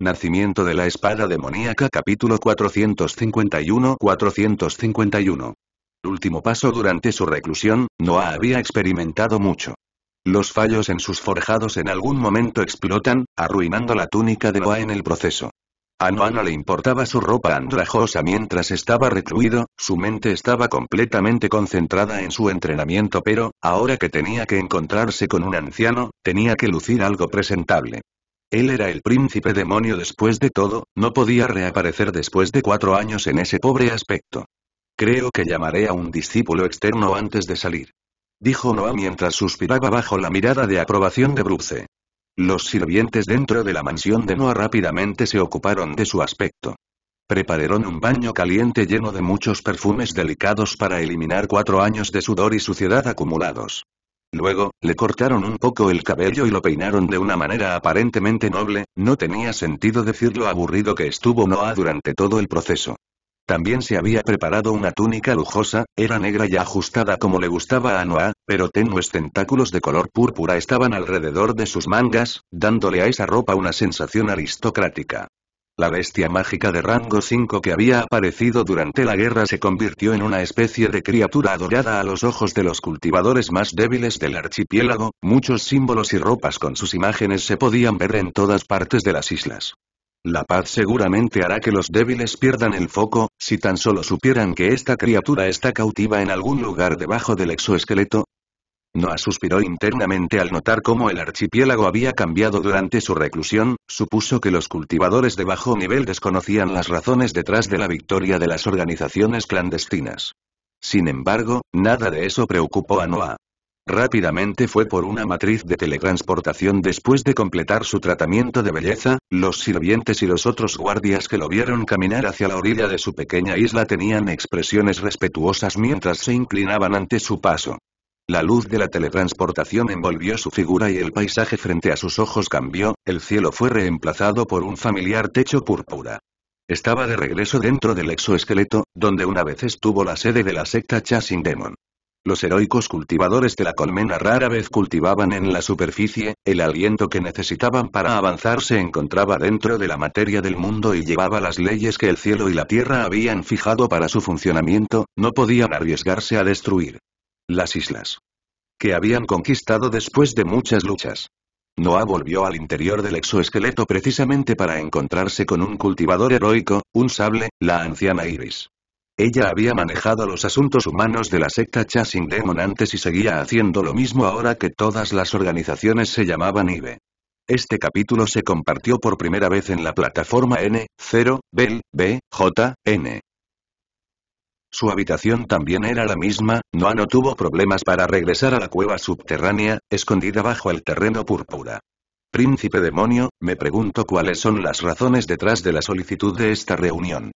Nacimiento de la espada demoníaca capítulo 451-451. Último paso durante su reclusión, Noah había experimentado mucho. Los fallos en sus forjados en algún momento explotan, arruinando la túnica de Noah en el proceso. A Noah no le importaba su ropa andrajosa mientras estaba recluido, su mente estaba completamente concentrada en su entrenamiento pero, ahora que tenía que encontrarse con un anciano, tenía que lucir algo presentable. Él era el príncipe demonio después de todo, no podía reaparecer después de cuatro años en ese pobre aspecto. Creo que llamaré a un discípulo externo antes de salir. Dijo Noah mientras suspiraba bajo la mirada de aprobación de Bruce. Los sirvientes dentro de la mansión de Noah rápidamente se ocuparon de su aspecto. Prepararon un baño caliente lleno de muchos perfumes delicados para eliminar cuatro años de sudor y suciedad acumulados. Luego, le cortaron un poco el cabello y lo peinaron de una manera aparentemente noble, no tenía sentido decir lo aburrido que estuvo Noah durante todo el proceso. También se había preparado una túnica lujosa, era negra y ajustada como le gustaba a Noah, pero tenues tentáculos de color púrpura estaban alrededor de sus mangas, dándole a esa ropa una sensación aristocrática. La bestia mágica de rango 5 que había aparecido durante la guerra se convirtió en una especie de criatura adorada a los ojos de los cultivadores más débiles del archipiélago, muchos símbolos y ropas con sus imágenes se podían ver en todas partes de las islas. La paz seguramente hará que los débiles pierdan el foco, si tan solo supieran que esta criatura está cautiva en algún lugar debajo del exoesqueleto, Noah suspiró internamente al notar cómo el archipiélago había cambiado durante su reclusión, supuso que los cultivadores de bajo nivel desconocían las razones detrás de la victoria de las organizaciones clandestinas. Sin embargo, nada de eso preocupó a Noah. Rápidamente fue por una matriz de teletransportación después de completar su tratamiento de belleza, los sirvientes y los otros guardias que lo vieron caminar hacia la orilla de su pequeña isla tenían expresiones respetuosas mientras se inclinaban ante su paso. La luz de la teletransportación envolvió su figura y el paisaje frente a sus ojos cambió, el cielo fue reemplazado por un familiar techo púrpura. Estaba de regreso dentro del exoesqueleto, donde una vez estuvo la sede de la secta Chasing Demon. Los heroicos cultivadores de la colmena rara vez cultivaban en la superficie, el aliento que necesitaban para avanzar se encontraba dentro de la materia del mundo y llevaba las leyes que el cielo y la tierra habían fijado para su funcionamiento, no podían arriesgarse a destruir. Las islas. Que habían conquistado después de muchas luchas. Noah volvió al interior del exoesqueleto precisamente para encontrarse con un cultivador heroico, un sable, la anciana Iris. Ella había manejado los asuntos humanos de la secta Chasing Demon antes y seguía haciendo lo mismo ahora que todas las organizaciones se llamaban IBE. Este capítulo se compartió por primera vez en la plataforma N, 0, BEL, B, J, N. Su habitación también era la misma, Noano tuvo problemas para regresar a la cueva subterránea, escondida bajo el terreno púrpura. Príncipe demonio, me pregunto cuáles son las razones detrás de la solicitud de esta reunión.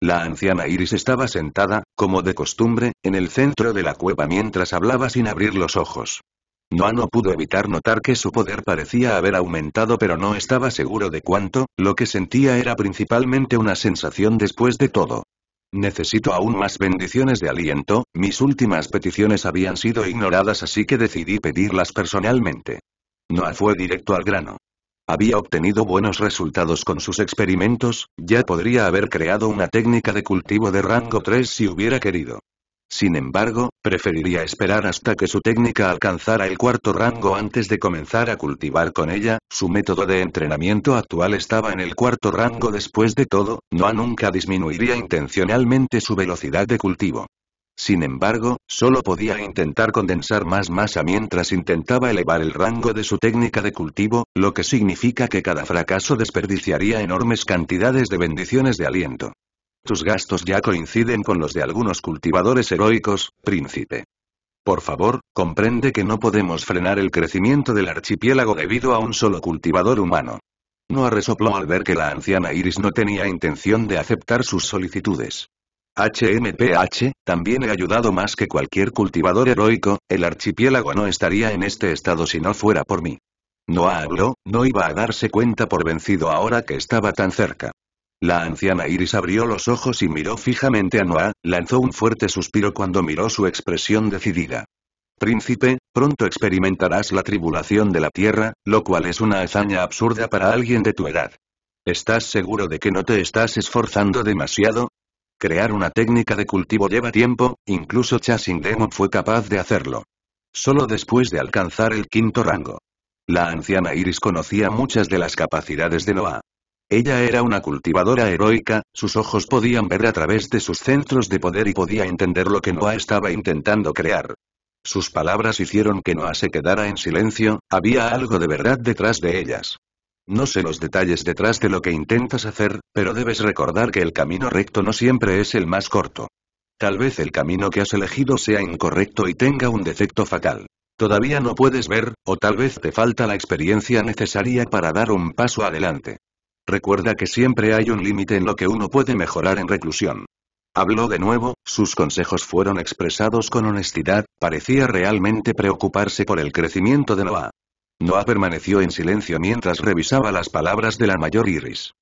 La anciana Iris estaba sentada, como de costumbre, en el centro de la cueva mientras hablaba sin abrir los ojos. Noano pudo evitar notar que su poder parecía haber aumentado pero no estaba seguro de cuánto, lo que sentía era principalmente una sensación después de todo. Necesito aún más bendiciones de aliento, mis últimas peticiones habían sido ignoradas así que decidí pedirlas personalmente. Noah fue directo al grano. Había obtenido buenos resultados con sus experimentos, ya podría haber creado una técnica de cultivo de rango 3 si hubiera querido. Sin embargo, preferiría esperar hasta que su técnica alcanzara el cuarto rango antes de comenzar a cultivar con ella, su método de entrenamiento actual estaba en el cuarto rango después de todo, no a nunca disminuiría intencionalmente su velocidad de cultivo. Sin embargo, solo podía intentar condensar más masa mientras intentaba elevar el rango de su técnica de cultivo, lo que significa que cada fracaso desperdiciaría enormes cantidades de bendiciones de aliento. Tus gastos ya coinciden con los de algunos cultivadores heroicos, príncipe. Por favor, comprende que no podemos frenar el crecimiento del archipiélago debido a un solo cultivador humano. Noah resopló al ver que la anciana Iris no tenía intención de aceptar sus solicitudes. HMPH, también he ayudado más que cualquier cultivador heroico, el archipiélago no estaría en este estado si no fuera por mí. No habló, no iba a darse cuenta por vencido ahora que estaba tan cerca. La anciana Iris abrió los ojos y miró fijamente a Noah, lanzó un fuerte suspiro cuando miró su expresión decidida. Príncipe, pronto experimentarás la tribulación de la tierra, lo cual es una hazaña absurda para alguien de tu edad. ¿Estás seguro de que no te estás esforzando demasiado? Crear una técnica de cultivo lleva tiempo, incluso Chasing Demon fue capaz de hacerlo. Solo después de alcanzar el quinto rango. La anciana Iris conocía muchas de las capacidades de Noah. Ella era una cultivadora heroica, sus ojos podían ver a través de sus centros de poder y podía entender lo que Noah estaba intentando crear. Sus palabras hicieron que Noah se quedara en silencio, había algo de verdad detrás de ellas. No sé los detalles detrás de lo que intentas hacer, pero debes recordar que el camino recto no siempre es el más corto. Tal vez el camino que has elegido sea incorrecto y tenga un defecto fatal. Todavía no puedes ver, o tal vez te falta la experiencia necesaria para dar un paso adelante. Recuerda que siempre hay un límite en lo que uno puede mejorar en reclusión. Habló de nuevo, sus consejos fueron expresados con honestidad, parecía realmente preocuparse por el crecimiento de Noah. Noah permaneció en silencio mientras revisaba las palabras de la mayor Iris.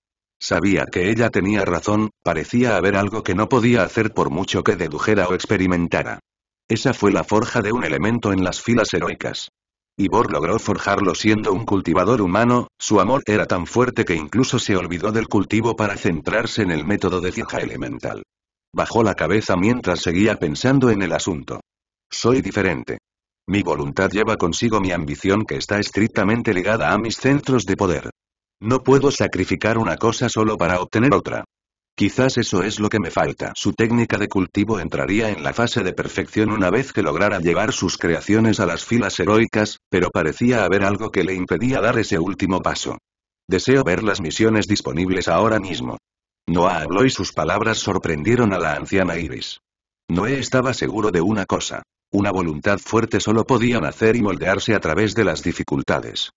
Sabía que ella tenía razón, parecía haber algo que no podía hacer por mucho que dedujera o experimentara. Esa fue la forja de un elemento en las filas heroicas. Ivor logró forjarlo siendo un cultivador humano, su amor era tan fuerte que incluso se olvidó del cultivo para centrarse en el método de fija elemental. Bajó la cabeza mientras seguía pensando en el asunto. Soy diferente. Mi voluntad lleva consigo mi ambición que está estrictamente ligada a mis centros de poder. No puedo sacrificar una cosa solo para obtener otra. Quizás eso es lo que me falta. Su técnica de cultivo entraría en la fase de perfección una vez que lograra llevar sus creaciones a las filas heroicas, pero parecía haber algo que le impedía dar ese último paso. Deseo ver las misiones disponibles ahora mismo. Noah habló y sus palabras sorprendieron a la anciana Iris. Noé estaba seguro de una cosa. Una voluntad fuerte solo podía nacer y moldearse a través de las dificultades.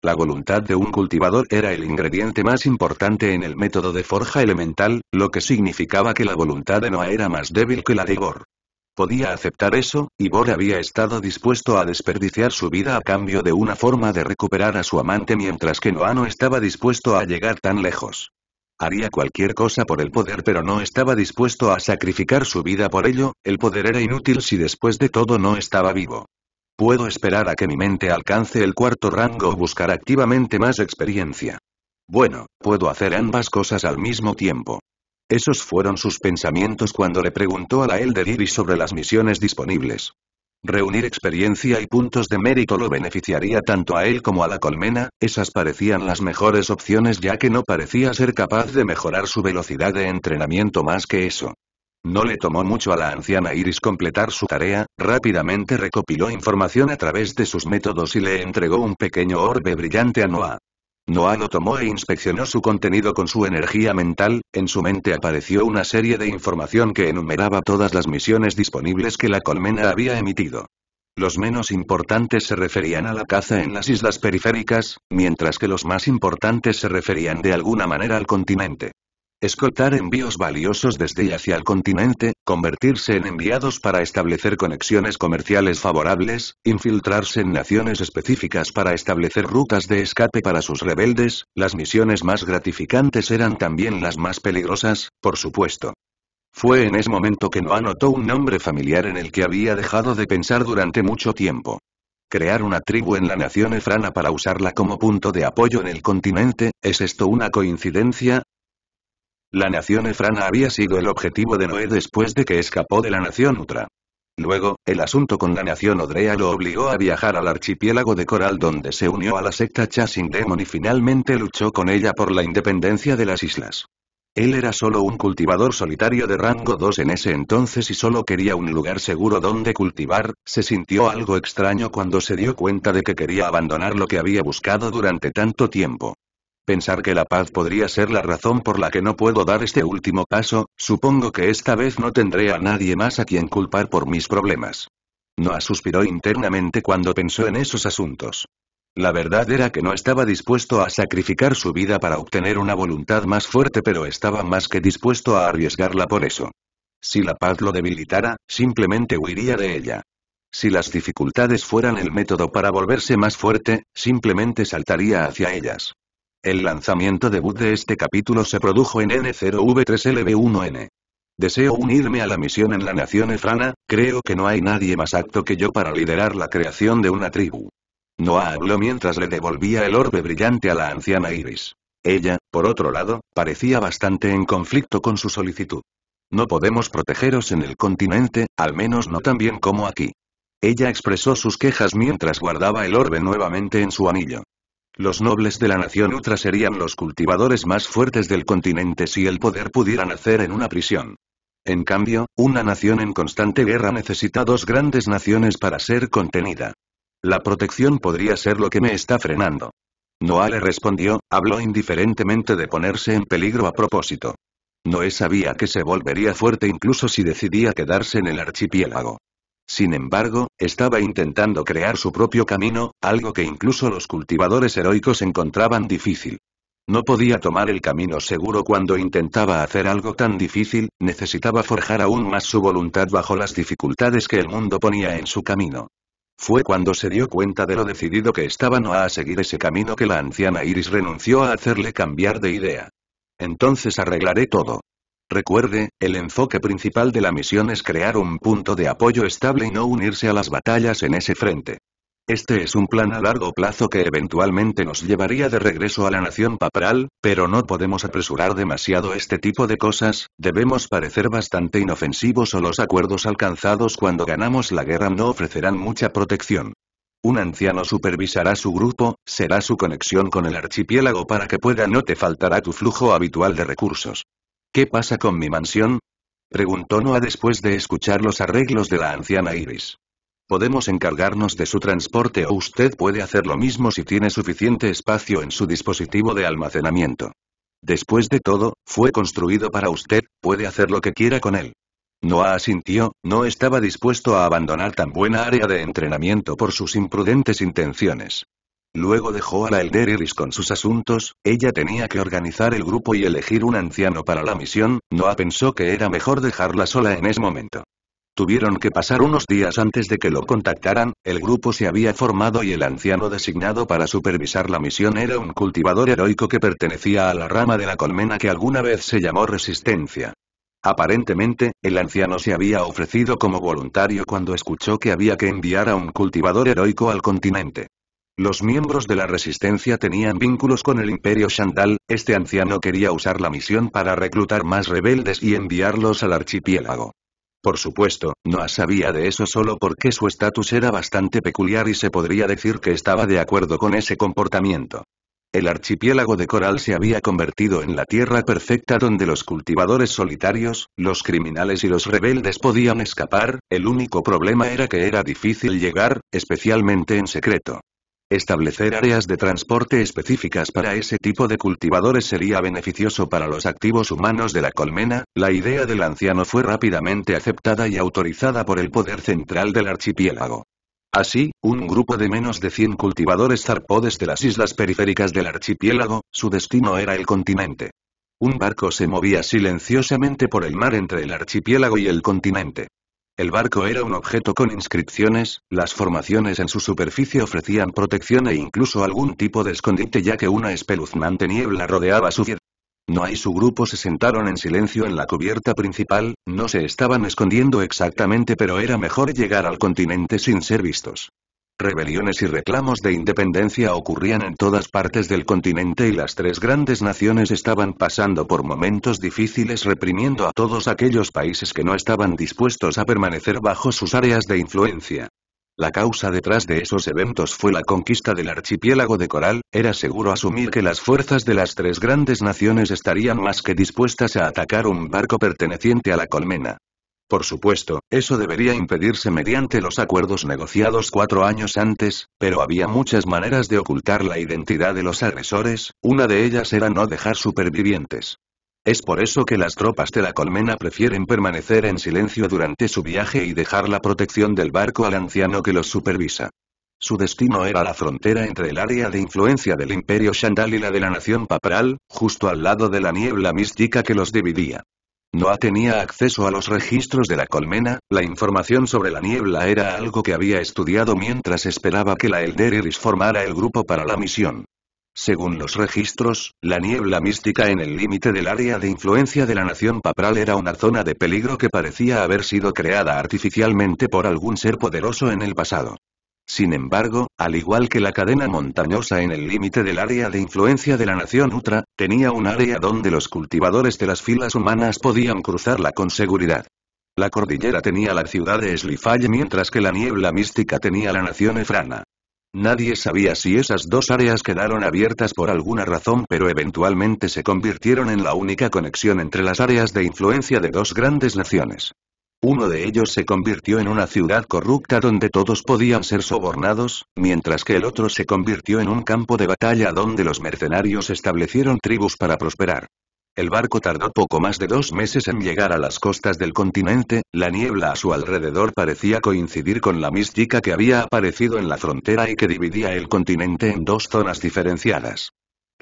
La voluntad de un cultivador era el ingrediente más importante en el método de forja elemental, lo que significaba que la voluntad de Noah era más débil que la de Bor. Podía aceptar eso, y Bor había estado dispuesto a desperdiciar su vida a cambio de una forma de recuperar a su amante mientras que Noah no estaba dispuesto a llegar tan lejos. Haría cualquier cosa por el poder pero no estaba dispuesto a sacrificar su vida por ello, el poder era inútil si después de todo no estaba vivo. Puedo esperar a que mi mente alcance el cuarto rango o buscar activamente más experiencia. Bueno, puedo hacer ambas cosas al mismo tiempo. Esos fueron sus pensamientos cuando le preguntó a la Elder Iris sobre las misiones disponibles. Reunir experiencia y puntos de mérito lo beneficiaría tanto a él como a la colmena, esas parecían las mejores opciones ya que no parecía ser capaz de mejorar su velocidad de entrenamiento más que eso. No le tomó mucho a la anciana Iris completar su tarea, rápidamente recopiló información a través de sus métodos y le entregó un pequeño orbe brillante a Noah. Noah lo tomó e inspeccionó su contenido con su energía mental, en su mente apareció una serie de información que enumeraba todas las misiones disponibles que la colmena había emitido. Los menos importantes se referían a la caza en las islas periféricas, mientras que los más importantes se referían de alguna manera al continente escoltar envíos valiosos desde y hacia el continente, convertirse en enviados para establecer conexiones comerciales favorables, infiltrarse en naciones específicas para establecer rutas de escape para sus rebeldes, las misiones más gratificantes eran también las más peligrosas, por supuesto. Fue en ese momento que no anotó un nombre familiar en el que había dejado de pensar durante mucho tiempo crear una tribu en la nación efrana para usarla como punto de apoyo en el continente, ¿es esto una coincidencia? La nación Efrana había sido el objetivo de Noé después de que escapó de la nación Utra. Luego, el asunto con la nación Odrea lo obligó a viajar al archipiélago de Coral donde se unió a la secta Chasing Demon y finalmente luchó con ella por la independencia de las islas. Él era solo un cultivador solitario de rango 2 en ese entonces y solo quería un lugar seguro donde cultivar, se sintió algo extraño cuando se dio cuenta de que quería abandonar lo que había buscado durante tanto tiempo. Pensar que la paz podría ser la razón por la que no puedo dar este último paso, supongo que esta vez no tendré a nadie más a quien culpar por mis problemas. No suspiró internamente cuando pensó en esos asuntos. La verdad era que no estaba dispuesto a sacrificar su vida para obtener una voluntad más fuerte pero estaba más que dispuesto a arriesgarla por eso. Si la paz lo debilitara, simplemente huiría de ella. Si las dificultades fueran el método para volverse más fuerte, simplemente saltaría hacia ellas. El lanzamiento debut de este capítulo se produjo en N0V3LB1N. Deseo unirme a la misión en la nación efrana, creo que no hay nadie más apto que yo para liderar la creación de una tribu. Noah habló mientras le devolvía el orbe brillante a la anciana Iris. Ella, por otro lado, parecía bastante en conflicto con su solicitud. No podemos protegeros en el continente, al menos no tan bien como aquí. Ella expresó sus quejas mientras guardaba el orbe nuevamente en su anillo. Los nobles de la nación ultra serían los cultivadores más fuertes del continente si el poder pudiera nacer en una prisión. En cambio, una nación en constante guerra necesita dos grandes naciones para ser contenida. La protección podría ser lo que me está frenando. Noah le respondió, habló indiferentemente de ponerse en peligro a propósito. Noé sabía que se volvería fuerte incluso si decidía quedarse en el archipiélago. Sin embargo, estaba intentando crear su propio camino, algo que incluso los cultivadores heroicos encontraban difícil. No podía tomar el camino seguro cuando intentaba hacer algo tan difícil, necesitaba forjar aún más su voluntad bajo las dificultades que el mundo ponía en su camino. Fue cuando se dio cuenta de lo decidido que estaba no a seguir ese camino que la anciana Iris renunció a hacerle cambiar de idea. Entonces arreglaré todo. Recuerde, el enfoque principal de la misión es crear un punto de apoyo estable y no unirse a las batallas en ese frente. Este es un plan a largo plazo que eventualmente nos llevaría de regreso a la nación papral, pero no podemos apresurar demasiado este tipo de cosas, debemos parecer bastante inofensivos o los acuerdos alcanzados cuando ganamos la guerra no ofrecerán mucha protección. Un anciano supervisará su grupo, será su conexión con el archipiélago para que pueda no te faltará tu flujo habitual de recursos. ¿Qué pasa con mi mansión? preguntó Noah después de escuchar los arreglos de la anciana Iris. Podemos encargarnos de su transporte o usted puede hacer lo mismo si tiene suficiente espacio en su dispositivo de almacenamiento. Después de todo, fue construido para usted, puede hacer lo que quiera con él. Noah asintió, no estaba dispuesto a abandonar tan buena área de entrenamiento por sus imprudentes intenciones. Luego dejó a la Elder Iris con sus asuntos, ella tenía que organizar el grupo y elegir un anciano para la misión, Noah pensó que era mejor dejarla sola en ese momento. Tuvieron que pasar unos días antes de que lo contactaran, el grupo se había formado y el anciano designado para supervisar la misión era un cultivador heroico que pertenecía a la rama de la colmena que alguna vez se llamó Resistencia. Aparentemente, el anciano se había ofrecido como voluntario cuando escuchó que había que enviar a un cultivador heroico al continente. Los miembros de la resistencia tenían vínculos con el imperio Shandal, este anciano quería usar la misión para reclutar más rebeldes y enviarlos al archipiélago. Por supuesto, Noah sabía de eso solo porque su estatus era bastante peculiar y se podría decir que estaba de acuerdo con ese comportamiento. El archipiélago de Coral se había convertido en la tierra perfecta donde los cultivadores solitarios, los criminales y los rebeldes podían escapar, el único problema era que era difícil llegar, especialmente en secreto. Establecer áreas de transporte específicas para ese tipo de cultivadores sería beneficioso para los activos humanos de la colmena, la idea del anciano fue rápidamente aceptada y autorizada por el poder central del archipiélago. Así, un grupo de menos de 100 cultivadores zarpó desde las islas periféricas del archipiélago, su destino era el continente. Un barco se movía silenciosamente por el mar entre el archipiélago y el continente. El barco era un objeto con inscripciones, las formaciones en su superficie ofrecían protección e incluso algún tipo de escondite ya que una espeluznante niebla rodeaba su no Noah y su grupo se sentaron en silencio en la cubierta principal, no se estaban escondiendo exactamente pero era mejor llegar al continente sin ser vistos. Rebeliones y reclamos de independencia ocurrían en todas partes del continente y las tres grandes naciones estaban pasando por momentos difíciles reprimiendo a todos aquellos países que no estaban dispuestos a permanecer bajo sus áreas de influencia. La causa detrás de esos eventos fue la conquista del archipiélago de Coral, era seguro asumir que las fuerzas de las tres grandes naciones estarían más que dispuestas a atacar un barco perteneciente a la colmena. Por supuesto, eso debería impedirse mediante los acuerdos negociados cuatro años antes, pero había muchas maneras de ocultar la identidad de los agresores, una de ellas era no dejar supervivientes. Es por eso que las tropas de la colmena prefieren permanecer en silencio durante su viaje y dejar la protección del barco al anciano que los supervisa. Su destino era la frontera entre el área de influencia del Imperio Shandal y la de la nación Papral, justo al lado de la niebla mística que los dividía. Noah tenía acceso a los registros de la colmena, la información sobre la niebla era algo que había estudiado mientras esperaba que la Elder Iris formara el grupo para la misión. Según los registros, la niebla mística en el límite del área de influencia de la nación papral era una zona de peligro que parecía haber sido creada artificialmente por algún ser poderoso en el pasado. Sin embargo, al igual que la cadena montañosa en el límite del área de influencia de la nación Utra, tenía un área donde los cultivadores de las filas humanas podían cruzarla con seguridad. La cordillera tenía la ciudad de Slifay mientras que la niebla mística tenía la nación Efrana. Nadie sabía si esas dos áreas quedaron abiertas por alguna razón pero eventualmente se convirtieron en la única conexión entre las áreas de influencia de dos grandes naciones. Uno de ellos se convirtió en una ciudad corrupta donde todos podían ser sobornados, mientras que el otro se convirtió en un campo de batalla donde los mercenarios establecieron tribus para prosperar. El barco tardó poco más de dos meses en llegar a las costas del continente, la niebla a su alrededor parecía coincidir con la mística que había aparecido en la frontera y que dividía el continente en dos zonas diferenciadas.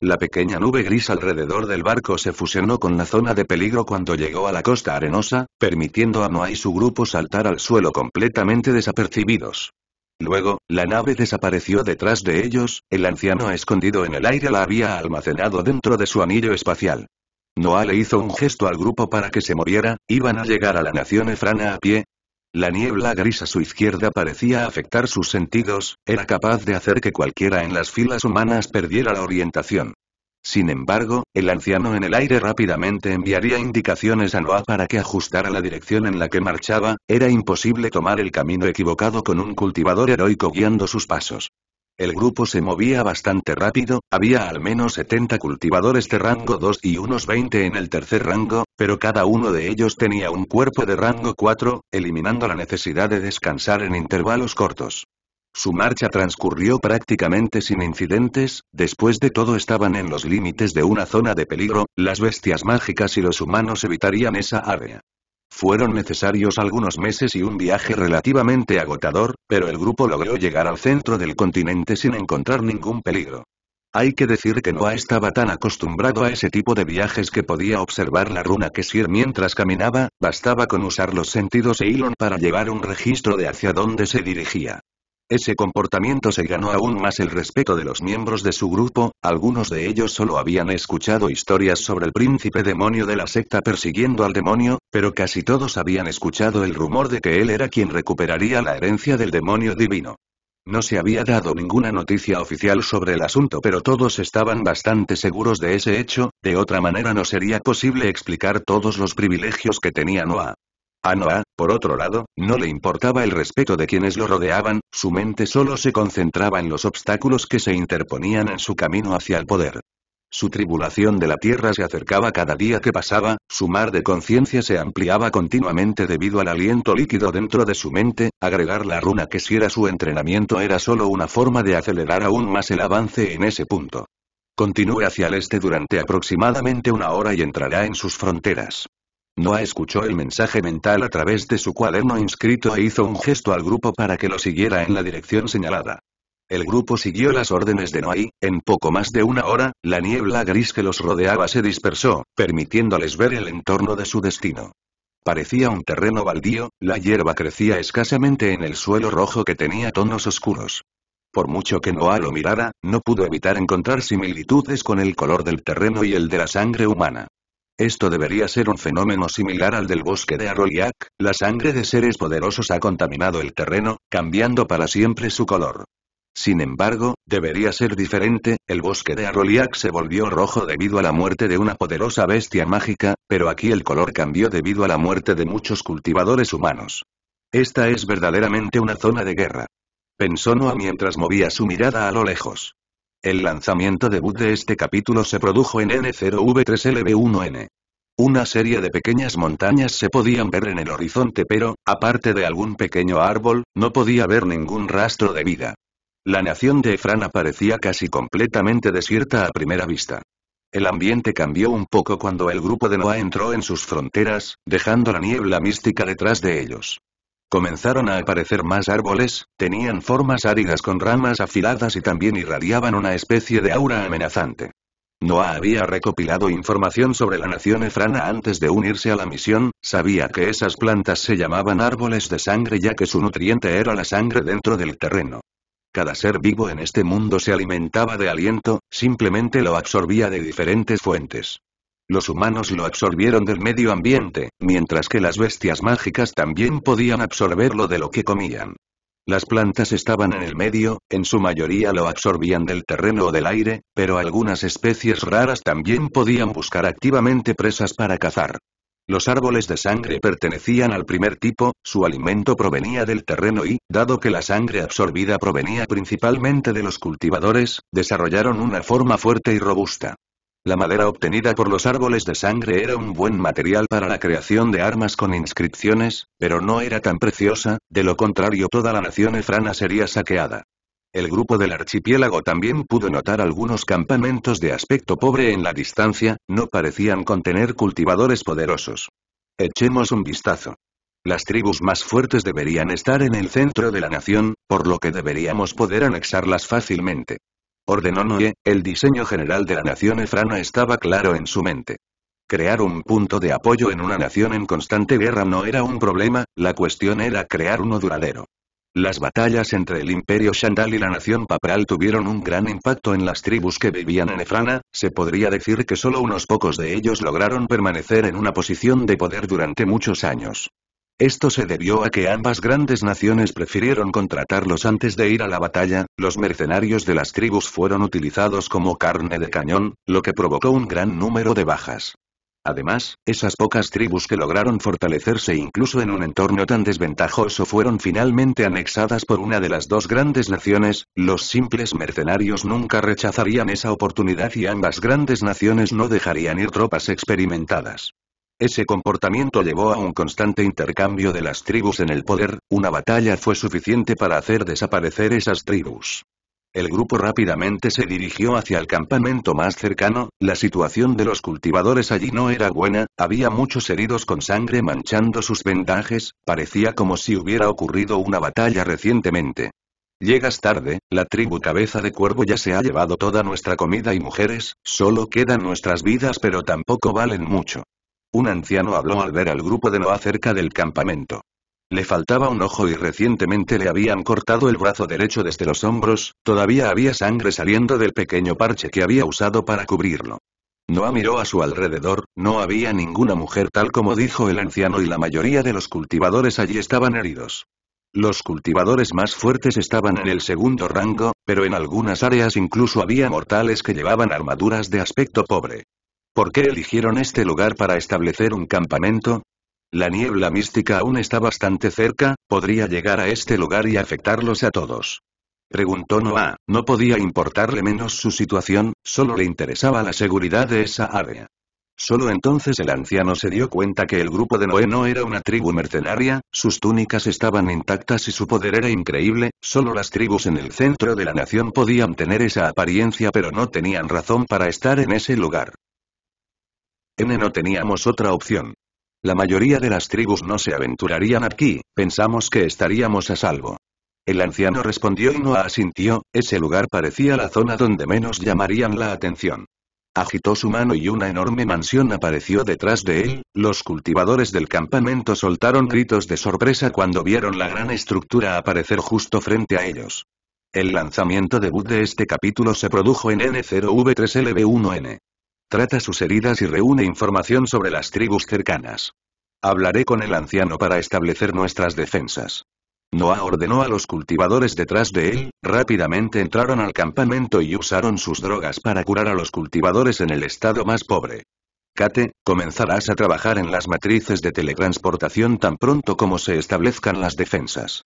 La pequeña nube gris alrededor del barco se fusionó con la zona de peligro cuando llegó a la costa arenosa, permitiendo a Noah y su grupo saltar al suelo completamente desapercibidos. Luego, la nave desapareció detrás de ellos, el anciano escondido en el aire la había almacenado dentro de su anillo espacial. Noah le hizo un gesto al grupo para que se moviera, iban a llegar a la nación Efrana a pie, la niebla gris a su izquierda parecía afectar sus sentidos, era capaz de hacer que cualquiera en las filas humanas perdiera la orientación. Sin embargo, el anciano en el aire rápidamente enviaría indicaciones a Noah para que ajustara la dirección en la que marchaba, era imposible tomar el camino equivocado con un cultivador heroico guiando sus pasos. El grupo se movía bastante rápido, había al menos 70 cultivadores de rango 2 y unos 20 en el tercer rango, pero cada uno de ellos tenía un cuerpo de rango 4, eliminando la necesidad de descansar en intervalos cortos. Su marcha transcurrió prácticamente sin incidentes, después de todo estaban en los límites de una zona de peligro, las bestias mágicas y los humanos evitarían esa área. Fueron necesarios algunos meses y un viaje relativamente agotador, pero el grupo logró llegar al centro del continente sin encontrar ningún peligro. Hay que decir que Noah estaba tan acostumbrado a ese tipo de viajes que podía observar la runa que Sir mientras caminaba, bastaba con usar los sentidos e Elon para llevar un registro de hacia dónde se dirigía. Ese comportamiento se ganó aún más el respeto de los miembros de su grupo, algunos de ellos solo habían escuchado historias sobre el príncipe demonio de la secta persiguiendo al demonio, pero casi todos habían escuchado el rumor de que él era quien recuperaría la herencia del demonio divino. No se había dado ninguna noticia oficial sobre el asunto pero todos estaban bastante seguros de ese hecho, de otra manera no sería posible explicar todos los privilegios que tenía Noah. A Noah, por otro lado, no le importaba el respeto de quienes lo rodeaban, su mente solo se concentraba en los obstáculos que se interponían en su camino hacia el poder. Su tribulación de la tierra se acercaba cada día que pasaba, su mar de conciencia se ampliaba continuamente debido al aliento líquido dentro de su mente, agregar la runa que si era su entrenamiento era solo una forma de acelerar aún más el avance en ese punto. Continúe hacia el este durante aproximadamente una hora y entrará en sus fronteras. Noah escuchó el mensaje mental a través de su cuaderno inscrito e hizo un gesto al grupo para que lo siguiera en la dirección señalada. El grupo siguió las órdenes de Noah y, en poco más de una hora, la niebla gris que los rodeaba se dispersó, permitiéndoles ver el entorno de su destino. Parecía un terreno baldío, la hierba crecía escasamente en el suelo rojo que tenía tonos oscuros. Por mucho que Noah lo mirara, no pudo evitar encontrar similitudes con el color del terreno y el de la sangre humana. Esto debería ser un fenómeno similar al del bosque de Arroliac, la sangre de seres poderosos ha contaminado el terreno, cambiando para siempre su color. Sin embargo, debería ser diferente, el bosque de Aroliac se volvió rojo debido a la muerte de una poderosa bestia mágica, pero aquí el color cambió debido a la muerte de muchos cultivadores humanos. Esta es verdaderamente una zona de guerra. Pensó Noah mientras movía su mirada a lo lejos. El lanzamiento debut de este capítulo se produjo en N0V3LB1N. Una serie de pequeñas montañas se podían ver en el horizonte pero, aparte de algún pequeño árbol, no podía haber ningún rastro de vida. La nación de Efran parecía casi completamente desierta a primera vista. El ambiente cambió un poco cuando el grupo de Noah entró en sus fronteras, dejando la niebla mística detrás de ellos. Comenzaron a aparecer más árboles, tenían formas áridas con ramas afiladas y también irradiaban una especie de aura amenazante. Noah había recopilado información sobre la nación efrana antes de unirse a la misión, sabía que esas plantas se llamaban árboles de sangre ya que su nutriente era la sangre dentro del terreno. Cada ser vivo en este mundo se alimentaba de aliento, simplemente lo absorbía de diferentes fuentes. Los humanos lo absorbieron del medio ambiente, mientras que las bestias mágicas también podían absorberlo de lo que comían. Las plantas estaban en el medio, en su mayoría lo absorbían del terreno o del aire, pero algunas especies raras también podían buscar activamente presas para cazar. Los árboles de sangre pertenecían al primer tipo, su alimento provenía del terreno y, dado que la sangre absorbida provenía principalmente de los cultivadores, desarrollaron una forma fuerte y robusta. La madera obtenida por los árboles de sangre era un buen material para la creación de armas con inscripciones, pero no era tan preciosa, de lo contrario toda la nación efrana sería saqueada. El grupo del archipiélago también pudo notar algunos campamentos de aspecto pobre en la distancia, no parecían contener cultivadores poderosos. Echemos un vistazo. Las tribus más fuertes deberían estar en el centro de la nación, por lo que deberíamos poder anexarlas fácilmente ordenó Noé, el diseño general de la nación efrana estaba claro en su mente. Crear un punto de apoyo en una nación en constante guerra no era un problema, la cuestión era crear uno duradero. Las batallas entre el imperio Shandal y la nación Papral tuvieron un gran impacto en las tribus que vivían en Efrana, se podría decir que solo unos pocos de ellos lograron permanecer en una posición de poder durante muchos años. Esto se debió a que ambas grandes naciones prefirieron contratarlos antes de ir a la batalla, los mercenarios de las tribus fueron utilizados como carne de cañón, lo que provocó un gran número de bajas. Además, esas pocas tribus que lograron fortalecerse incluso en un entorno tan desventajoso fueron finalmente anexadas por una de las dos grandes naciones, los simples mercenarios nunca rechazarían esa oportunidad y ambas grandes naciones no dejarían ir tropas experimentadas. Ese comportamiento llevó a un constante intercambio de las tribus en el poder, una batalla fue suficiente para hacer desaparecer esas tribus. El grupo rápidamente se dirigió hacia el campamento más cercano, la situación de los cultivadores allí no era buena, había muchos heridos con sangre manchando sus vendajes, parecía como si hubiera ocurrido una batalla recientemente. Llegas tarde, la tribu cabeza de cuervo ya se ha llevado toda nuestra comida y mujeres, solo quedan nuestras vidas pero tampoco valen mucho. Un anciano habló al ver al grupo de Noah cerca del campamento. Le faltaba un ojo y recientemente le habían cortado el brazo derecho desde los hombros, todavía había sangre saliendo del pequeño parche que había usado para cubrirlo. Noah miró a su alrededor, no había ninguna mujer tal como dijo el anciano y la mayoría de los cultivadores allí estaban heridos. Los cultivadores más fuertes estaban en el segundo rango, pero en algunas áreas incluso había mortales que llevaban armaduras de aspecto pobre. ¿Por qué eligieron este lugar para establecer un campamento? La niebla mística aún está bastante cerca, podría llegar a este lugar y afectarlos a todos. Preguntó Noah, no podía importarle menos su situación, solo le interesaba la seguridad de esa área. Solo entonces el anciano se dio cuenta que el grupo de Noé no era una tribu mercenaria, sus túnicas estaban intactas y su poder era increíble, solo las tribus en el centro de la nación podían tener esa apariencia pero no tenían razón para estar en ese lugar. N no teníamos otra opción. La mayoría de las tribus no se aventurarían aquí, pensamos que estaríamos a salvo. El anciano respondió y no asintió, ese lugar parecía la zona donde menos llamarían la atención. Agitó su mano y una enorme mansión apareció detrás de él, los cultivadores del campamento soltaron gritos de sorpresa cuando vieron la gran estructura aparecer justo frente a ellos. El lanzamiento debut de este capítulo se produjo en N0V3LB1N. Trata sus heridas y reúne información sobre las tribus cercanas. Hablaré con el anciano para establecer nuestras defensas. Noah ordenó a los cultivadores detrás de él, rápidamente entraron al campamento y usaron sus drogas para curar a los cultivadores en el estado más pobre. Kate, comenzarás a trabajar en las matrices de teletransportación tan pronto como se establezcan las defensas.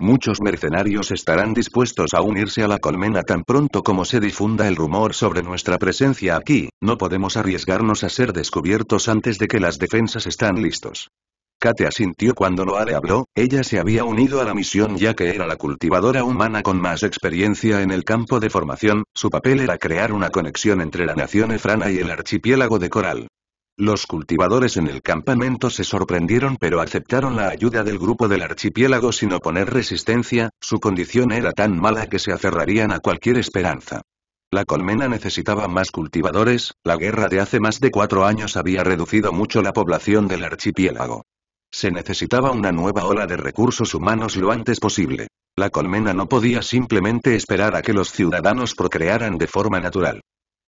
Muchos mercenarios estarán dispuestos a unirse a la colmena tan pronto como se difunda el rumor sobre nuestra presencia aquí, no podemos arriesgarnos a ser descubiertos antes de que las defensas están listos. Kate asintió cuando Noah habló, ella se había unido a la misión ya que era la cultivadora humana con más experiencia en el campo de formación, su papel era crear una conexión entre la nación efrana y el archipiélago de Coral. Los cultivadores en el campamento se sorprendieron pero aceptaron la ayuda del grupo del archipiélago sin oponer resistencia, su condición era tan mala que se aferrarían a cualquier esperanza. La colmena necesitaba más cultivadores, la guerra de hace más de cuatro años había reducido mucho la población del archipiélago. Se necesitaba una nueva ola de recursos humanos lo antes posible. La colmena no podía simplemente esperar a que los ciudadanos procrearan de forma natural.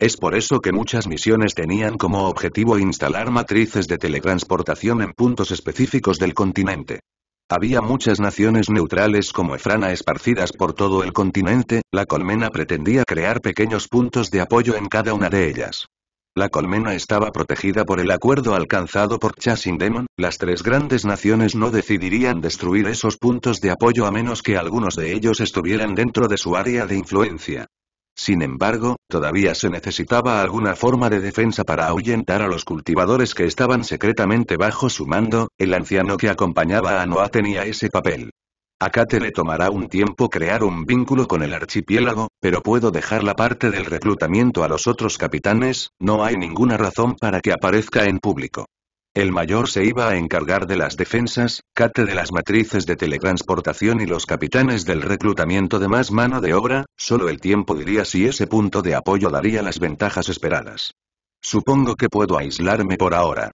Es por eso que muchas misiones tenían como objetivo instalar matrices de teletransportación en puntos específicos del continente. Había muchas naciones neutrales como Efrana esparcidas por todo el continente, la colmena pretendía crear pequeños puntos de apoyo en cada una de ellas. La colmena estaba protegida por el acuerdo alcanzado por Chasing Demon, las tres grandes naciones no decidirían destruir esos puntos de apoyo a menos que algunos de ellos estuvieran dentro de su área de influencia. Sin embargo, todavía se necesitaba alguna forma de defensa para ahuyentar a los cultivadores que estaban secretamente bajo su mando, el anciano que acompañaba a Noah tenía ese papel. A Kate le tomará un tiempo crear un vínculo con el archipiélago, pero puedo dejar la parte del reclutamiento a los otros capitanes, no hay ninguna razón para que aparezca en público. El mayor se iba a encargar de las defensas, Kate de las matrices de teletransportación y los capitanes del reclutamiento de más mano de obra, solo el tiempo diría si ese punto de apoyo daría las ventajas esperadas. Supongo que puedo aislarme por ahora.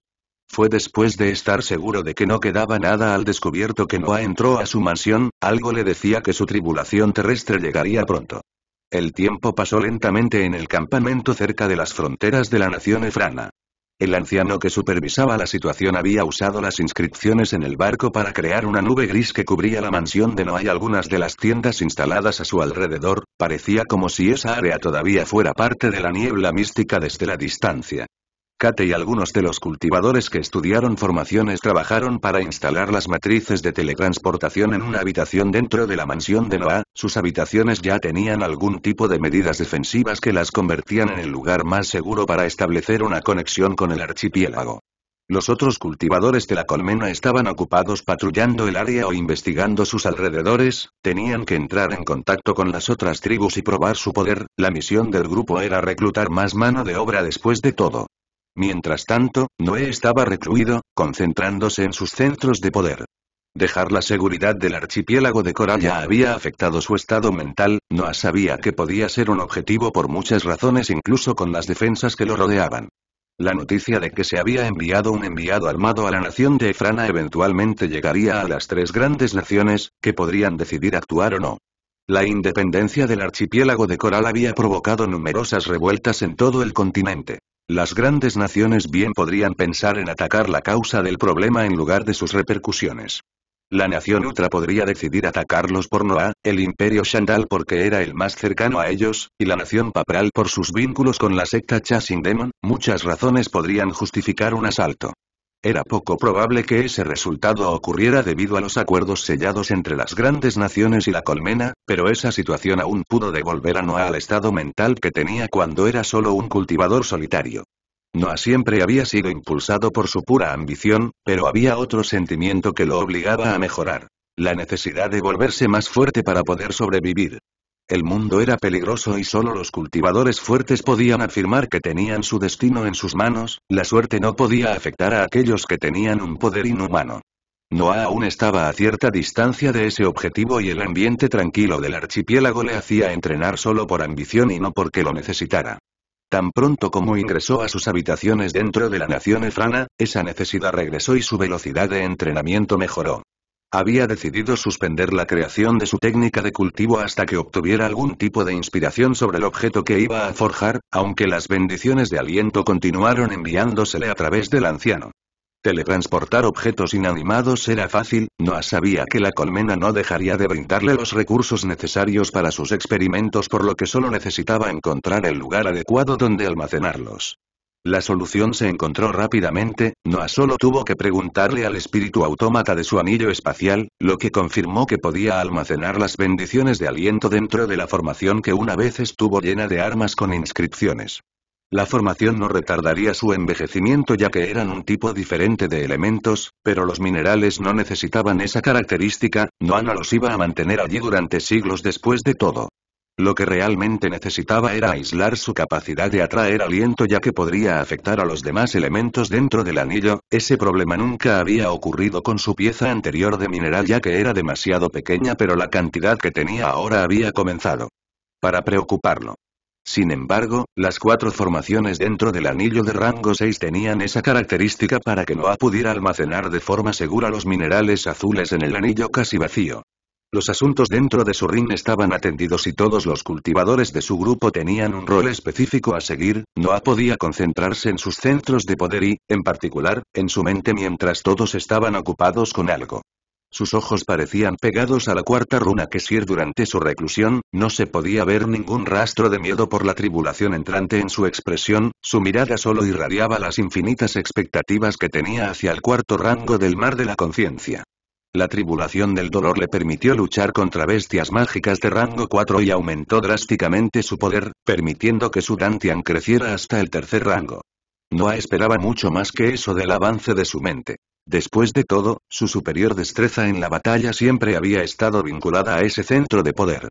Fue después de estar seguro de que no quedaba nada al descubierto que Noah entró a su mansión, algo le decía que su tribulación terrestre llegaría pronto. El tiempo pasó lentamente en el campamento cerca de las fronteras de la nación efrana. El anciano que supervisaba la situación había usado las inscripciones en el barco para crear una nube gris que cubría la mansión de Noah y algunas de las tiendas instaladas a su alrededor, parecía como si esa área todavía fuera parte de la niebla mística desde la distancia. Kate y algunos de los cultivadores que estudiaron formaciones trabajaron para instalar las matrices de teletransportación en una habitación dentro de la mansión de Noah, sus habitaciones ya tenían algún tipo de medidas defensivas que las convertían en el lugar más seguro para establecer una conexión con el archipiélago. Los otros cultivadores de la colmena estaban ocupados patrullando el área o investigando sus alrededores, tenían que entrar en contacto con las otras tribus y probar su poder, la misión del grupo era reclutar más mano de obra después de todo. Mientras tanto, Noé estaba recluido, concentrándose en sus centros de poder. Dejar la seguridad del archipiélago de Coral ya había afectado su estado mental, Noah sabía que podía ser un objetivo por muchas razones incluso con las defensas que lo rodeaban. La noticia de que se había enviado un enviado armado a la nación de Efrana eventualmente llegaría a las tres grandes naciones, que podrían decidir actuar o no. La independencia del archipiélago de Coral había provocado numerosas revueltas en todo el continente. Las grandes naciones bien podrían pensar en atacar la causa del problema en lugar de sus repercusiones. La nación ultra podría decidir atacarlos por Noah, el imperio Shandal porque era el más cercano a ellos, y la nación Papral por sus vínculos con la secta Chasing Demon, muchas razones podrían justificar un asalto. Era poco probable que ese resultado ocurriera debido a los acuerdos sellados entre las grandes naciones y la colmena, pero esa situación aún pudo devolver a Noah al estado mental que tenía cuando era solo un cultivador solitario. Noah siempre había sido impulsado por su pura ambición, pero había otro sentimiento que lo obligaba a mejorar. La necesidad de volverse más fuerte para poder sobrevivir. El mundo era peligroso y solo los cultivadores fuertes podían afirmar que tenían su destino en sus manos, la suerte no podía afectar a aquellos que tenían un poder inhumano. Noah aún estaba a cierta distancia de ese objetivo y el ambiente tranquilo del archipiélago le hacía entrenar solo por ambición y no porque lo necesitara. Tan pronto como ingresó a sus habitaciones dentro de la nación efrana, esa necesidad regresó y su velocidad de entrenamiento mejoró. Había decidido suspender la creación de su técnica de cultivo hasta que obtuviera algún tipo de inspiración sobre el objeto que iba a forjar, aunque las bendiciones de aliento continuaron enviándosele a través del anciano. Teletransportar objetos inanimados era fácil, Noah sabía que la colmena no dejaría de brindarle los recursos necesarios para sus experimentos por lo que solo necesitaba encontrar el lugar adecuado donde almacenarlos. La solución se encontró rápidamente, Noah solo tuvo que preguntarle al espíritu autómata de su anillo espacial, lo que confirmó que podía almacenar las bendiciones de aliento dentro de la formación que una vez estuvo llena de armas con inscripciones. La formación no retardaría su envejecimiento ya que eran un tipo diferente de elementos, pero los minerales no necesitaban esa característica, Noah no los iba a mantener allí durante siglos después de todo. Lo que realmente necesitaba era aislar su capacidad de atraer aliento ya que podría afectar a los demás elementos dentro del anillo, ese problema nunca había ocurrido con su pieza anterior de mineral ya que era demasiado pequeña pero la cantidad que tenía ahora había comenzado. Para preocuparlo. Sin embargo, las cuatro formaciones dentro del anillo de rango 6 tenían esa característica para que Noah pudiera almacenar de forma segura los minerales azules en el anillo casi vacío. Los asuntos dentro de su ring estaban atendidos y todos los cultivadores de su grupo tenían un rol específico a seguir, Noah podía concentrarse en sus centros de poder y, en particular, en su mente mientras todos estaban ocupados con algo. Sus ojos parecían pegados a la cuarta runa que sirve durante su reclusión, no se podía ver ningún rastro de miedo por la tribulación entrante en su expresión, su mirada solo irradiaba las infinitas expectativas que tenía hacia el cuarto rango del mar de la conciencia. La tribulación del dolor le permitió luchar contra bestias mágicas de rango 4 y aumentó drásticamente su poder, permitiendo que su Dantian creciera hasta el tercer rango. No esperaba mucho más que eso del avance de su mente. Después de todo, su superior destreza en la batalla siempre había estado vinculada a ese centro de poder.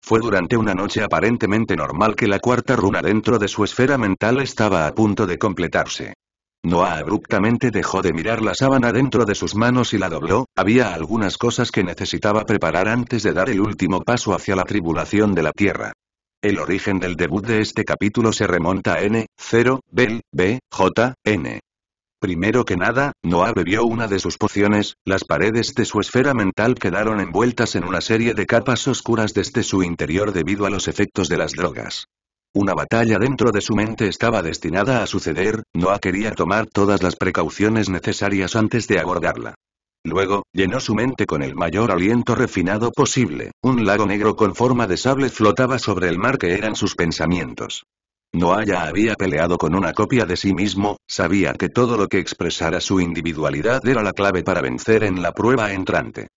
Fue durante una noche aparentemente normal que la cuarta runa dentro de su esfera mental estaba a punto de completarse. Noah abruptamente dejó de mirar la sábana dentro de sus manos y la dobló, había algunas cosas que necesitaba preparar antes de dar el último paso hacia la tribulación de la Tierra. El origen del debut de este capítulo se remonta a N, 0, Bel, B, J, N. Primero que nada, Noah bebió una de sus pociones, las paredes de su esfera mental quedaron envueltas en una serie de capas oscuras desde su interior debido a los efectos de las drogas. Una batalla dentro de su mente estaba destinada a suceder, Noah quería tomar todas las precauciones necesarias antes de abordarla. Luego, llenó su mente con el mayor aliento refinado posible, un lago negro con forma de sable flotaba sobre el mar que eran sus pensamientos. Noah ya había peleado con una copia de sí mismo, sabía que todo lo que expresara su individualidad era la clave para vencer en la prueba entrante.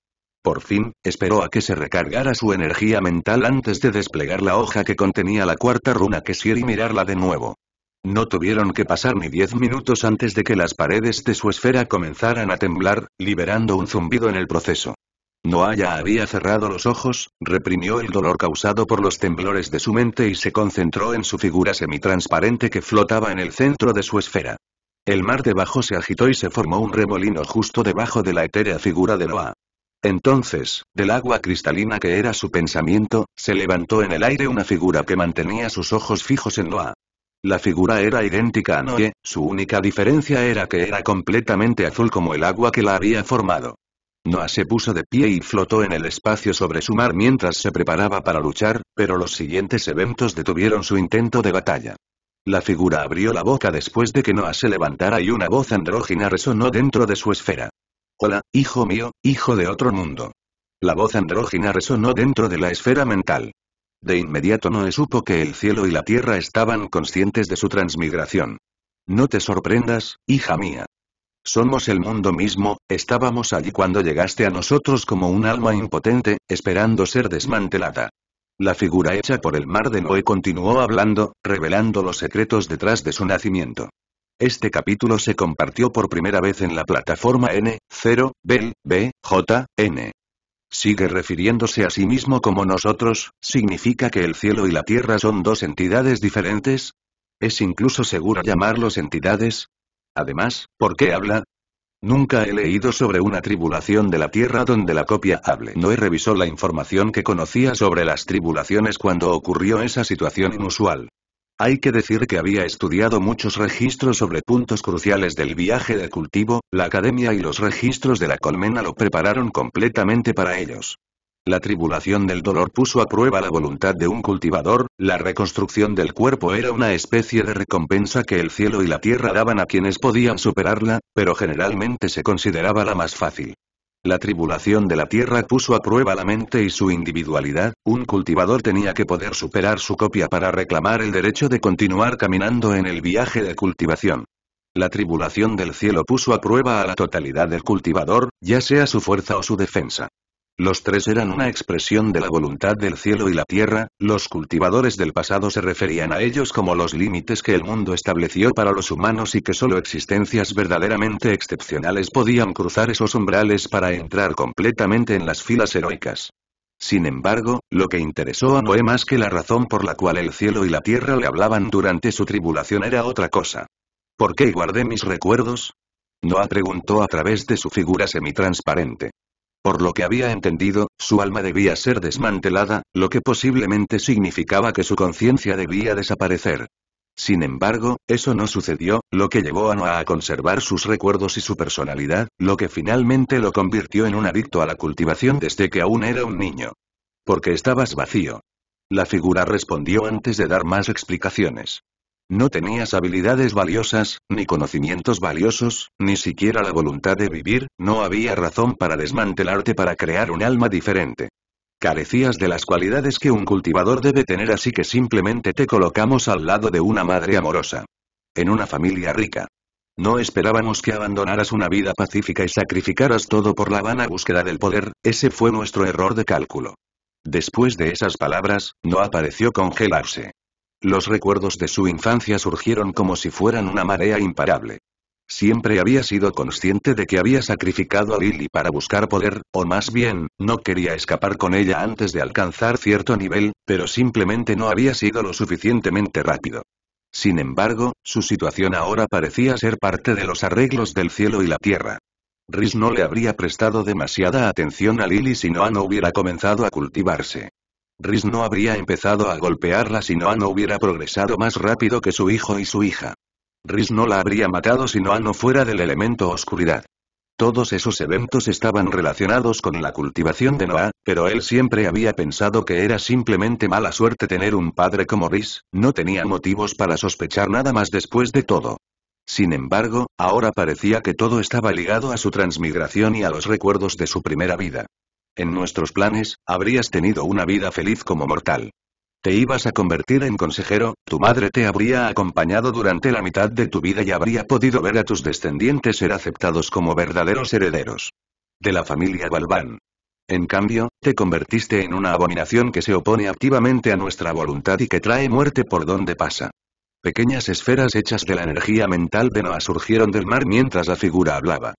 Por fin, esperó a que se recargara su energía mental antes de desplegar la hoja que contenía la cuarta runa que y mirarla de nuevo. No tuvieron que pasar ni diez minutos antes de que las paredes de su esfera comenzaran a temblar, liberando un zumbido en el proceso. ya había cerrado los ojos, reprimió el dolor causado por los temblores de su mente y se concentró en su figura semitransparente que flotaba en el centro de su esfera. El mar debajo se agitó y se formó un remolino justo debajo de la etérea figura de Noah. Entonces, del agua cristalina que era su pensamiento, se levantó en el aire una figura que mantenía sus ojos fijos en Noah. La figura era idéntica a Noé, su única diferencia era que era completamente azul como el agua que la había formado. Noah se puso de pie y flotó en el espacio sobre su mar mientras se preparaba para luchar, pero los siguientes eventos detuvieron su intento de batalla. La figura abrió la boca después de que Noah se levantara y una voz andrógina resonó dentro de su esfera. Hola, hijo mío, hijo de otro mundo. La voz andrógina resonó dentro de la esfera mental. De inmediato Noé supo que el cielo y la tierra estaban conscientes de su transmigración. No te sorprendas, hija mía. Somos el mundo mismo, estábamos allí cuando llegaste a nosotros como un alma impotente, esperando ser desmantelada. La figura hecha por el mar de Noé continuó hablando, revelando los secretos detrás de su nacimiento. Este capítulo se compartió por primera vez en la plataforma N0, Bell, B, J, N. Sigue refiriéndose a sí mismo como nosotros, ¿significa que el cielo y la tierra son dos entidades diferentes? ¿Es incluso seguro llamarlos entidades? Además, ¿por qué habla? Nunca he leído sobre una tribulación de la tierra donde la copia hable. he revisó la información que conocía sobre las tribulaciones cuando ocurrió esa situación inusual. Hay que decir que había estudiado muchos registros sobre puntos cruciales del viaje de cultivo, la academia y los registros de la colmena lo prepararon completamente para ellos. La tribulación del dolor puso a prueba la voluntad de un cultivador, la reconstrucción del cuerpo era una especie de recompensa que el cielo y la tierra daban a quienes podían superarla, pero generalmente se consideraba la más fácil. La tribulación de la tierra puso a prueba la mente y su individualidad, un cultivador tenía que poder superar su copia para reclamar el derecho de continuar caminando en el viaje de cultivación. La tribulación del cielo puso a prueba a la totalidad del cultivador, ya sea su fuerza o su defensa. Los tres eran una expresión de la voluntad del cielo y la tierra, los cultivadores del pasado se referían a ellos como los límites que el mundo estableció para los humanos y que solo existencias verdaderamente excepcionales podían cruzar esos umbrales para entrar completamente en las filas heroicas. Sin embargo, lo que interesó a Noé más que la razón por la cual el cielo y la tierra le hablaban durante su tribulación era otra cosa. ¿Por qué guardé mis recuerdos? Noah preguntó a través de su figura semitransparente. Por lo que había entendido, su alma debía ser desmantelada, lo que posiblemente significaba que su conciencia debía desaparecer. Sin embargo, eso no sucedió, lo que llevó a Noah a conservar sus recuerdos y su personalidad, lo que finalmente lo convirtió en un adicto a la cultivación desde que aún era un niño. Porque estabas vacío. La figura respondió antes de dar más explicaciones. No tenías habilidades valiosas, ni conocimientos valiosos, ni siquiera la voluntad de vivir, no había razón para desmantelarte para crear un alma diferente. Carecías de las cualidades que un cultivador debe tener así que simplemente te colocamos al lado de una madre amorosa. En una familia rica. No esperábamos que abandonaras una vida pacífica y sacrificaras todo por la vana búsqueda del poder, ese fue nuestro error de cálculo. Después de esas palabras, no apareció congelarse. Los recuerdos de su infancia surgieron como si fueran una marea imparable. Siempre había sido consciente de que había sacrificado a Lily para buscar poder, o más bien, no quería escapar con ella antes de alcanzar cierto nivel, pero simplemente no había sido lo suficientemente rápido. Sin embargo, su situación ahora parecía ser parte de los arreglos del cielo y la tierra. Rhys no le habría prestado demasiada atención a Lily si Noah no hubiera comenzado a cultivarse. Rhys no habría empezado a golpearla si Noah no hubiera progresado más rápido que su hijo y su hija. Rhys no la habría matado si Noah no fuera del elemento oscuridad. Todos esos eventos estaban relacionados con la cultivación de Noah, pero él siempre había pensado que era simplemente mala suerte tener un padre como Rhys, no tenía motivos para sospechar nada más después de todo. Sin embargo, ahora parecía que todo estaba ligado a su transmigración y a los recuerdos de su primera vida en nuestros planes, habrías tenido una vida feliz como mortal. Te ibas a convertir en consejero, tu madre te habría acompañado durante la mitad de tu vida y habría podido ver a tus descendientes ser aceptados como verdaderos herederos. De la familia galván En cambio, te convertiste en una abominación que se opone activamente a nuestra voluntad y que trae muerte por donde pasa. Pequeñas esferas hechas de la energía mental de Noah surgieron del mar mientras la figura hablaba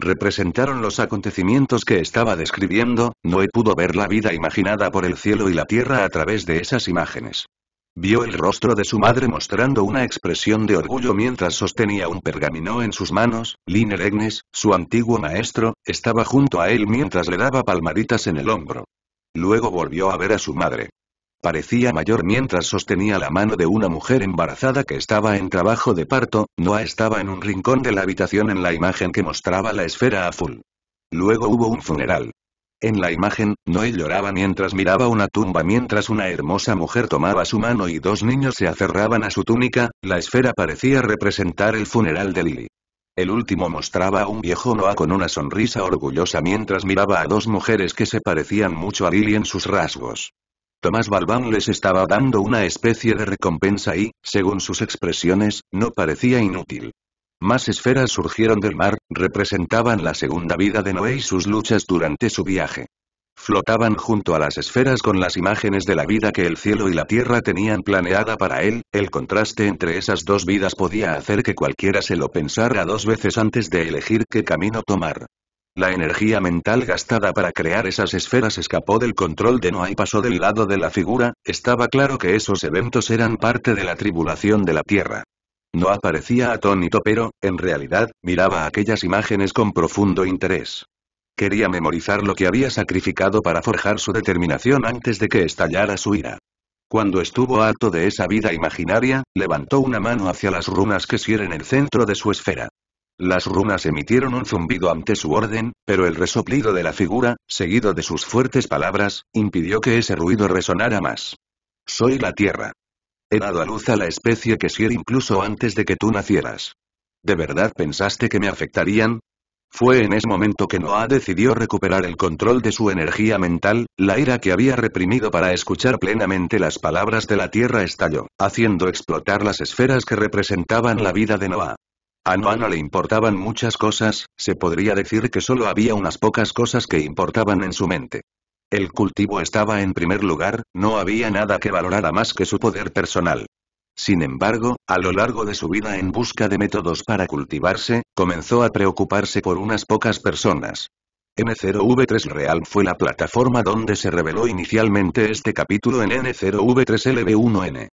representaron los acontecimientos que estaba describiendo, Noé pudo ver la vida imaginada por el cielo y la tierra a través de esas imágenes. Vio el rostro de su madre mostrando una expresión de orgullo mientras sostenía un pergamino en sus manos, Liner Egnes, su antiguo maestro, estaba junto a él mientras le daba palmaditas en el hombro. Luego volvió a ver a su madre. Parecía mayor mientras sostenía la mano de una mujer embarazada que estaba en trabajo de parto, Noah estaba en un rincón de la habitación en la imagen que mostraba la esfera azul. Luego hubo un funeral. En la imagen, Noah lloraba mientras miraba una tumba mientras una hermosa mujer tomaba su mano y dos niños se aferraban a su túnica, la esfera parecía representar el funeral de Lily. El último mostraba a un viejo Noah con una sonrisa orgullosa mientras miraba a dos mujeres que se parecían mucho a Lily en sus rasgos. Tomás Balbán les estaba dando una especie de recompensa y, según sus expresiones, no parecía inútil. Más esferas surgieron del mar, representaban la segunda vida de Noé y sus luchas durante su viaje. Flotaban junto a las esferas con las imágenes de la vida que el cielo y la tierra tenían planeada para él, el contraste entre esas dos vidas podía hacer que cualquiera se lo pensara dos veces antes de elegir qué camino tomar. La energía mental gastada para crear esas esferas escapó del control de Noah y pasó del lado de la figura, estaba claro que esos eventos eran parte de la tribulación de la Tierra. No parecía atónito pero, en realidad, miraba aquellas imágenes con profundo interés. Quería memorizar lo que había sacrificado para forjar su determinación antes de que estallara su ira. Cuando estuvo harto de esa vida imaginaria, levantó una mano hacia las runas que en el centro de su esfera. Las runas emitieron un zumbido ante su orden, pero el resoplido de la figura, seguido de sus fuertes palabras, impidió que ese ruido resonara más. Soy la Tierra. He dado a luz a la especie que era incluso antes de que tú nacieras. ¿De verdad pensaste que me afectarían? Fue en ese momento que Noah decidió recuperar el control de su energía mental, la ira que había reprimido para escuchar plenamente las palabras de la Tierra estalló, haciendo explotar las esferas que representaban la vida de Noah. A Noana le importaban muchas cosas, se podría decir que solo había unas pocas cosas que importaban en su mente. El cultivo estaba en primer lugar, no había nada que valorara más que su poder personal. Sin embargo, a lo largo de su vida en busca de métodos para cultivarse, comenzó a preocuparse por unas pocas personas. N0V3 Real fue la plataforma donde se reveló inicialmente este capítulo en N0V3LB1N.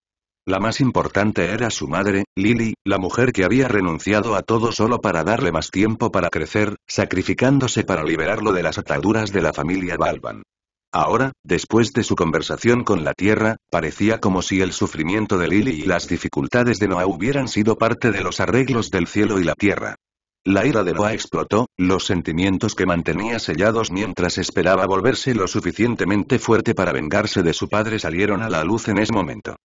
La más importante era su madre, Lily, la mujer que había renunciado a todo solo para darle más tiempo para crecer, sacrificándose para liberarlo de las ataduras de la familia Balvan. Ahora, después de su conversación con la Tierra, parecía como si el sufrimiento de Lily y las dificultades de Noah hubieran sido parte de los arreglos del cielo y la Tierra. La ira de Noah explotó, los sentimientos que mantenía sellados mientras esperaba volverse lo suficientemente fuerte para vengarse de su padre salieron a la luz en ese momento.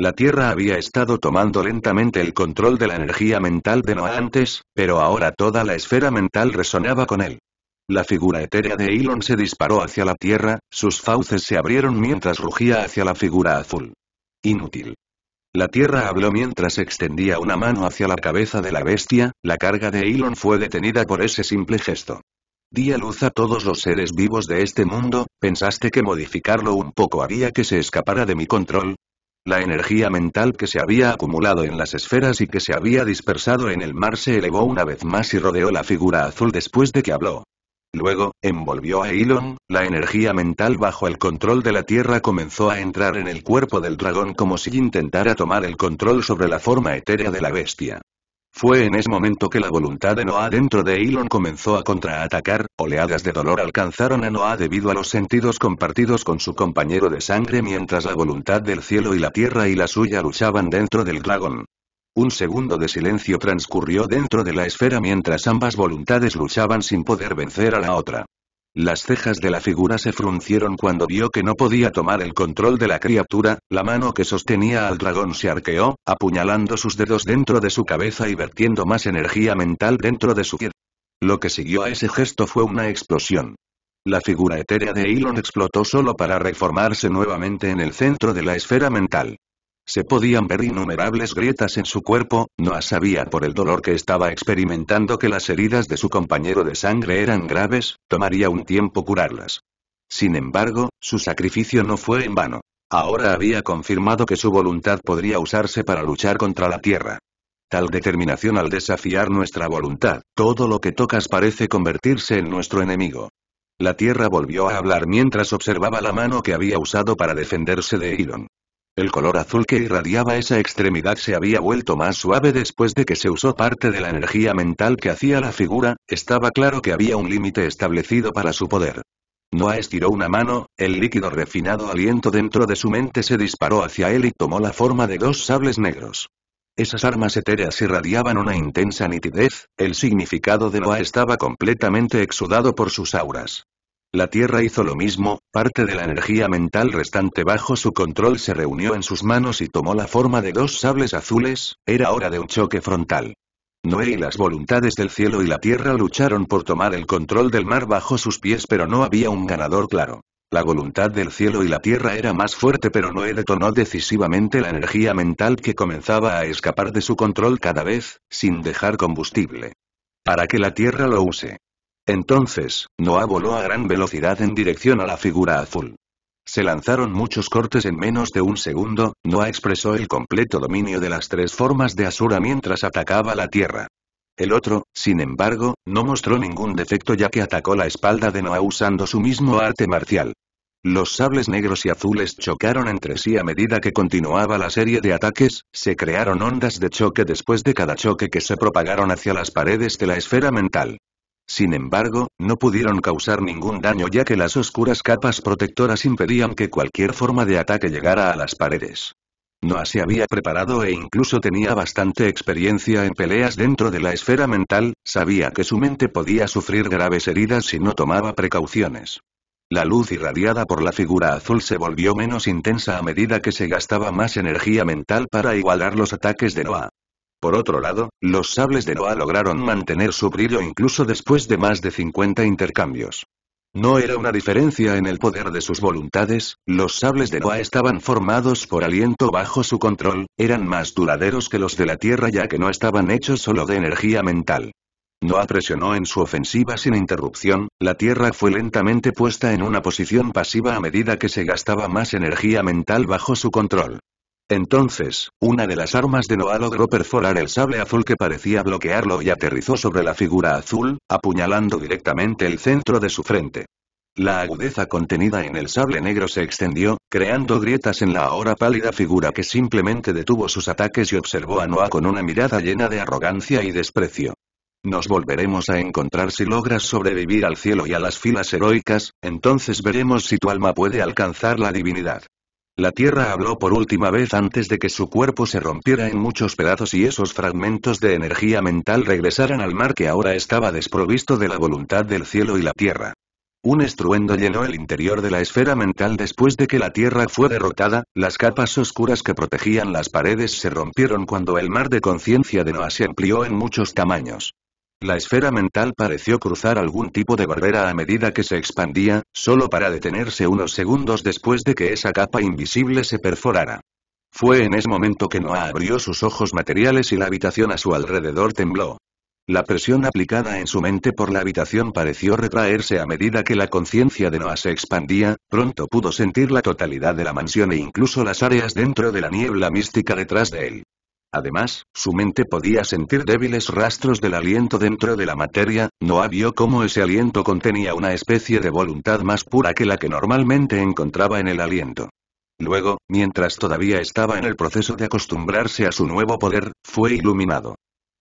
La Tierra había estado tomando lentamente el control de la energía mental de Noah antes, pero ahora toda la esfera mental resonaba con él. La figura etérea de Elon se disparó hacia la Tierra, sus fauces se abrieron mientras rugía hacia la figura azul. Inútil. La Tierra habló mientras extendía una mano hacia la cabeza de la bestia, la carga de Elon fue detenida por ese simple gesto. «Día luz a todos los seres vivos de este mundo, pensaste que modificarlo un poco haría que se escapara de mi control, la energía mental que se había acumulado en las esferas y que se había dispersado en el mar se elevó una vez más y rodeó la figura azul después de que habló. Luego, envolvió a Elon, la energía mental bajo el control de la Tierra comenzó a entrar en el cuerpo del dragón como si intentara tomar el control sobre la forma etérea de la bestia. Fue en ese momento que la voluntad de Noah dentro de Elon comenzó a contraatacar, oleadas de dolor alcanzaron a Noah debido a los sentidos compartidos con su compañero de sangre mientras la voluntad del cielo y la tierra y la suya luchaban dentro del dragón. Un segundo de silencio transcurrió dentro de la esfera mientras ambas voluntades luchaban sin poder vencer a la otra. Las cejas de la figura se fruncieron cuando vio que no podía tomar el control de la criatura, la mano que sostenía al dragón se arqueó, apuñalando sus dedos dentro de su cabeza y vertiendo más energía mental dentro de su piel. Lo que siguió a ese gesto fue una explosión. La figura etérea de Elon explotó solo para reformarse nuevamente en el centro de la esfera mental. Se podían ver innumerables grietas en su cuerpo, No sabía por el dolor que estaba experimentando que las heridas de su compañero de sangre eran graves, tomaría un tiempo curarlas. Sin embargo, su sacrificio no fue en vano. Ahora había confirmado que su voluntad podría usarse para luchar contra la Tierra. Tal determinación al desafiar nuestra voluntad, todo lo que tocas parece convertirse en nuestro enemigo. La Tierra volvió a hablar mientras observaba la mano que había usado para defenderse de Elon. El color azul que irradiaba esa extremidad se había vuelto más suave después de que se usó parte de la energía mental que hacía la figura, estaba claro que había un límite establecido para su poder. Noah estiró una mano, el líquido refinado aliento dentro de su mente se disparó hacia él y tomó la forma de dos sables negros. Esas armas etéreas irradiaban una intensa nitidez, el significado de Noah estaba completamente exudado por sus auras. La Tierra hizo lo mismo, parte de la energía mental restante bajo su control se reunió en sus manos y tomó la forma de dos sables azules, era hora de un choque frontal. Noé y las voluntades del cielo y la tierra lucharon por tomar el control del mar bajo sus pies pero no había un ganador claro. La voluntad del cielo y la tierra era más fuerte pero Noé detonó decisivamente la energía mental que comenzaba a escapar de su control cada vez, sin dejar combustible. Para que la tierra lo use. Entonces, Noah voló a gran velocidad en dirección a la figura azul. Se lanzaron muchos cortes en menos de un segundo, Noah expresó el completo dominio de las tres formas de Asura mientras atacaba la Tierra. El otro, sin embargo, no mostró ningún defecto ya que atacó la espalda de Noah usando su mismo arte marcial. Los sables negros y azules chocaron entre sí a medida que continuaba la serie de ataques, se crearon ondas de choque después de cada choque que se propagaron hacia las paredes de la esfera mental. Sin embargo, no pudieron causar ningún daño ya que las oscuras capas protectoras impedían que cualquier forma de ataque llegara a las paredes. Noah se había preparado e incluso tenía bastante experiencia en peleas dentro de la esfera mental, sabía que su mente podía sufrir graves heridas si no tomaba precauciones. La luz irradiada por la figura azul se volvió menos intensa a medida que se gastaba más energía mental para igualar los ataques de Noah. Por otro lado, los sables de Noah lograron mantener su brillo incluso después de más de 50 intercambios. No era una diferencia en el poder de sus voluntades, los sables de Noah estaban formados por aliento bajo su control, eran más duraderos que los de la Tierra ya que no estaban hechos solo de energía mental. Noah presionó en su ofensiva sin interrupción, la Tierra fue lentamente puesta en una posición pasiva a medida que se gastaba más energía mental bajo su control. Entonces, una de las armas de Noah logró perforar el sable azul que parecía bloquearlo y aterrizó sobre la figura azul, apuñalando directamente el centro de su frente. La agudeza contenida en el sable negro se extendió, creando grietas en la ahora pálida figura que simplemente detuvo sus ataques y observó a Noah con una mirada llena de arrogancia y desprecio. Nos volveremos a encontrar si logras sobrevivir al cielo y a las filas heroicas, entonces veremos si tu alma puede alcanzar la divinidad. La Tierra habló por última vez antes de que su cuerpo se rompiera en muchos pedazos y esos fragmentos de energía mental regresaran al mar que ahora estaba desprovisto de la voluntad del cielo y la Tierra. Un estruendo llenó el interior de la esfera mental después de que la Tierra fue derrotada, las capas oscuras que protegían las paredes se rompieron cuando el mar de conciencia de Noah se amplió en muchos tamaños. La esfera mental pareció cruzar algún tipo de barrera a medida que se expandía, solo para detenerse unos segundos después de que esa capa invisible se perforara. Fue en ese momento que Noah abrió sus ojos materiales y la habitación a su alrededor tembló. La presión aplicada en su mente por la habitación pareció retraerse a medida que la conciencia de Noah se expandía, pronto pudo sentir la totalidad de la mansión e incluso las áreas dentro de la niebla mística detrás de él. Además, su mente podía sentir débiles rastros del aliento dentro de la materia, Noah vio cómo ese aliento contenía una especie de voluntad más pura que la que normalmente encontraba en el aliento. Luego, mientras todavía estaba en el proceso de acostumbrarse a su nuevo poder, fue iluminado.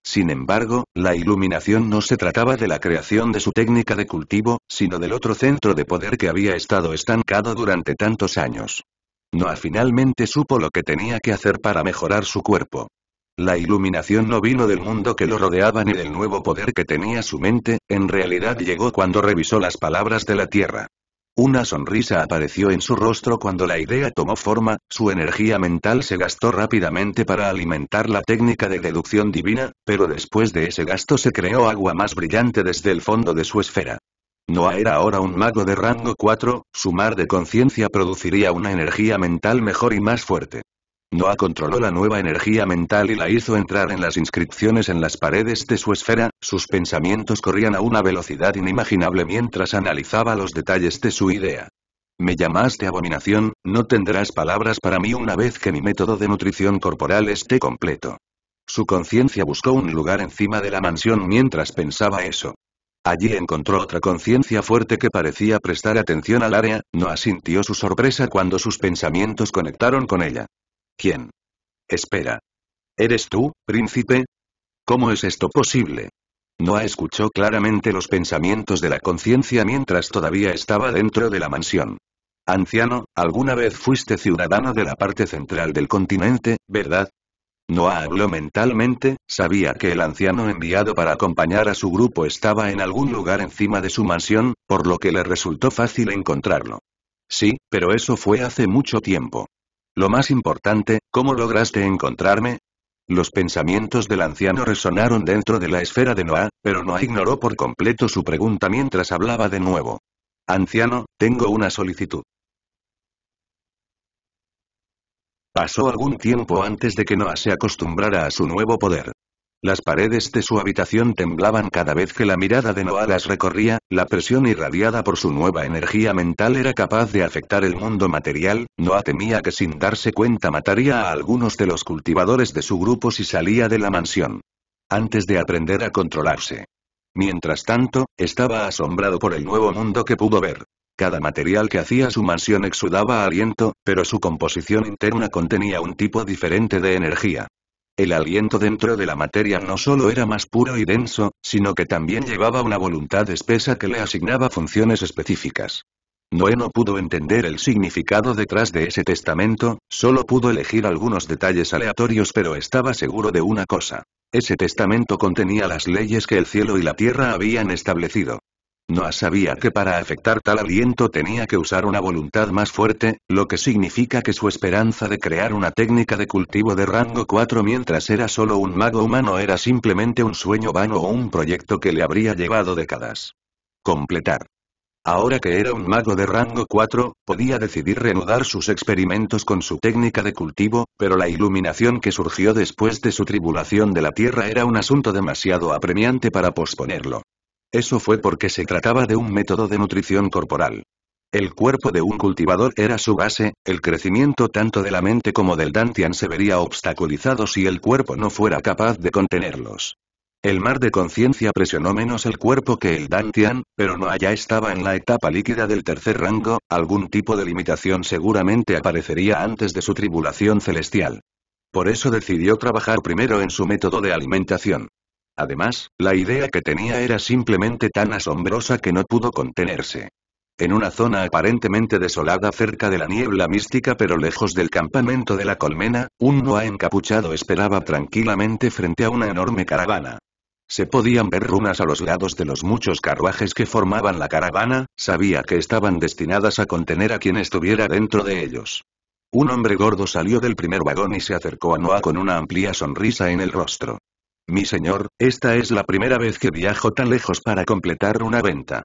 Sin embargo, la iluminación no se trataba de la creación de su técnica de cultivo, sino del otro centro de poder que había estado estancado durante tantos años. Noah finalmente supo lo que tenía que hacer para mejorar su cuerpo. La iluminación no vino del mundo que lo rodeaba ni del nuevo poder que tenía su mente, en realidad llegó cuando revisó las palabras de la Tierra. Una sonrisa apareció en su rostro cuando la idea tomó forma, su energía mental se gastó rápidamente para alimentar la técnica de deducción divina, pero después de ese gasto se creó agua más brillante desde el fondo de su esfera. No era ahora un mago de rango 4, su mar de conciencia produciría una energía mental mejor y más fuerte. Noah controló la nueva energía mental y la hizo entrar en las inscripciones en las paredes de su esfera, sus pensamientos corrían a una velocidad inimaginable mientras analizaba los detalles de su idea. Me llamaste abominación, no tendrás palabras para mí una vez que mi método de nutrición corporal esté completo. Su conciencia buscó un lugar encima de la mansión mientras pensaba eso. Allí encontró otra conciencia fuerte que parecía prestar atención al área, no asintió su sorpresa cuando sus pensamientos conectaron con ella. ¿Quién? Espera. ¿Eres tú, príncipe? ¿Cómo es esto posible? Noah escuchó claramente los pensamientos de la conciencia mientras todavía estaba dentro de la mansión. Anciano, alguna vez fuiste ciudadano de la parte central del continente, ¿verdad? Noah habló mentalmente, sabía que el anciano enviado para acompañar a su grupo estaba en algún lugar encima de su mansión, por lo que le resultó fácil encontrarlo. Sí, pero eso fue hace mucho tiempo. Lo más importante, ¿cómo lograste encontrarme? Los pensamientos del anciano resonaron dentro de la esfera de Noah, pero Noah ignoró por completo su pregunta mientras hablaba de nuevo. Anciano, tengo una solicitud. Pasó algún tiempo antes de que Noah se acostumbrara a su nuevo poder. Las paredes de su habitación temblaban cada vez que la mirada de Noah las recorría, la presión irradiada por su nueva energía mental era capaz de afectar el mundo material, Noah temía que sin darse cuenta mataría a algunos de los cultivadores de su grupo si salía de la mansión. Antes de aprender a controlarse. Mientras tanto, estaba asombrado por el nuevo mundo que pudo ver. Cada material que hacía su mansión exudaba aliento, pero su composición interna contenía un tipo diferente de energía. El aliento dentro de la materia no solo era más puro y denso, sino que también llevaba una voluntad espesa que le asignaba funciones específicas. Noé no pudo entender el significado detrás de ese testamento, solo pudo elegir algunos detalles aleatorios pero estaba seguro de una cosa. Ese testamento contenía las leyes que el cielo y la tierra habían establecido. No sabía que para afectar tal aliento tenía que usar una voluntad más fuerte, lo que significa que su esperanza de crear una técnica de cultivo de rango 4 mientras era solo un mago humano era simplemente un sueño vano o un proyecto que le habría llevado décadas. Completar. Ahora que era un mago de rango 4, podía decidir reanudar sus experimentos con su técnica de cultivo, pero la iluminación que surgió después de su tribulación de la Tierra era un asunto demasiado apremiante para posponerlo. Eso fue porque se trataba de un método de nutrición corporal. El cuerpo de un cultivador era su base, el crecimiento tanto de la mente como del Dantian se vería obstaculizado si el cuerpo no fuera capaz de contenerlos. El mar de conciencia presionó menos el cuerpo que el Dantian, pero no allá estaba en la etapa líquida del tercer rango, algún tipo de limitación seguramente aparecería antes de su tribulación celestial. Por eso decidió trabajar primero en su método de alimentación. Además, la idea que tenía era simplemente tan asombrosa que no pudo contenerse. En una zona aparentemente desolada cerca de la niebla mística pero lejos del campamento de la colmena, un Noah encapuchado esperaba tranquilamente frente a una enorme caravana. Se podían ver runas a los lados de los muchos carruajes que formaban la caravana, sabía que estaban destinadas a contener a quien estuviera dentro de ellos. Un hombre gordo salió del primer vagón y se acercó a Noah con una amplia sonrisa en el rostro. Mi señor, esta es la primera vez que viajo tan lejos para completar una venta.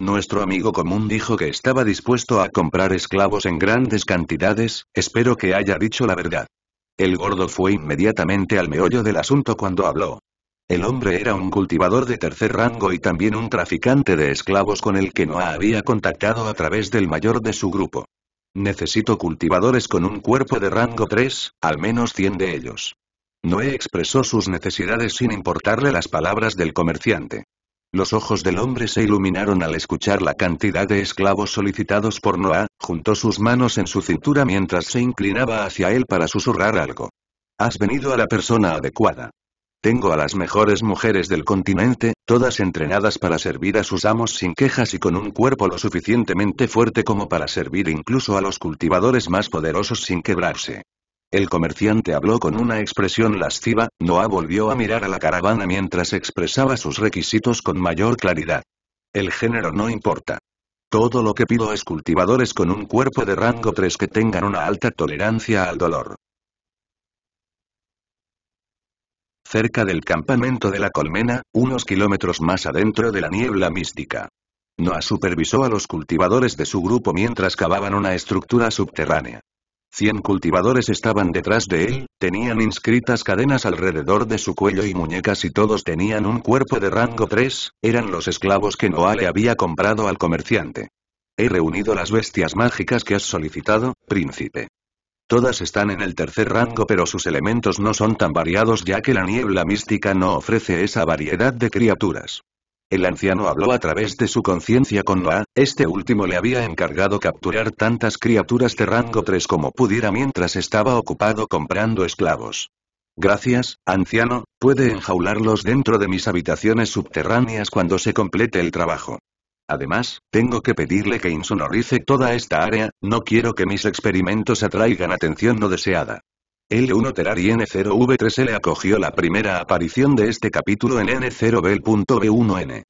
Nuestro amigo común dijo que estaba dispuesto a comprar esclavos en grandes cantidades, espero que haya dicho la verdad. El gordo fue inmediatamente al meollo del asunto cuando habló. El hombre era un cultivador de tercer rango y también un traficante de esclavos con el que no había contactado a través del mayor de su grupo. Necesito cultivadores con un cuerpo de rango 3, al menos 100 de ellos. Noé expresó sus necesidades sin importarle las palabras del comerciante. Los ojos del hombre se iluminaron al escuchar la cantidad de esclavos solicitados por Noé. juntó sus manos en su cintura mientras se inclinaba hacia él para susurrar algo. Has venido a la persona adecuada. Tengo a las mejores mujeres del continente, todas entrenadas para servir a sus amos sin quejas y con un cuerpo lo suficientemente fuerte como para servir incluso a los cultivadores más poderosos sin quebrarse. El comerciante habló con una expresión lasciva, Noah volvió a mirar a la caravana mientras expresaba sus requisitos con mayor claridad. El género no importa. Todo lo que pido es cultivadores con un cuerpo de rango 3 que tengan una alta tolerancia al dolor. Cerca del campamento de la colmena, unos kilómetros más adentro de la niebla mística. Noah supervisó a los cultivadores de su grupo mientras cavaban una estructura subterránea. Cien cultivadores estaban detrás de él, tenían inscritas cadenas alrededor de su cuello y muñecas y todos tenían un cuerpo de rango 3, eran los esclavos que Noah le había comprado al comerciante. He reunido las bestias mágicas que has solicitado, príncipe. Todas están en el tercer rango pero sus elementos no son tan variados ya que la niebla mística no ofrece esa variedad de criaturas. El anciano habló a través de su conciencia con Noah, este último le había encargado capturar tantas criaturas de rango 3 como pudiera mientras estaba ocupado comprando esclavos. Gracias, anciano, puede enjaularlos dentro de mis habitaciones subterráneas cuando se complete el trabajo. Además, tengo que pedirle que insonorice toda esta área, no quiero que mis experimentos atraigan atención no deseada. L1 Terari N0V3L acogió la primera aparición de este capítulo en n 0 b 1 n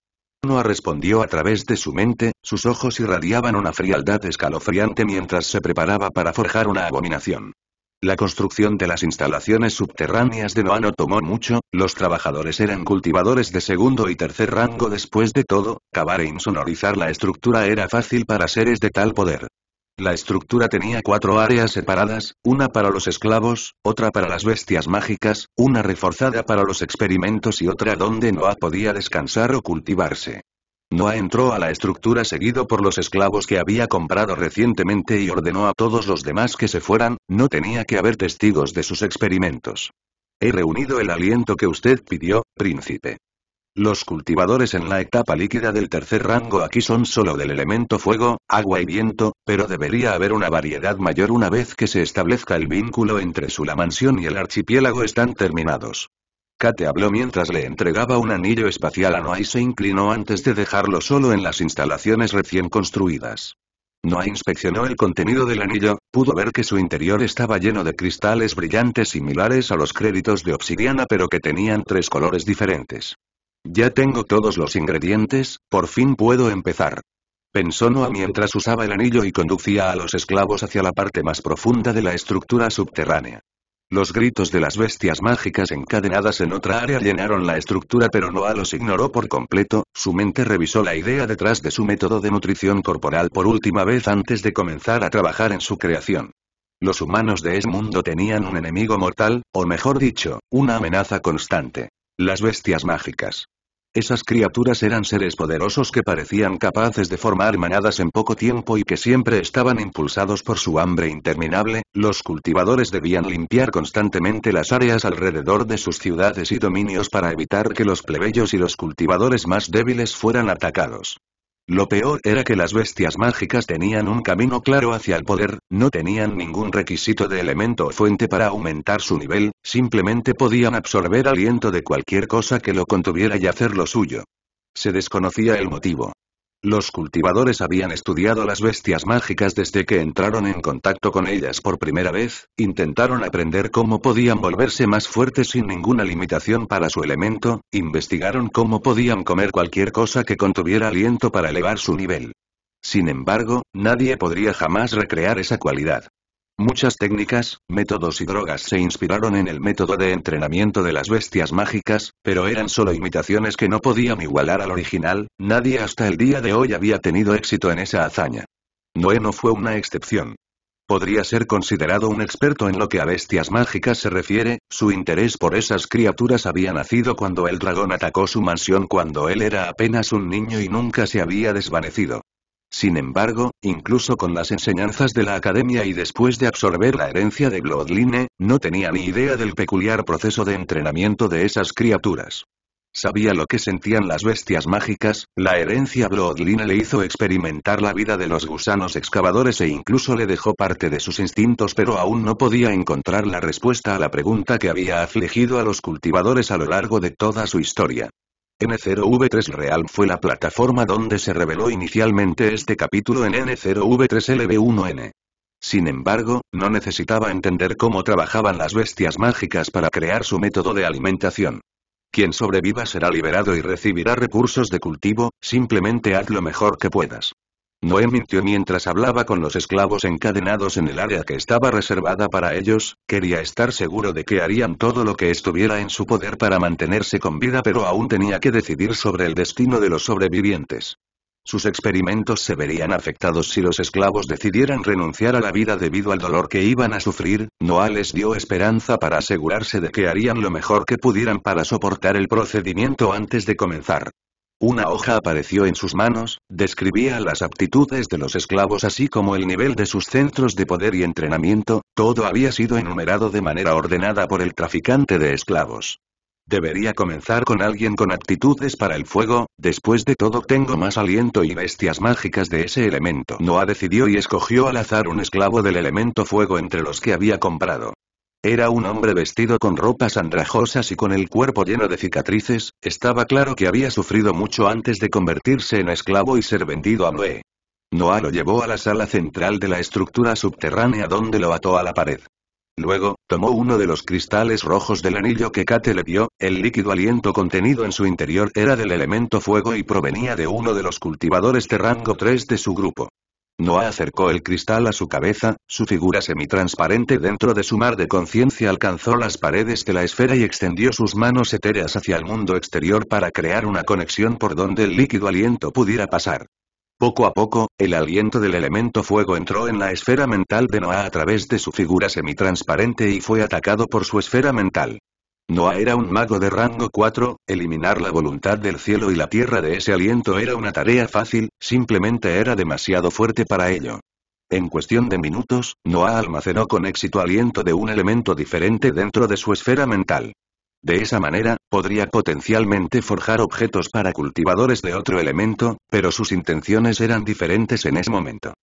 Noa respondió a través de su mente, sus ojos irradiaban una frialdad escalofriante mientras se preparaba para forjar una abominación. La construcción de las instalaciones subterráneas de Noa no tomó mucho, los trabajadores eran cultivadores de segundo y tercer rango después de todo, cavar e insonorizar la estructura era fácil para seres de tal poder. La estructura tenía cuatro áreas separadas, una para los esclavos, otra para las bestias mágicas, una reforzada para los experimentos y otra donde Noah podía descansar o cultivarse. Noah entró a la estructura seguido por los esclavos que había comprado recientemente y ordenó a todos los demás que se fueran, no tenía que haber testigos de sus experimentos. He reunido el aliento que usted pidió, príncipe. Los cultivadores en la etapa líquida del tercer rango aquí son solo del elemento fuego, agua y viento, pero debería haber una variedad mayor una vez que se establezca el vínculo entre su la mansión y el archipiélago están terminados. Kate habló mientras le entregaba un anillo espacial a Noah y se inclinó antes de dejarlo solo en las instalaciones recién construidas. Noah inspeccionó el contenido del anillo, pudo ver que su interior estaba lleno de cristales brillantes similares a los créditos de obsidiana pero que tenían tres colores diferentes. Ya tengo todos los ingredientes, por fin puedo empezar. Pensó Noah mientras usaba el anillo y conducía a los esclavos hacia la parte más profunda de la estructura subterránea. Los gritos de las bestias mágicas encadenadas en otra área llenaron la estructura pero Noah los ignoró por completo, su mente revisó la idea detrás de su método de nutrición corporal por última vez antes de comenzar a trabajar en su creación. Los humanos de ese mundo tenían un enemigo mortal, o mejor dicho, una amenaza constante. Las bestias mágicas. Esas criaturas eran seres poderosos que parecían capaces de formar manadas en poco tiempo y que siempre estaban impulsados por su hambre interminable, los cultivadores debían limpiar constantemente las áreas alrededor de sus ciudades y dominios para evitar que los plebeyos y los cultivadores más débiles fueran atacados. Lo peor era que las bestias mágicas tenían un camino claro hacia el poder, no tenían ningún requisito de elemento o fuente para aumentar su nivel, simplemente podían absorber aliento de cualquier cosa que lo contuviera y hacer lo suyo. Se desconocía el motivo. Los cultivadores habían estudiado las bestias mágicas desde que entraron en contacto con ellas por primera vez, intentaron aprender cómo podían volverse más fuertes sin ninguna limitación para su elemento, investigaron cómo podían comer cualquier cosa que contuviera aliento para elevar su nivel. Sin embargo, nadie podría jamás recrear esa cualidad. Muchas técnicas, métodos y drogas se inspiraron en el método de entrenamiento de las bestias mágicas, pero eran solo imitaciones que no podían igualar al original, nadie hasta el día de hoy había tenido éxito en esa hazaña. Noé no fue una excepción. Podría ser considerado un experto en lo que a bestias mágicas se refiere, su interés por esas criaturas había nacido cuando el dragón atacó su mansión cuando él era apenas un niño y nunca se había desvanecido. Sin embargo, incluso con las enseñanzas de la academia y después de absorber la herencia de Bloodline, no tenía ni idea del peculiar proceso de entrenamiento de esas criaturas. Sabía lo que sentían las bestias mágicas, la herencia Bloodline le hizo experimentar la vida de los gusanos excavadores e incluso le dejó parte de sus instintos pero aún no podía encontrar la respuesta a la pregunta que había afligido a los cultivadores a lo largo de toda su historia. N0V3 Real fue la plataforma donde se reveló inicialmente este capítulo en N0V3LB1N. Sin embargo, no necesitaba entender cómo trabajaban las bestias mágicas para crear su método de alimentación. Quien sobreviva será liberado y recibirá recursos de cultivo, simplemente haz lo mejor que puedas. Noé mintió mientras hablaba con los esclavos encadenados en el área que estaba reservada para ellos, quería estar seguro de que harían todo lo que estuviera en su poder para mantenerse con vida pero aún tenía que decidir sobre el destino de los sobrevivientes. Sus experimentos se verían afectados si los esclavos decidieran renunciar a la vida debido al dolor que iban a sufrir, Noah les dio esperanza para asegurarse de que harían lo mejor que pudieran para soportar el procedimiento antes de comenzar. Una hoja apareció en sus manos, describía las aptitudes de los esclavos así como el nivel de sus centros de poder y entrenamiento, todo había sido enumerado de manera ordenada por el traficante de esclavos. Debería comenzar con alguien con aptitudes para el fuego, después de todo tengo más aliento y bestias mágicas de ese elemento. Noah decidió y escogió al azar un esclavo del elemento fuego entre los que había comprado. Era un hombre vestido con ropas andrajosas y con el cuerpo lleno de cicatrices, estaba claro que había sufrido mucho antes de convertirse en esclavo y ser vendido a Noé. Noah lo llevó a la sala central de la estructura subterránea donde lo ató a la pared. Luego, tomó uno de los cristales rojos del anillo que Kate le dio, el líquido aliento contenido en su interior era del elemento fuego y provenía de uno de los cultivadores de rango 3 de su grupo. Noah acercó el cristal a su cabeza, su figura semitransparente dentro de su mar de conciencia alcanzó las paredes de la esfera y extendió sus manos etéreas hacia el mundo exterior para crear una conexión por donde el líquido aliento pudiera pasar. Poco a poco, el aliento del elemento fuego entró en la esfera mental de Noah a través de su figura semitransparente y fue atacado por su esfera mental. Noah era un mago de rango 4, eliminar la voluntad del cielo y la tierra de ese aliento era una tarea fácil, simplemente era demasiado fuerte para ello. En cuestión de minutos, Noah almacenó con éxito aliento de un elemento diferente dentro de su esfera mental. De esa manera, podría potencialmente forjar objetos para cultivadores de otro elemento, pero sus intenciones eran diferentes en ese momento.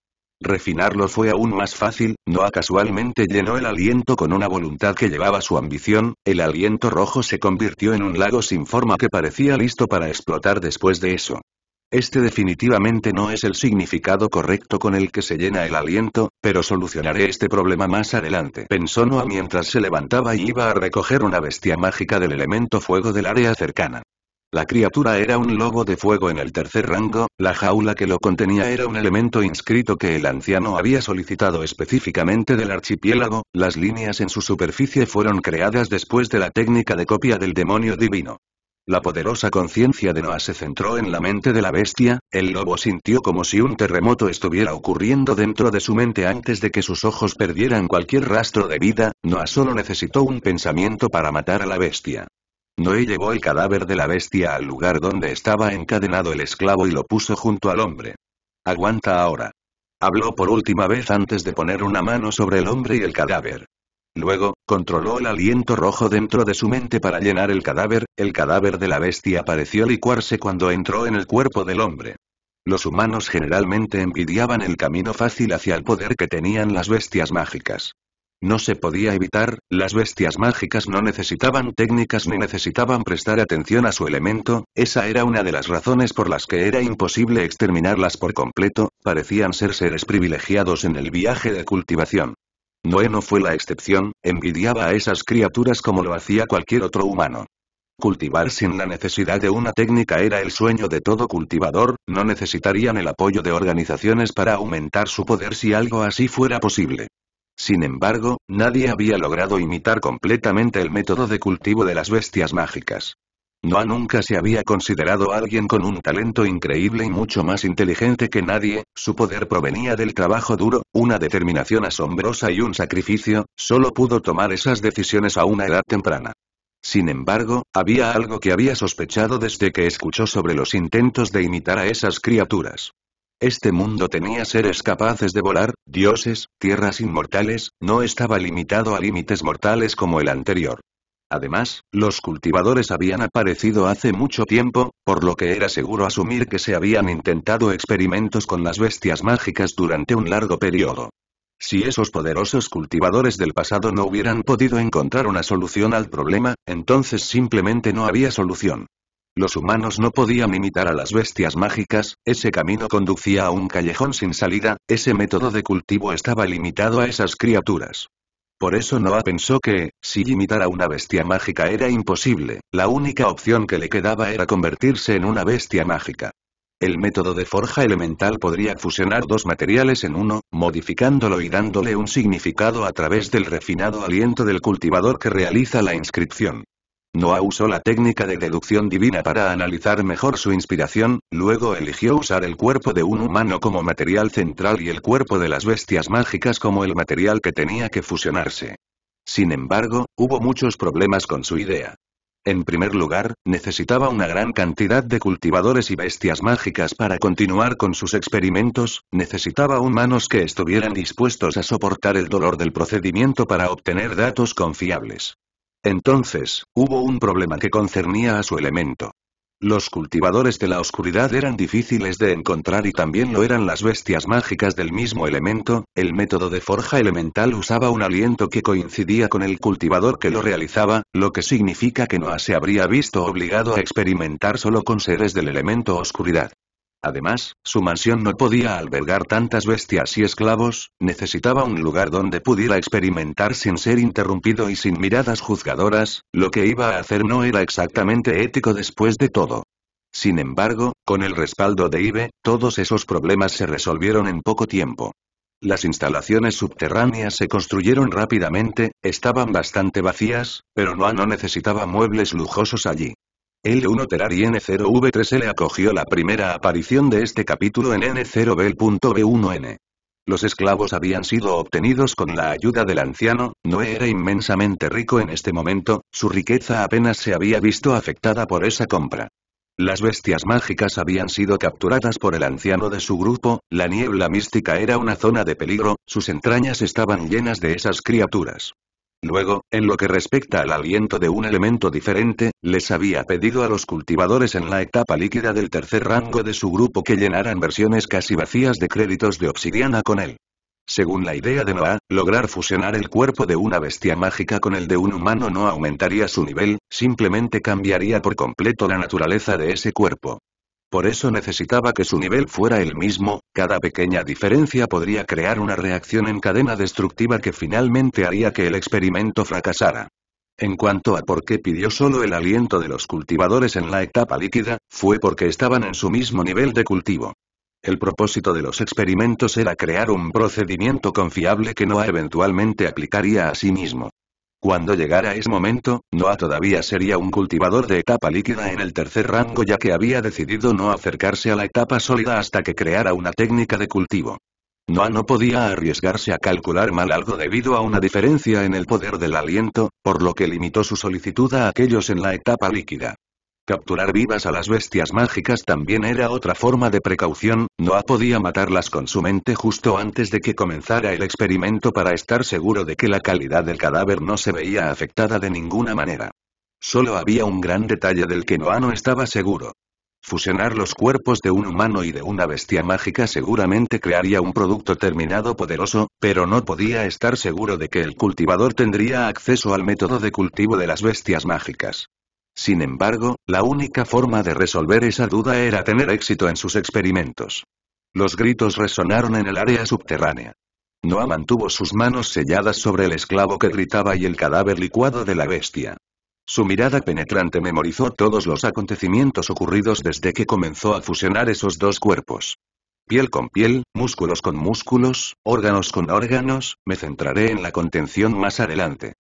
Refinarlo fue aún más fácil, Noah casualmente llenó el aliento con una voluntad que llevaba su ambición, el aliento rojo se convirtió en un lago sin forma que parecía listo para explotar después de eso. Este definitivamente no es el significado correcto con el que se llena el aliento, pero solucionaré este problema más adelante. Pensó Noah mientras se levantaba y iba a recoger una bestia mágica del elemento fuego del área cercana. La criatura era un lobo de fuego en el tercer rango, la jaula que lo contenía era un elemento inscrito que el anciano había solicitado específicamente del archipiélago, las líneas en su superficie fueron creadas después de la técnica de copia del demonio divino. La poderosa conciencia de Noah se centró en la mente de la bestia, el lobo sintió como si un terremoto estuviera ocurriendo dentro de su mente antes de que sus ojos perdieran cualquier rastro de vida, Noah solo necesitó un pensamiento para matar a la bestia. Noé llevó el cadáver de la bestia al lugar donde estaba encadenado el esclavo y lo puso junto al hombre. Aguanta ahora. Habló por última vez antes de poner una mano sobre el hombre y el cadáver. Luego, controló el aliento rojo dentro de su mente para llenar el cadáver, el cadáver de la bestia pareció licuarse cuando entró en el cuerpo del hombre. Los humanos generalmente envidiaban el camino fácil hacia el poder que tenían las bestias mágicas. No se podía evitar, las bestias mágicas no necesitaban técnicas ni necesitaban prestar atención a su elemento, esa era una de las razones por las que era imposible exterminarlas por completo, parecían ser seres privilegiados en el viaje de cultivación. Noé no fue la excepción, envidiaba a esas criaturas como lo hacía cualquier otro humano. Cultivar sin la necesidad de una técnica era el sueño de todo cultivador, no necesitarían el apoyo de organizaciones para aumentar su poder si algo así fuera posible. Sin embargo, nadie había logrado imitar completamente el método de cultivo de las bestias mágicas. Noah nunca se había considerado alguien con un talento increíble y mucho más inteligente que nadie, su poder provenía del trabajo duro, una determinación asombrosa y un sacrificio, solo pudo tomar esas decisiones a una edad temprana. Sin embargo, había algo que había sospechado desde que escuchó sobre los intentos de imitar a esas criaturas. Este mundo tenía seres capaces de volar, dioses, tierras inmortales, no estaba limitado a límites mortales como el anterior. Además, los cultivadores habían aparecido hace mucho tiempo, por lo que era seguro asumir que se habían intentado experimentos con las bestias mágicas durante un largo periodo. Si esos poderosos cultivadores del pasado no hubieran podido encontrar una solución al problema, entonces simplemente no había solución. Los humanos no podían imitar a las bestias mágicas, ese camino conducía a un callejón sin salida, ese método de cultivo estaba limitado a esas criaturas. Por eso Noah pensó que, si imitar a una bestia mágica era imposible, la única opción que le quedaba era convertirse en una bestia mágica. El método de forja elemental podría fusionar dos materiales en uno, modificándolo y dándole un significado a través del refinado aliento del cultivador que realiza la inscripción. Noah usó la técnica de deducción divina para analizar mejor su inspiración, luego eligió usar el cuerpo de un humano como material central y el cuerpo de las bestias mágicas como el material que tenía que fusionarse. Sin embargo, hubo muchos problemas con su idea. En primer lugar, necesitaba una gran cantidad de cultivadores y bestias mágicas para continuar con sus experimentos, necesitaba humanos que estuvieran dispuestos a soportar el dolor del procedimiento para obtener datos confiables. Entonces, hubo un problema que concernía a su elemento. Los cultivadores de la oscuridad eran difíciles de encontrar y también lo eran las bestias mágicas del mismo elemento, el método de forja elemental usaba un aliento que coincidía con el cultivador que lo realizaba, lo que significa que Noah se habría visto obligado a experimentar solo con seres del elemento oscuridad. Además, su mansión no podía albergar tantas bestias y esclavos, necesitaba un lugar donde pudiera experimentar sin ser interrumpido y sin miradas juzgadoras, lo que iba a hacer no era exactamente ético después de todo. Sin embargo, con el respaldo de IBE, todos esos problemas se resolvieron en poco tiempo. Las instalaciones subterráneas se construyeron rápidamente, estaban bastante vacías, pero Noah no necesitaba muebles lujosos allí l 1 n 0 v 3 l acogió la primera aparición de este capítulo en N0B.B1N. Los esclavos habían sido obtenidos con la ayuda del anciano, Noé era inmensamente rico en este momento, su riqueza apenas se había visto afectada por esa compra. Las bestias mágicas habían sido capturadas por el anciano de su grupo, la niebla mística era una zona de peligro, sus entrañas estaban llenas de esas criaturas. Luego, en lo que respecta al aliento de un elemento diferente, les había pedido a los cultivadores en la etapa líquida del tercer rango de su grupo que llenaran versiones casi vacías de créditos de obsidiana con él. Según la idea de Noah, lograr fusionar el cuerpo de una bestia mágica con el de un humano no aumentaría su nivel, simplemente cambiaría por completo la naturaleza de ese cuerpo. Por eso necesitaba que su nivel fuera el mismo, cada pequeña diferencia podría crear una reacción en cadena destructiva que finalmente haría que el experimento fracasara. En cuanto a por qué pidió solo el aliento de los cultivadores en la etapa líquida, fue porque estaban en su mismo nivel de cultivo. El propósito de los experimentos era crear un procedimiento confiable que no eventualmente aplicaría a sí mismo. Cuando llegara ese momento, Noah todavía sería un cultivador de etapa líquida en el tercer rango ya que había decidido no acercarse a la etapa sólida hasta que creara una técnica de cultivo. Noah no podía arriesgarse a calcular mal algo debido a una diferencia en el poder del aliento, por lo que limitó su solicitud a aquellos en la etapa líquida. Capturar vivas a las bestias mágicas también era otra forma de precaución, Noah podía matarlas con su mente justo antes de que comenzara el experimento para estar seguro de que la calidad del cadáver no se veía afectada de ninguna manera. Solo había un gran detalle del que Noah no estaba seguro. Fusionar los cuerpos de un humano y de una bestia mágica seguramente crearía un producto terminado poderoso, pero no podía estar seguro de que el cultivador tendría acceso al método de cultivo de las bestias mágicas. Sin embargo, la única forma de resolver esa duda era tener éxito en sus experimentos. Los gritos resonaron en el área subterránea. Noah mantuvo sus manos selladas sobre el esclavo que gritaba y el cadáver licuado de la bestia. Su mirada penetrante memorizó todos los acontecimientos ocurridos desde que comenzó a fusionar esos dos cuerpos. Piel con piel, músculos con músculos, órganos con órganos, me centraré en la contención más adelante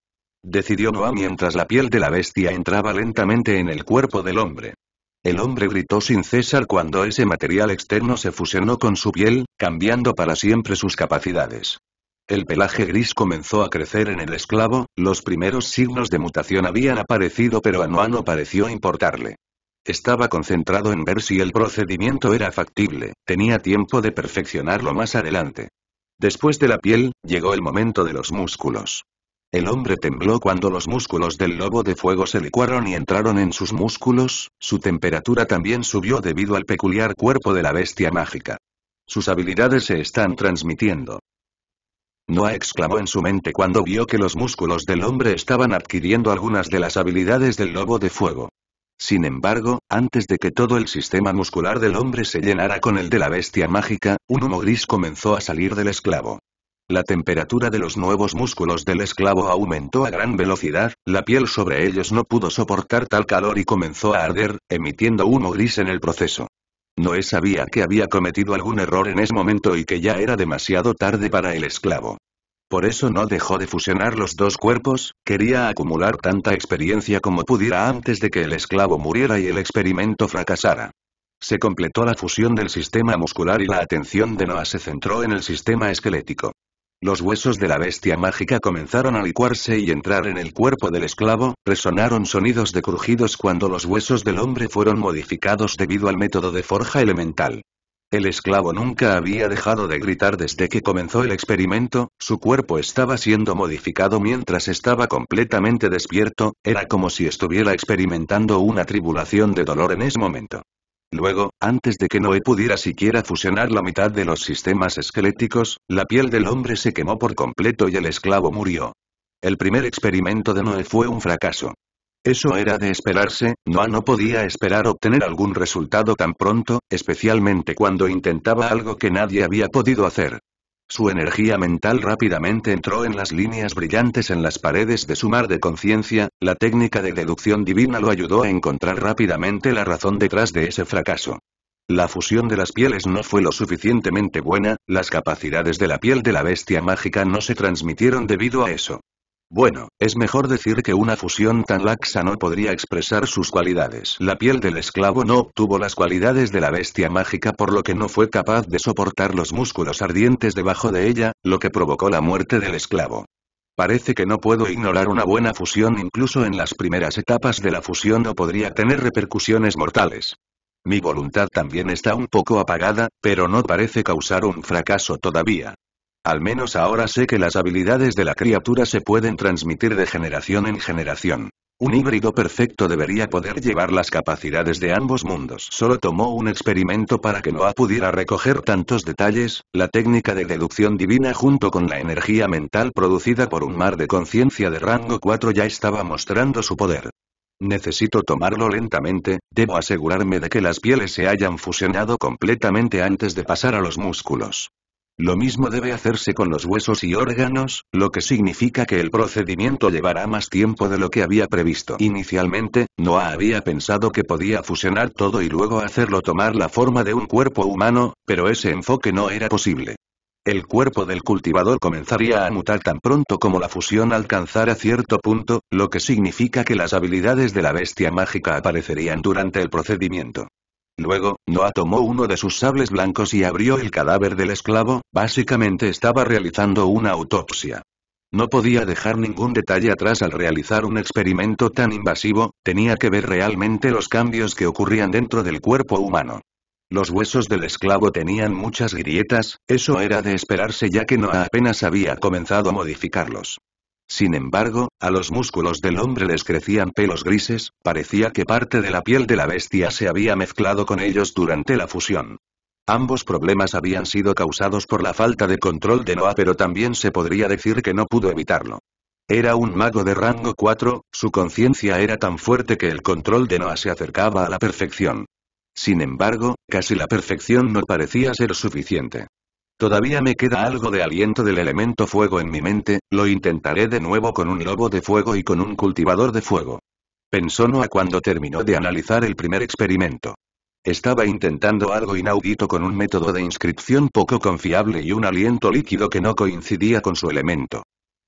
decidió Noah mientras la piel de la bestia entraba lentamente en el cuerpo del hombre. El hombre gritó sin cesar cuando ese material externo se fusionó con su piel, cambiando para siempre sus capacidades. El pelaje gris comenzó a crecer en el esclavo, los primeros signos de mutación habían aparecido pero a Noah no pareció importarle. Estaba concentrado en ver si el procedimiento era factible, tenía tiempo de perfeccionarlo más adelante. Después de la piel, llegó el momento de los músculos. El hombre tembló cuando los músculos del lobo de fuego se licuaron y entraron en sus músculos, su temperatura también subió debido al peculiar cuerpo de la bestia mágica. Sus habilidades se están transmitiendo. Noah exclamó en su mente cuando vio que los músculos del hombre estaban adquiriendo algunas de las habilidades del lobo de fuego. Sin embargo, antes de que todo el sistema muscular del hombre se llenara con el de la bestia mágica, un humo gris comenzó a salir del esclavo. La temperatura de los nuevos músculos del esclavo aumentó a gran velocidad, la piel sobre ellos no pudo soportar tal calor y comenzó a arder, emitiendo humo gris en el proceso. Noé sabía que había cometido algún error en ese momento y que ya era demasiado tarde para el esclavo. Por eso no dejó de fusionar los dos cuerpos, quería acumular tanta experiencia como pudiera antes de que el esclavo muriera y el experimento fracasara. Se completó la fusión del sistema muscular y la atención de Noah se centró en el sistema esquelético. Los huesos de la bestia mágica comenzaron a licuarse y entrar en el cuerpo del esclavo, resonaron sonidos de crujidos cuando los huesos del hombre fueron modificados debido al método de forja elemental. El esclavo nunca había dejado de gritar desde que comenzó el experimento, su cuerpo estaba siendo modificado mientras estaba completamente despierto, era como si estuviera experimentando una tribulación de dolor en ese momento. Luego, antes de que Noé pudiera siquiera fusionar la mitad de los sistemas esqueléticos, la piel del hombre se quemó por completo y el esclavo murió. El primer experimento de Noé fue un fracaso. Eso era de esperarse, Noah no podía esperar obtener algún resultado tan pronto, especialmente cuando intentaba algo que nadie había podido hacer. Su energía mental rápidamente entró en las líneas brillantes en las paredes de su mar de conciencia, la técnica de deducción divina lo ayudó a encontrar rápidamente la razón detrás de ese fracaso. La fusión de las pieles no fue lo suficientemente buena, las capacidades de la piel de la bestia mágica no se transmitieron debido a eso. Bueno, es mejor decir que una fusión tan laxa no podría expresar sus cualidades. La piel del esclavo no obtuvo las cualidades de la bestia mágica por lo que no fue capaz de soportar los músculos ardientes debajo de ella, lo que provocó la muerte del esclavo. Parece que no puedo ignorar una buena fusión incluso en las primeras etapas de la fusión no podría tener repercusiones mortales. Mi voluntad también está un poco apagada, pero no parece causar un fracaso todavía. Al menos ahora sé que las habilidades de la criatura se pueden transmitir de generación en generación. Un híbrido perfecto debería poder llevar las capacidades de ambos mundos. Solo tomó un experimento para que no pudiera recoger tantos detalles, la técnica de deducción divina junto con la energía mental producida por un mar de conciencia de rango 4 ya estaba mostrando su poder. Necesito tomarlo lentamente, debo asegurarme de que las pieles se hayan fusionado completamente antes de pasar a los músculos. Lo mismo debe hacerse con los huesos y órganos, lo que significa que el procedimiento llevará más tiempo de lo que había previsto. Inicialmente, Noah había pensado que podía fusionar todo y luego hacerlo tomar la forma de un cuerpo humano, pero ese enfoque no era posible. El cuerpo del cultivador comenzaría a mutar tan pronto como la fusión alcanzara cierto punto, lo que significa que las habilidades de la bestia mágica aparecerían durante el procedimiento. Luego, Noah tomó uno de sus sables blancos y abrió el cadáver del esclavo, básicamente estaba realizando una autopsia. No podía dejar ningún detalle atrás al realizar un experimento tan invasivo, tenía que ver realmente los cambios que ocurrían dentro del cuerpo humano. Los huesos del esclavo tenían muchas grietas, eso era de esperarse ya que Noah apenas había comenzado a modificarlos. Sin embargo, a los músculos del hombre les crecían pelos grises, parecía que parte de la piel de la bestia se había mezclado con ellos durante la fusión. Ambos problemas habían sido causados por la falta de control de Noah pero también se podría decir que no pudo evitarlo. Era un mago de rango 4, su conciencia era tan fuerte que el control de Noah se acercaba a la perfección. Sin embargo, casi la perfección no parecía ser suficiente. Todavía me queda algo de aliento del elemento fuego en mi mente, lo intentaré de nuevo con un lobo de fuego y con un cultivador de fuego. Pensó Noah cuando terminó de analizar el primer experimento. Estaba intentando algo inaudito con un método de inscripción poco confiable y un aliento líquido que no coincidía con su elemento.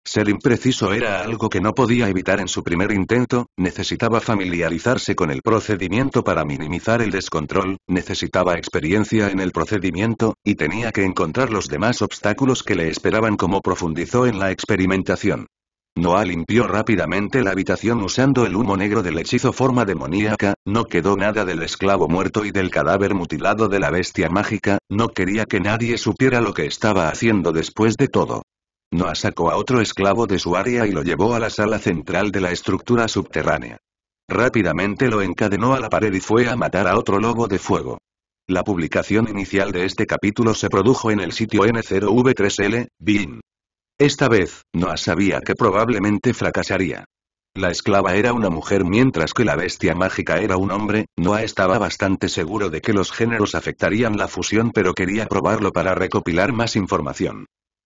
Ser impreciso era algo que no podía evitar en su primer intento, necesitaba familiarizarse con el procedimiento para minimizar el descontrol, necesitaba experiencia en el procedimiento, y tenía que encontrar los demás obstáculos que le esperaban como profundizó en la experimentación. Noah limpió rápidamente la habitación usando el humo negro del hechizo forma demoníaca, no quedó nada del esclavo muerto y del cadáver mutilado de la bestia mágica, no quería que nadie supiera lo que estaba haciendo después de todo. Noah sacó a otro esclavo de su área y lo llevó a la sala central de la estructura subterránea. Rápidamente lo encadenó a la pared y fue a matar a otro lobo de fuego. La publicación inicial de este capítulo se produjo en el sitio N0V3L, BIN. Esta vez, Noah sabía que probablemente fracasaría. La esclava era una mujer mientras que la bestia mágica era un hombre, Noah estaba bastante seguro de que los géneros afectarían la fusión pero quería probarlo para recopilar más información.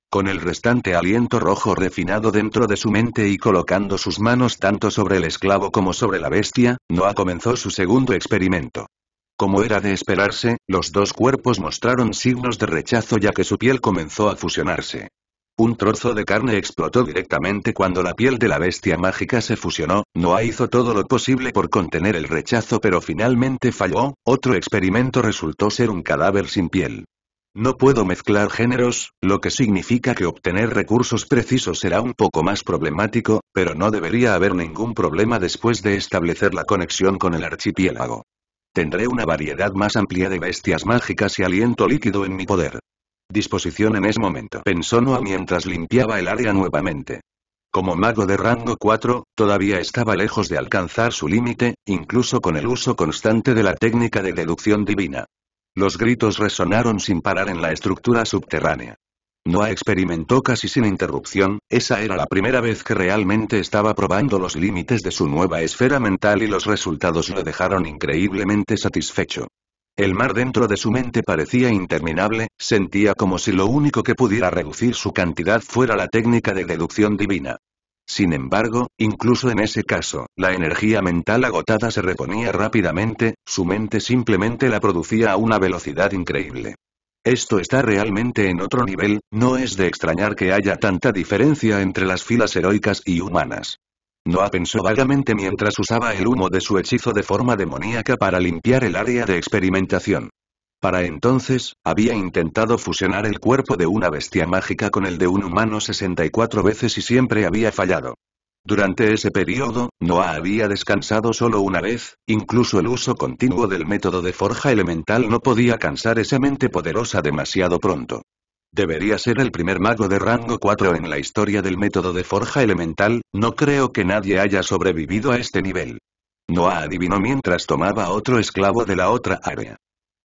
Con el restante aliento rojo refinado dentro de su mente y colocando sus manos tanto sobre el esclavo como sobre la bestia, Noah comenzó su segundo experimento. Como era de esperarse, los dos cuerpos mostraron signos de rechazo ya que su piel comenzó a fusionarse. Un trozo de carne explotó directamente cuando la piel de la bestia mágica se fusionó, Noah hizo todo lo posible por contener el rechazo pero finalmente falló, otro experimento resultó ser un cadáver sin piel. No puedo mezclar géneros, lo que significa que obtener recursos precisos será un poco más problemático, pero no debería haber ningún problema después de establecer la conexión con el archipiélago. Tendré una variedad más amplia de bestias mágicas y aliento líquido en mi poder. Disposición en ese momento, pensó Noah mientras limpiaba el área nuevamente. Como mago de rango 4, todavía estaba lejos de alcanzar su límite, incluso con el uso constante de la técnica de deducción divina. Los gritos resonaron sin parar en la estructura subterránea. Noah experimentó casi sin interrupción, esa era la primera vez que realmente estaba probando los límites de su nueva esfera mental y los resultados lo dejaron increíblemente satisfecho. El mar dentro de su mente parecía interminable, sentía como si lo único que pudiera reducir su cantidad fuera la técnica de deducción divina. Sin embargo, incluso en ese caso, la energía mental agotada se reponía rápidamente, su mente simplemente la producía a una velocidad increíble. Esto está realmente en otro nivel, no es de extrañar que haya tanta diferencia entre las filas heroicas y humanas. Noah pensó vagamente mientras usaba el humo de su hechizo de forma demoníaca para limpiar el área de experimentación. Para entonces, había intentado fusionar el cuerpo de una bestia mágica con el de un humano 64 veces y siempre había fallado. Durante ese periodo, Noah había descansado solo una vez, incluso el uso continuo del método de forja elemental no podía cansar esa mente poderosa demasiado pronto. Debería ser el primer mago de rango 4 en la historia del método de forja elemental, no creo que nadie haya sobrevivido a este nivel. Noah adivinó mientras tomaba otro esclavo de la otra área.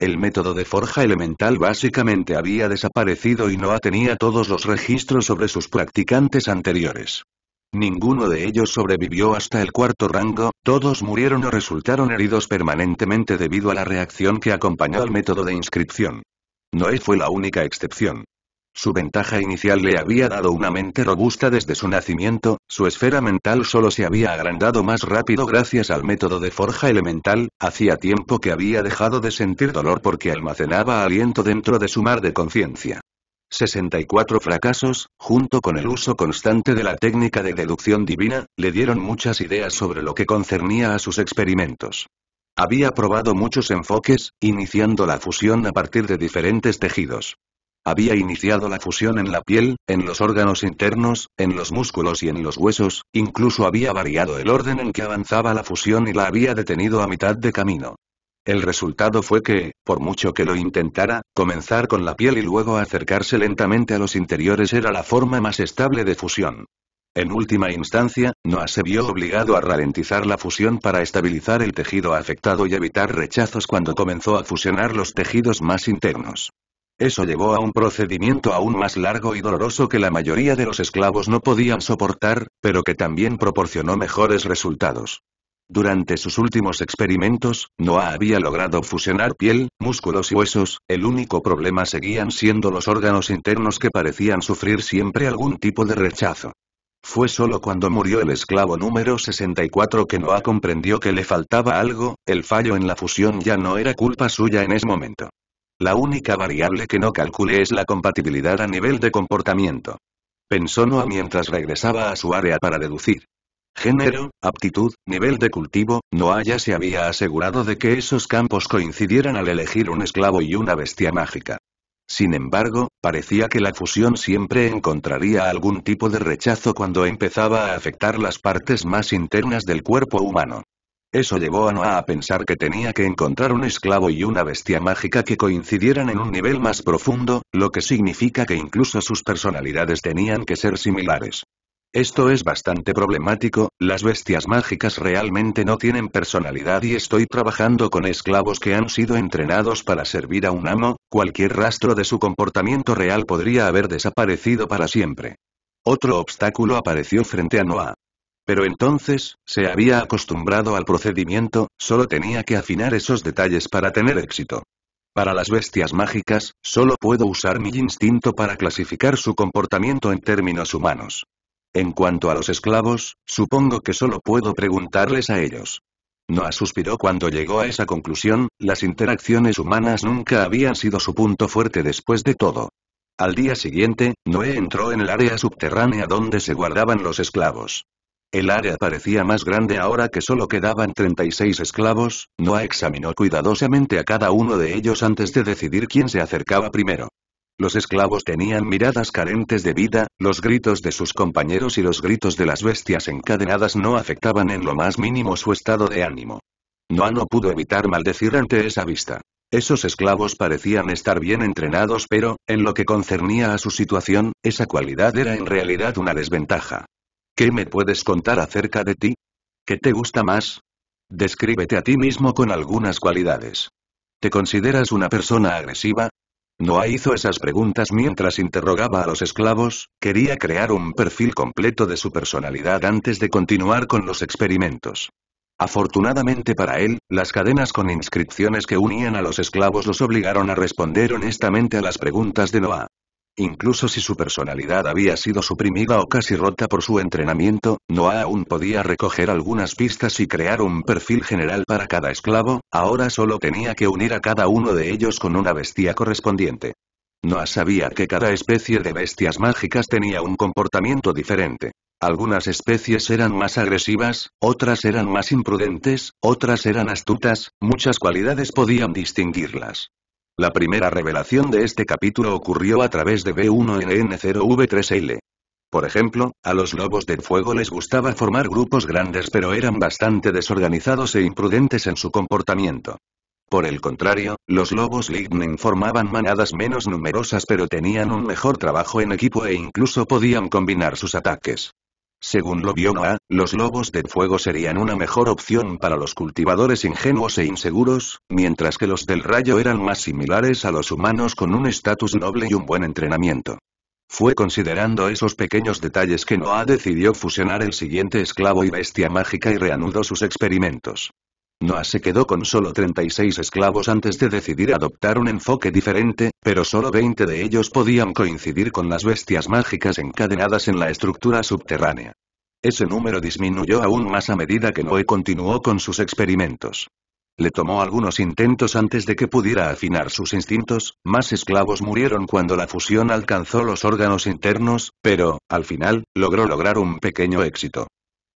El método de forja elemental básicamente había desaparecido y Noah tenía todos los registros sobre sus practicantes anteriores. Ninguno de ellos sobrevivió hasta el cuarto rango, todos murieron o resultaron heridos permanentemente debido a la reacción que acompañó al método de inscripción. Noé fue la única excepción. Su ventaja inicial le había dado una mente robusta desde su nacimiento, su esfera mental solo se había agrandado más rápido gracias al método de forja elemental, hacía tiempo que había dejado de sentir dolor porque almacenaba aliento dentro de su mar de conciencia. 64 fracasos, junto con el uso constante de la técnica de deducción divina, le dieron muchas ideas sobre lo que concernía a sus experimentos. Había probado muchos enfoques, iniciando la fusión a partir de diferentes tejidos. Había iniciado la fusión en la piel, en los órganos internos, en los músculos y en los huesos, incluso había variado el orden en que avanzaba la fusión y la había detenido a mitad de camino. El resultado fue que, por mucho que lo intentara, comenzar con la piel y luego acercarse lentamente a los interiores era la forma más estable de fusión. En última instancia, Noah se vio obligado a ralentizar la fusión para estabilizar el tejido afectado y evitar rechazos cuando comenzó a fusionar los tejidos más internos. Eso llevó a un procedimiento aún más largo y doloroso que la mayoría de los esclavos no podían soportar, pero que también proporcionó mejores resultados. Durante sus últimos experimentos, Noah había logrado fusionar piel, músculos y huesos, el único problema seguían siendo los órganos internos que parecían sufrir siempre algún tipo de rechazo. Fue solo cuando murió el esclavo número 64 que Noah comprendió que le faltaba algo, el fallo en la fusión ya no era culpa suya en ese momento. La única variable que no calcule es la compatibilidad a nivel de comportamiento. Pensó Noah mientras regresaba a su área para deducir. Género, aptitud, nivel de cultivo, Noah ya se había asegurado de que esos campos coincidieran al elegir un esclavo y una bestia mágica. Sin embargo, parecía que la fusión siempre encontraría algún tipo de rechazo cuando empezaba a afectar las partes más internas del cuerpo humano. Eso llevó a Noah a pensar que tenía que encontrar un esclavo y una bestia mágica que coincidieran en un nivel más profundo, lo que significa que incluso sus personalidades tenían que ser similares. Esto es bastante problemático, las bestias mágicas realmente no tienen personalidad y estoy trabajando con esclavos que han sido entrenados para servir a un amo, cualquier rastro de su comportamiento real podría haber desaparecido para siempre. Otro obstáculo apareció frente a Noah. Pero entonces, se había acostumbrado al procedimiento, solo tenía que afinar esos detalles para tener éxito. Para las bestias mágicas, solo puedo usar mi instinto para clasificar su comportamiento en términos humanos. En cuanto a los esclavos, supongo que solo puedo preguntarles a ellos. Noah suspiró cuando llegó a esa conclusión, las interacciones humanas nunca habían sido su punto fuerte después de todo. Al día siguiente, Noé entró en el área subterránea donde se guardaban los esclavos. El área parecía más grande ahora que solo quedaban 36 esclavos, Noah examinó cuidadosamente a cada uno de ellos antes de decidir quién se acercaba primero. Los esclavos tenían miradas carentes de vida, los gritos de sus compañeros y los gritos de las bestias encadenadas no afectaban en lo más mínimo su estado de ánimo. Noah no pudo evitar maldecir ante esa vista. Esos esclavos parecían estar bien entrenados pero, en lo que concernía a su situación, esa cualidad era en realidad una desventaja. ¿Qué me puedes contar acerca de ti? ¿Qué te gusta más? Descríbete a ti mismo con algunas cualidades. ¿Te consideras una persona agresiva? Noah hizo esas preguntas mientras interrogaba a los esclavos, quería crear un perfil completo de su personalidad antes de continuar con los experimentos. Afortunadamente para él, las cadenas con inscripciones que unían a los esclavos los obligaron a responder honestamente a las preguntas de Noah. Incluso si su personalidad había sido suprimida o casi rota por su entrenamiento, Noah aún podía recoger algunas pistas y crear un perfil general para cada esclavo, ahora solo tenía que unir a cada uno de ellos con una bestia correspondiente. Noah sabía que cada especie de bestias mágicas tenía un comportamiento diferente. Algunas especies eran más agresivas, otras eran más imprudentes, otras eran astutas, muchas cualidades podían distinguirlas. La primera revelación de este capítulo ocurrió a través de B1NN0V3L. Por ejemplo, a los lobos del fuego les gustaba formar grupos grandes pero eran bastante desorganizados e imprudentes en su comportamiento. Por el contrario, los lobos Lightning formaban manadas menos numerosas pero tenían un mejor trabajo en equipo e incluso podían combinar sus ataques. Según lo vio Noah, los lobos de fuego serían una mejor opción para los cultivadores ingenuos e inseguros, mientras que los del rayo eran más similares a los humanos con un estatus noble y un buen entrenamiento. Fue considerando esos pequeños detalles que Noah decidió fusionar el siguiente esclavo y bestia mágica y reanudó sus experimentos. Noah se quedó con solo 36 esclavos antes de decidir adoptar un enfoque diferente, pero solo 20 de ellos podían coincidir con las bestias mágicas encadenadas en la estructura subterránea. Ese número disminuyó aún más a medida que Noé continuó con sus experimentos. Le tomó algunos intentos antes de que pudiera afinar sus instintos, más esclavos murieron cuando la fusión alcanzó los órganos internos, pero, al final, logró lograr un pequeño éxito.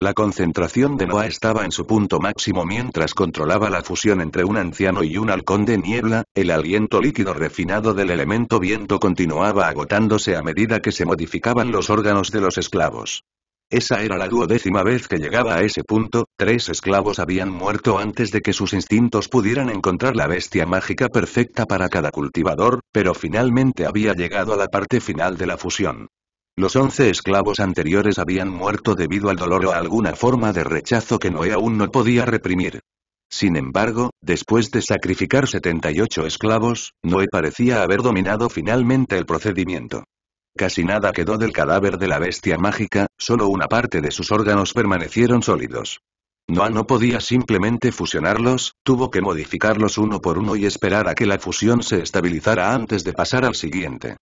La concentración de Noah estaba en su punto máximo mientras controlaba la fusión entre un anciano y un halcón de niebla, el aliento líquido refinado del elemento viento continuaba agotándose a medida que se modificaban los órganos de los esclavos. Esa era la duodécima vez que llegaba a ese punto, tres esclavos habían muerto antes de que sus instintos pudieran encontrar la bestia mágica perfecta para cada cultivador, pero finalmente había llegado a la parte final de la fusión. Los once esclavos anteriores habían muerto debido al dolor o a alguna forma de rechazo que Noé aún no podía reprimir. Sin embargo, después de sacrificar 78 esclavos, Noé parecía haber dominado finalmente el procedimiento. Casi nada quedó del cadáver de la bestia mágica, solo una parte de sus órganos permanecieron sólidos. Noah no podía simplemente fusionarlos, tuvo que modificarlos uno por uno y esperar a que la fusión se estabilizara antes de pasar al siguiente.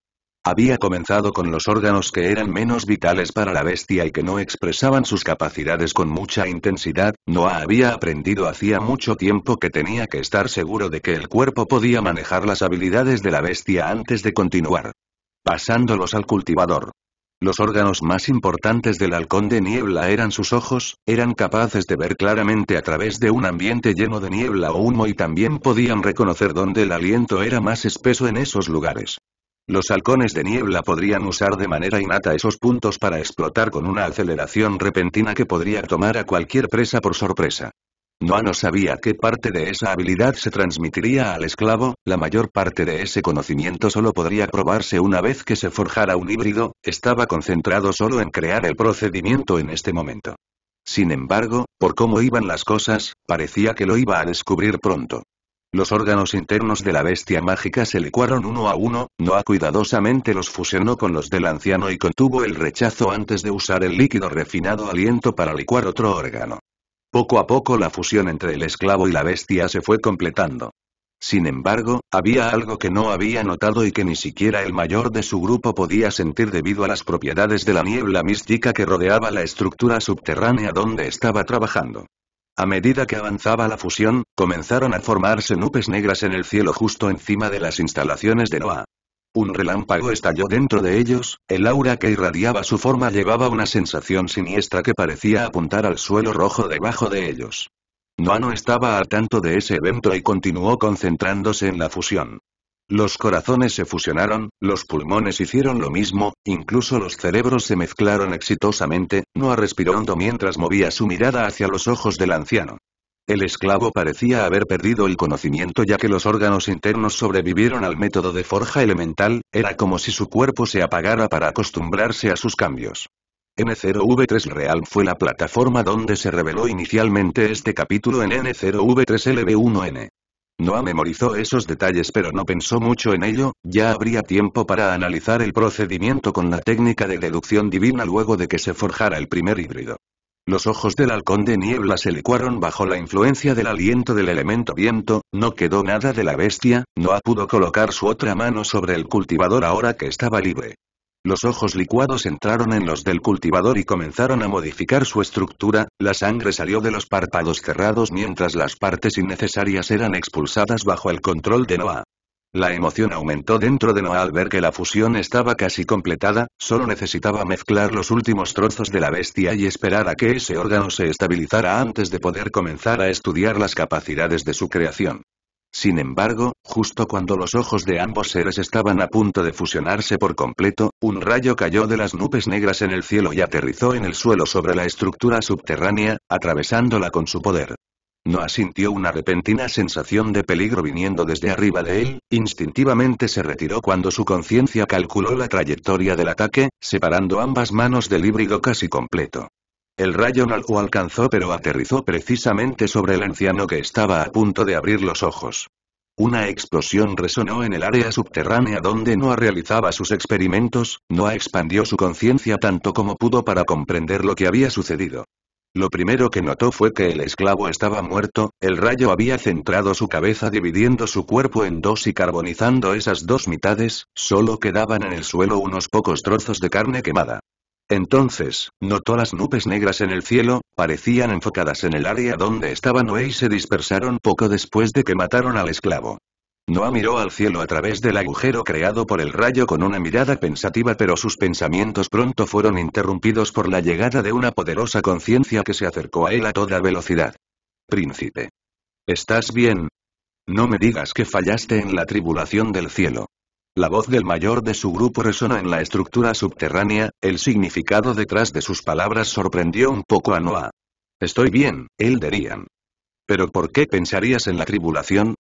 Había comenzado con los órganos que eran menos vitales para la bestia y que no expresaban sus capacidades con mucha intensidad, Noah había aprendido hacía mucho tiempo que tenía que estar seguro de que el cuerpo podía manejar las habilidades de la bestia antes de continuar. Pasándolos al cultivador. Los órganos más importantes del halcón de niebla eran sus ojos, eran capaces de ver claramente a través de un ambiente lleno de niebla o humo y también podían reconocer dónde el aliento era más espeso en esos lugares. Los halcones de niebla podrían usar de manera innata esos puntos para explotar con una aceleración repentina que podría tomar a cualquier presa por sorpresa. no sabía qué parte de esa habilidad se transmitiría al esclavo, la mayor parte de ese conocimiento solo podría probarse una vez que se forjara un híbrido, estaba concentrado solo en crear el procedimiento en este momento. Sin embargo, por cómo iban las cosas, parecía que lo iba a descubrir pronto. Los órganos internos de la bestia mágica se licuaron uno a uno, Noah cuidadosamente los fusionó con los del anciano y contuvo el rechazo antes de usar el líquido refinado aliento para licuar otro órgano. Poco a poco la fusión entre el esclavo y la bestia se fue completando. Sin embargo, había algo que no había notado y que ni siquiera el mayor de su grupo podía sentir debido a las propiedades de la niebla mística que rodeaba la estructura subterránea donde estaba trabajando. A medida que avanzaba la fusión, comenzaron a formarse nubes negras en el cielo justo encima de las instalaciones de Noah. Un relámpago estalló dentro de ellos, el aura que irradiaba su forma llevaba una sensación siniestra que parecía apuntar al suelo rojo debajo de ellos. Noah no estaba al tanto de ese evento y continuó concentrándose en la fusión. Los corazones se fusionaron, los pulmones hicieron lo mismo, incluso los cerebros se mezclaron exitosamente, no respiró mientras movía su mirada hacia los ojos del anciano. El esclavo parecía haber perdido el conocimiento ya que los órganos internos sobrevivieron al método de forja elemental, era como si su cuerpo se apagara para acostumbrarse a sus cambios. N0V3 Real fue la plataforma donde se reveló inicialmente este capítulo en N0V3LB1N. Noah memorizó esos detalles pero no pensó mucho en ello, ya habría tiempo para analizar el procedimiento con la técnica de deducción divina luego de que se forjara el primer híbrido. Los ojos del halcón de niebla se licuaron bajo la influencia del aliento del elemento viento, no quedó nada de la bestia, Noah pudo colocar su otra mano sobre el cultivador ahora que estaba libre. Los ojos licuados entraron en los del cultivador y comenzaron a modificar su estructura, la sangre salió de los párpados cerrados mientras las partes innecesarias eran expulsadas bajo el control de Noah. La emoción aumentó dentro de Noah al ver que la fusión estaba casi completada, solo necesitaba mezclar los últimos trozos de la bestia y esperar a que ese órgano se estabilizara antes de poder comenzar a estudiar las capacidades de su creación. Sin embargo, justo cuando los ojos de ambos seres estaban a punto de fusionarse por completo, un rayo cayó de las nubes negras en el cielo y aterrizó en el suelo sobre la estructura subterránea, atravesándola con su poder. Noah sintió una repentina sensación de peligro viniendo desde arriba de él, instintivamente se retiró cuando su conciencia calculó la trayectoria del ataque, separando ambas manos del híbrido casi completo. El rayo no lo alcanzó pero aterrizó precisamente sobre el anciano que estaba a punto de abrir los ojos. Una explosión resonó en el área subterránea donde Noah realizaba sus experimentos, Noah expandió su conciencia tanto como pudo para comprender lo que había sucedido. Lo primero que notó fue que el esclavo estaba muerto, el rayo había centrado su cabeza dividiendo su cuerpo en dos y carbonizando esas dos mitades, solo quedaban en el suelo unos pocos trozos de carne quemada. Entonces, notó las nubes negras en el cielo, parecían enfocadas en el área donde estaba Noé y se dispersaron poco después de que mataron al esclavo. Noah miró al cielo a través del agujero creado por el rayo con una mirada pensativa pero sus pensamientos pronto fueron interrumpidos por la llegada de una poderosa conciencia que se acercó a él a toda velocidad. Príncipe. ¿Estás bien? No me digas que fallaste en la tribulación del cielo. La voz del mayor de su grupo resonó en la estructura subterránea, el significado detrás de sus palabras sorprendió un poco a Noah. Estoy bien, él dirían. ¿Pero por qué pensarías en la tribulación?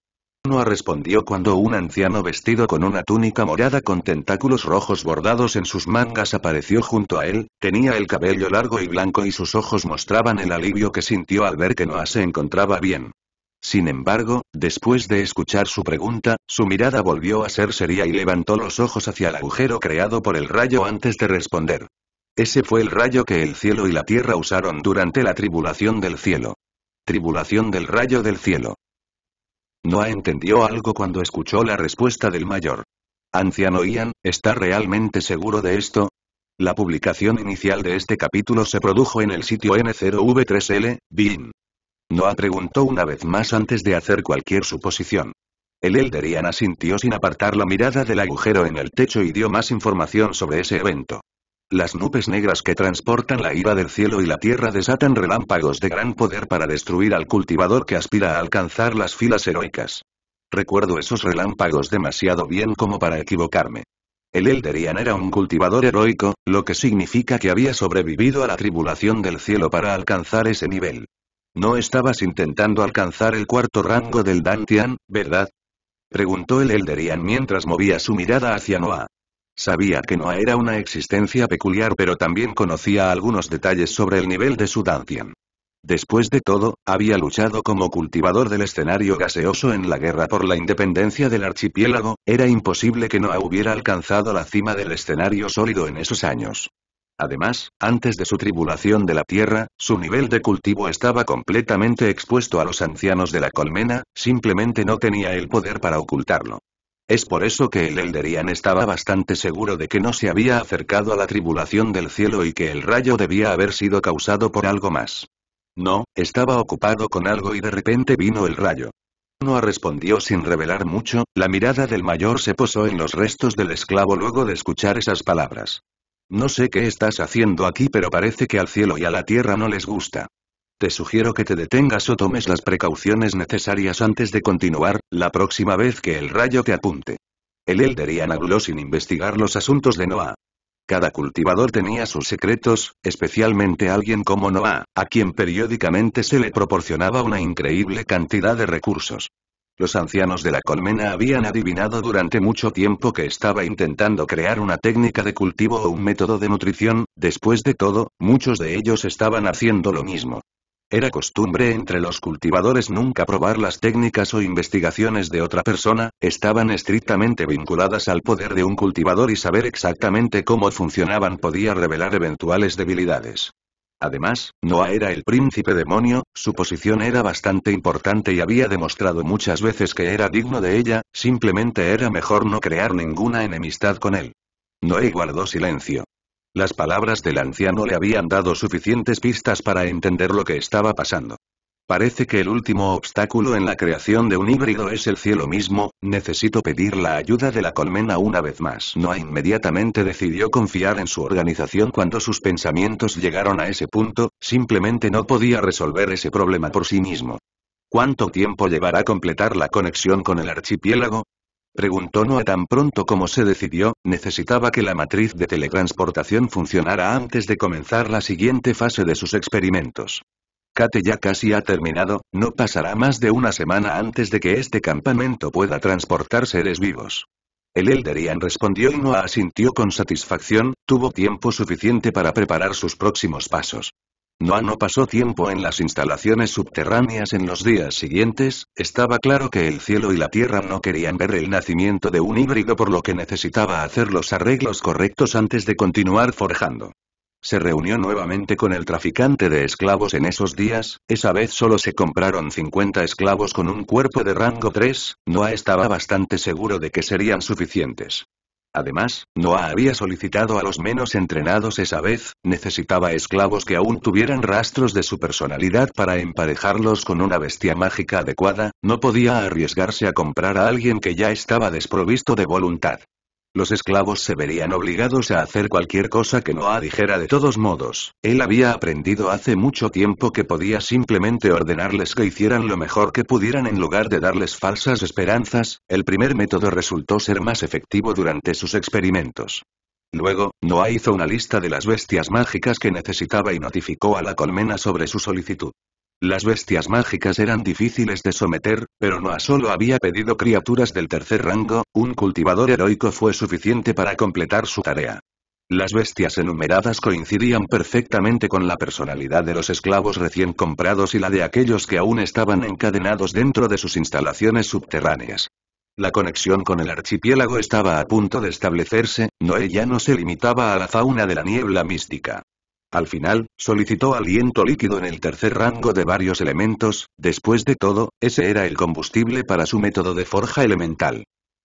Noah respondió cuando un anciano vestido con una túnica morada con tentáculos rojos bordados en sus mangas apareció junto a él, tenía el cabello largo y blanco y sus ojos mostraban el alivio que sintió al ver que Noah se encontraba bien. Sin embargo, después de escuchar su pregunta, su mirada volvió a ser seria y levantó los ojos hacia el agujero creado por el rayo antes de responder. Ese fue el rayo que el cielo y la tierra usaron durante la tribulación del cielo. Tribulación del rayo del cielo. Noah entendió algo cuando escuchó la respuesta del mayor. Anciano Ian, ¿está realmente seguro de esto? La publicación inicial de este capítulo se produjo en el sitio N0V3L, BIM. Noah preguntó una vez más antes de hacer cualquier suposición. El Elderian asintió sin apartar la mirada del agujero en el techo y dio más información sobre ese evento. Las nubes negras que transportan la ira del cielo y la tierra desatan relámpagos de gran poder para destruir al cultivador que aspira a alcanzar las filas heroicas. Recuerdo esos relámpagos demasiado bien como para equivocarme. El Elderian era un cultivador heroico, lo que significa que había sobrevivido a la tribulación del cielo para alcanzar ese nivel. No estabas intentando alcanzar el cuarto rango del Dantian, ¿verdad? Preguntó el Elderian mientras movía su mirada hacia Noah. Sabía que Noah era una existencia peculiar pero también conocía algunos detalles sobre el nivel de su Dantian. Después de todo, había luchado como cultivador del escenario gaseoso en la guerra por la independencia del archipiélago, era imposible que Noah hubiera alcanzado la cima del escenario sólido en esos años. Además, antes de su tribulación de la tierra, su nivel de cultivo estaba completamente expuesto a los ancianos de la colmena, simplemente no tenía el poder para ocultarlo. Es por eso que el Elderian estaba bastante seguro de que no se había acercado a la tribulación del cielo y que el rayo debía haber sido causado por algo más. No, estaba ocupado con algo y de repente vino el rayo. No respondió sin revelar mucho, la mirada del mayor se posó en los restos del esclavo luego de escuchar esas palabras. No sé qué estás haciendo aquí pero parece que al cielo y a la tierra no les gusta. Te sugiero que te detengas o tomes las precauciones necesarias antes de continuar, la próxima vez que el rayo te apunte. El Elderian habló sin investigar los asuntos de Noah. Cada cultivador tenía sus secretos, especialmente alguien como Noah, a quien periódicamente se le proporcionaba una increíble cantidad de recursos. Los ancianos de la colmena habían adivinado durante mucho tiempo que estaba intentando crear una técnica de cultivo o un método de nutrición, después de todo, muchos de ellos estaban haciendo lo mismo. Era costumbre entre los cultivadores nunca probar las técnicas o investigaciones de otra persona, estaban estrictamente vinculadas al poder de un cultivador y saber exactamente cómo funcionaban podía revelar eventuales debilidades. Además, Noah era el príncipe demonio, su posición era bastante importante y había demostrado muchas veces que era digno de ella, simplemente era mejor no crear ninguna enemistad con él. Noé guardó silencio. Las palabras del anciano le habían dado suficientes pistas para entender lo que estaba pasando. Parece que el último obstáculo en la creación de un híbrido es el cielo mismo, necesito pedir la ayuda de la colmena una vez más. Noah inmediatamente decidió confiar en su organización cuando sus pensamientos llegaron a ese punto, simplemente no podía resolver ese problema por sí mismo. ¿Cuánto tiempo llevará completar la conexión con el archipiélago? Preguntó Noah tan pronto como se decidió, necesitaba que la matriz de teletransportación funcionara antes de comenzar la siguiente fase de sus experimentos. Kate ya casi ha terminado, no pasará más de una semana antes de que este campamento pueda transportar seres vivos. El Elderian respondió y Noah asintió con satisfacción, tuvo tiempo suficiente para preparar sus próximos pasos. Noah no pasó tiempo en las instalaciones subterráneas en los días siguientes, estaba claro que el cielo y la tierra no querían ver el nacimiento de un híbrido por lo que necesitaba hacer los arreglos correctos antes de continuar forjando. Se reunió nuevamente con el traficante de esclavos en esos días, esa vez solo se compraron 50 esclavos con un cuerpo de rango 3, Noah estaba bastante seguro de que serían suficientes. Además, Noah había solicitado a los menos entrenados esa vez, necesitaba esclavos que aún tuvieran rastros de su personalidad para emparejarlos con una bestia mágica adecuada, no podía arriesgarse a comprar a alguien que ya estaba desprovisto de voluntad. Los esclavos se verían obligados a hacer cualquier cosa que Noah dijera de todos modos. Él había aprendido hace mucho tiempo que podía simplemente ordenarles que hicieran lo mejor que pudieran en lugar de darles falsas esperanzas, el primer método resultó ser más efectivo durante sus experimentos. Luego, Noah hizo una lista de las bestias mágicas que necesitaba y notificó a la colmena sobre su solicitud. Las bestias mágicas eran difíciles de someter, pero Noah solo había pedido criaturas del tercer rango, un cultivador heroico fue suficiente para completar su tarea. Las bestias enumeradas coincidían perfectamente con la personalidad de los esclavos recién comprados y la de aquellos que aún estaban encadenados dentro de sus instalaciones subterráneas. La conexión con el archipiélago estaba a punto de establecerse, Noé ya no se limitaba a la fauna de la niebla mística. Al final, solicitó aliento líquido en el tercer rango de varios elementos, después de todo, ese era el combustible para su método de forja elemental.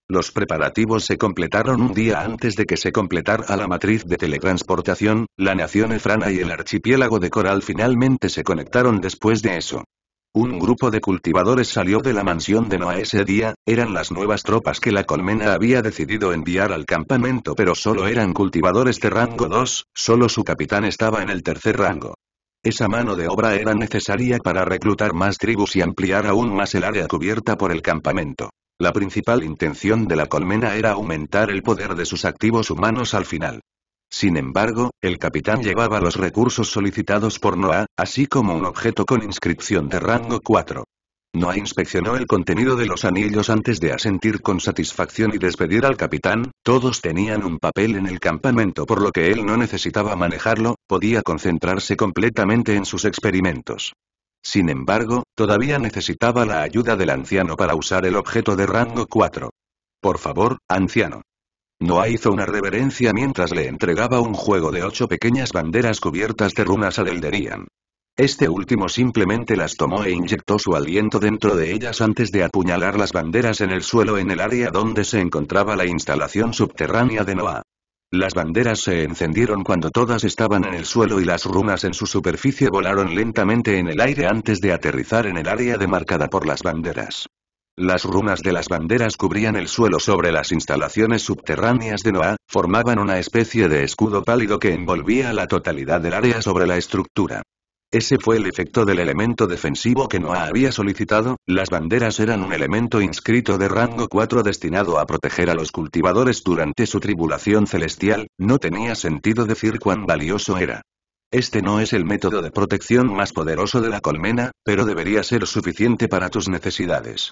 Los preparativos se completaron un día antes de que se completara la matriz de teletransportación, la nación efrana y el archipiélago de Coral finalmente se conectaron después de eso. Un grupo de cultivadores salió de la mansión de Noah ese día, eran las nuevas tropas que la colmena había decidido enviar al campamento pero solo eran cultivadores de rango 2, solo su capitán estaba en el tercer rango. Esa mano de obra era necesaria para reclutar más tribus y ampliar aún más el área cubierta por el campamento. La principal intención de la colmena era aumentar el poder de sus activos humanos al final. Sin embargo, el capitán llevaba los recursos solicitados por Noah, así como un objeto con inscripción de rango 4. Noah inspeccionó el contenido de los anillos antes de asentir con satisfacción y despedir al capitán, todos tenían un papel en el campamento por lo que él no necesitaba manejarlo, podía concentrarse completamente en sus experimentos. Sin embargo, todavía necesitaba la ayuda del anciano para usar el objeto de rango 4. Por favor, anciano. Noah hizo una reverencia mientras le entregaba un juego de ocho pequeñas banderas cubiertas de runas a Delderian. Este último simplemente las tomó e inyectó su aliento dentro de ellas antes de apuñalar las banderas en el suelo en el área donde se encontraba la instalación subterránea de Noah. Las banderas se encendieron cuando todas estaban en el suelo y las runas en su superficie volaron lentamente en el aire antes de aterrizar en el área demarcada por las banderas. Las runas de las banderas cubrían el suelo sobre las instalaciones subterráneas de Noah, formaban una especie de escudo pálido que envolvía la totalidad del área sobre la estructura. Ese fue el efecto del elemento defensivo que Noah había solicitado, las banderas eran un elemento inscrito de rango 4 destinado a proteger a los cultivadores durante su tribulación celestial, no tenía sentido decir cuán valioso era. Este no es el método de protección más poderoso de la colmena, pero debería ser suficiente para tus necesidades.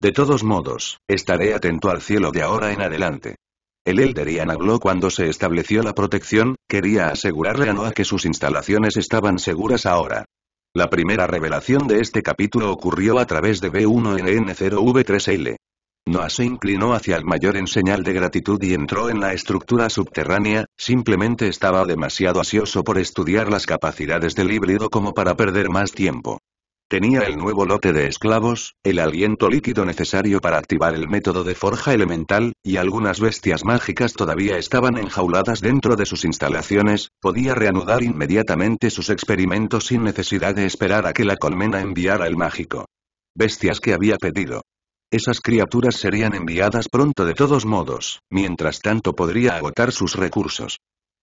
De todos modos, estaré atento al cielo de ahora en adelante. El Elderian habló cuando se estableció la protección, quería asegurarle a Noah que sus instalaciones estaban seguras ahora. La primera revelación de este capítulo ocurrió a través de b 1 n 0 v 3 l Noah se inclinó hacia el mayor en señal de gratitud y entró en la estructura subterránea, simplemente estaba demasiado ansioso por estudiar las capacidades del híbrido como para perder más tiempo. Tenía el nuevo lote de esclavos, el aliento líquido necesario para activar el método de forja elemental, y algunas bestias mágicas todavía estaban enjauladas dentro de sus instalaciones, podía reanudar inmediatamente sus experimentos sin necesidad de esperar a que la colmena enviara el mágico. Bestias que había pedido. Esas criaturas serían enviadas pronto de todos modos, mientras tanto podría agotar sus recursos.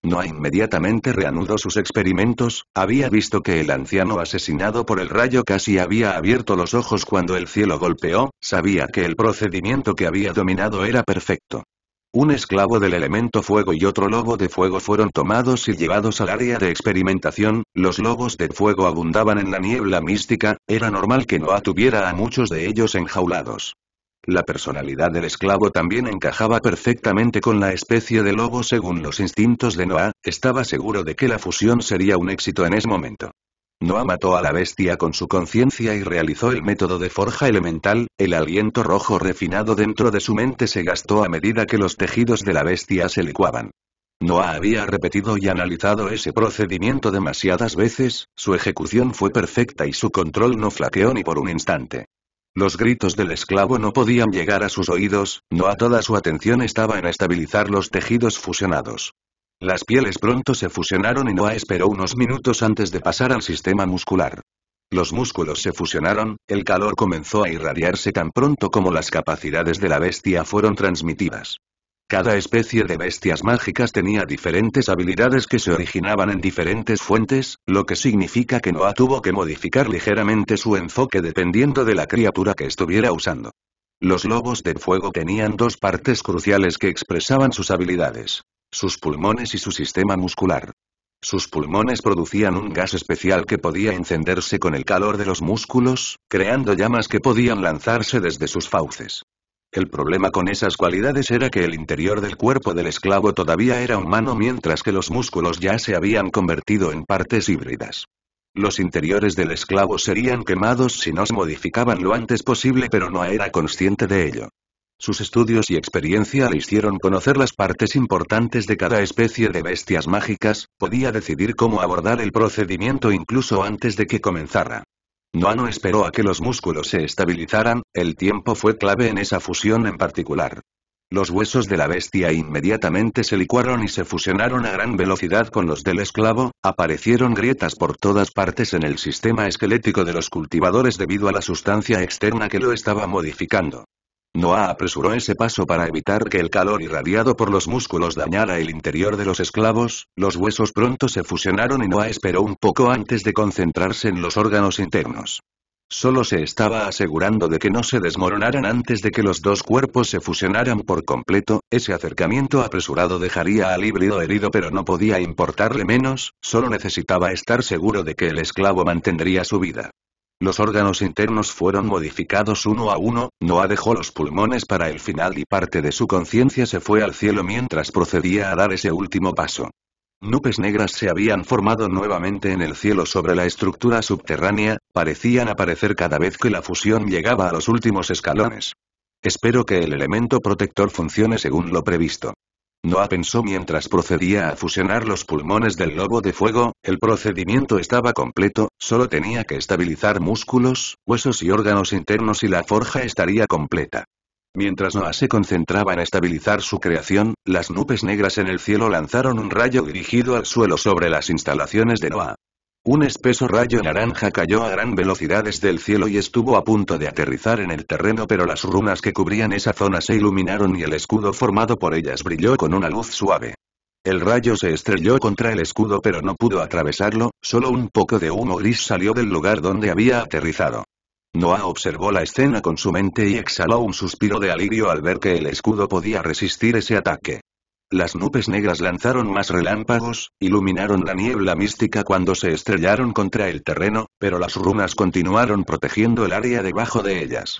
Noah inmediatamente reanudó sus experimentos, había visto que el anciano asesinado por el rayo casi había abierto los ojos cuando el cielo golpeó, sabía que el procedimiento que había dominado era perfecto. Un esclavo del elemento fuego y otro lobo de fuego fueron tomados y llevados al área de experimentación, los lobos de fuego abundaban en la niebla mística, era normal que Noah tuviera a muchos de ellos enjaulados. La personalidad del esclavo también encajaba perfectamente con la especie de lobo según los instintos de Noah, estaba seguro de que la fusión sería un éxito en ese momento. Noah mató a la bestia con su conciencia y realizó el método de forja elemental, el aliento rojo refinado dentro de su mente se gastó a medida que los tejidos de la bestia se licuaban. Noah había repetido y analizado ese procedimiento demasiadas veces, su ejecución fue perfecta y su control no flaqueó ni por un instante. Los gritos del esclavo no podían llegar a sus oídos, no a toda su atención estaba en estabilizar los tejidos fusionados. Las pieles pronto se fusionaron y Noah esperó unos minutos antes de pasar al sistema muscular. Los músculos se fusionaron, el calor comenzó a irradiarse tan pronto como las capacidades de la bestia fueron transmitidas. Cada especie de bestias mágicas tenía diferentes habilidades que se originaban en diferentes fuentes, lo que significa que Noah tuvo que modificar ligeramente su enfoque dependiendo de la criatura que estuviera usando. Los lobos de fuego tenían dos partes cruciales que expresaban sus habilidades. Sus pulmones y su sistema muscular. Sus pulmones producían un gas especial que podía encenderse con el calor de los músculos, creando llamas que podían lanzarse desde sus fauces. El problema con esas cualidades era que el interior del cuerpo del esclavo todavía era humano mientras que los músculos ya se habían convertido en partes híbridas. Los interiores del esclavo serían quemados si no se modificaban lo antes posible pero no era consciente de ello. Sus estudios y experiencia le hicieron conocer las partes importantes de cada especie de bestias mágicas, podía decidir cómo abordar el procedimiento incluso antes de que comenzara. Noano esperó a que los músculos se estabilizaran, el tiempo fue clave en esa fusión en particular. Los huesos de la bestia inmediatamente se licuaron y se fusionaron a gran velocidad con los del esclavo, aparecieron grietas por todas partes en el sistema esquelético de los cultivadores debido a la sustancia externa que lo estaba modificando. Noah apresuró ese paso para evitar que el calor irradiado por los músculos dañara el interior de los esclavos, los huesos pronto se fusionaron y Noah esperó un poco antes de concentrarse en los órganos internos. Solo se estaba asegurando de que no se desmoronaran antes de que los dos cuerpos se fusionaran por completo, ese acercamiento apresurado dejaría al híbrido herido pero no podía importarle menos, solo necesitaba estar seguro de que el esclavo mantendría su vida. Los órganos internos fueron modificados uno a uno, Noah dejó los pulmones para el final y parte de su conciencia se fue al cielo mientras procedía a dar ese último paso. Nubes negras se habían formado nuevamente en el cielo sobre la estructura subterránea, parecían aparecer cada vez que la fusión llegaba a los últimos escalones. Espero que el elemento protector funcione según lo previsto. Noah pensó mientras procedía a fusionar los pulmones del lobo de fuego, el procedimiento estaba completo, solo tenía que estabilizar músculos, huesos y órganos internos y la forja estaría completa. Mientras Noah se concentraba en estabilizar su creación, las nubes negras en el cielo lanzaron un rayo dirigido al suelo sobre las instalaciones de Noah. Un espeso rayo naranja cayó a gran velocidad desde el cielo y estuvo a punto de aterrizar en el terreno pero las runas que cubrían esa zona se iluminaron y el escudo formado por ellas brilló con una luz suave. El rayo se estrelló contra el escudo pero no pudo atravesarlo, solo un poco de humo gris salió del lugar donde había aterrizado. Noah observó la escena con su mente y exhaló un suspiro de alivio al ver que el escudo podía resistir ese ataque. Las nubes negras lanzaron más relámpagos, iluminaron la niebla mística cuando se estrellaron contra el terreno, pero las runas continuaron protegiendo el área debajo de ellas.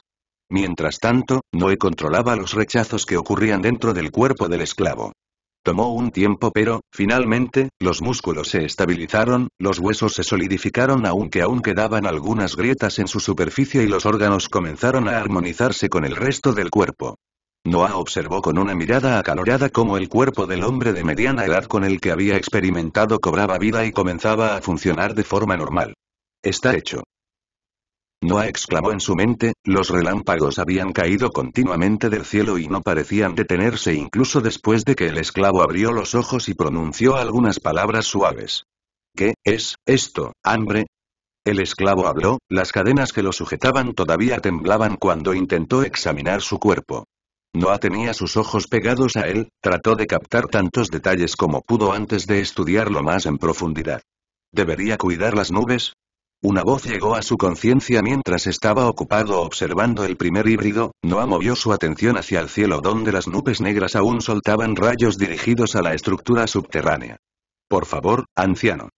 Mientras tanto, Noé controlaba los rechazos que ocurrían dentro del cuerpo del esclavo. Tomó un tiempo pero, finalmente, los músculos se estabilizaron, los huesos se solidificaron aunque aún quedaban algunas grietas en su superficie y los órganos comenzaron a armonizarse con el resto del cuerpo. Noah observó con una mirada acalorada cómo el cuerpo del hombre de mediana edad con el que había experimentado cobraba vida y comenzaba a funcionar de forma normal. Está hecho. Noah exclamó en su mente, los relámpagos habían caído continuamente del cielo y no parecían detenerse incluso después de que el esclavo abrió los ojos y pronunció algunas palabras suaves. ¿Qué es esto, hambre? El esclavo habló, las cadenas que lo sujetaban todavía temblaban cuando intentó examinar su cuerpo. Noah tenía sus ojos pegados a él, trató de captar tantos detalles como pudo antes de estudiarlo más en profundidad. ¿Debería cuidar las nubes? Una voz llegó a su conciencia mientras estaba ocupado observando el primer híbrido, Noah movió su atención hacia el cielo donde las nubes negras aún soltaban rayos dirigidos a la estructura subterránea. Por favor, anciano.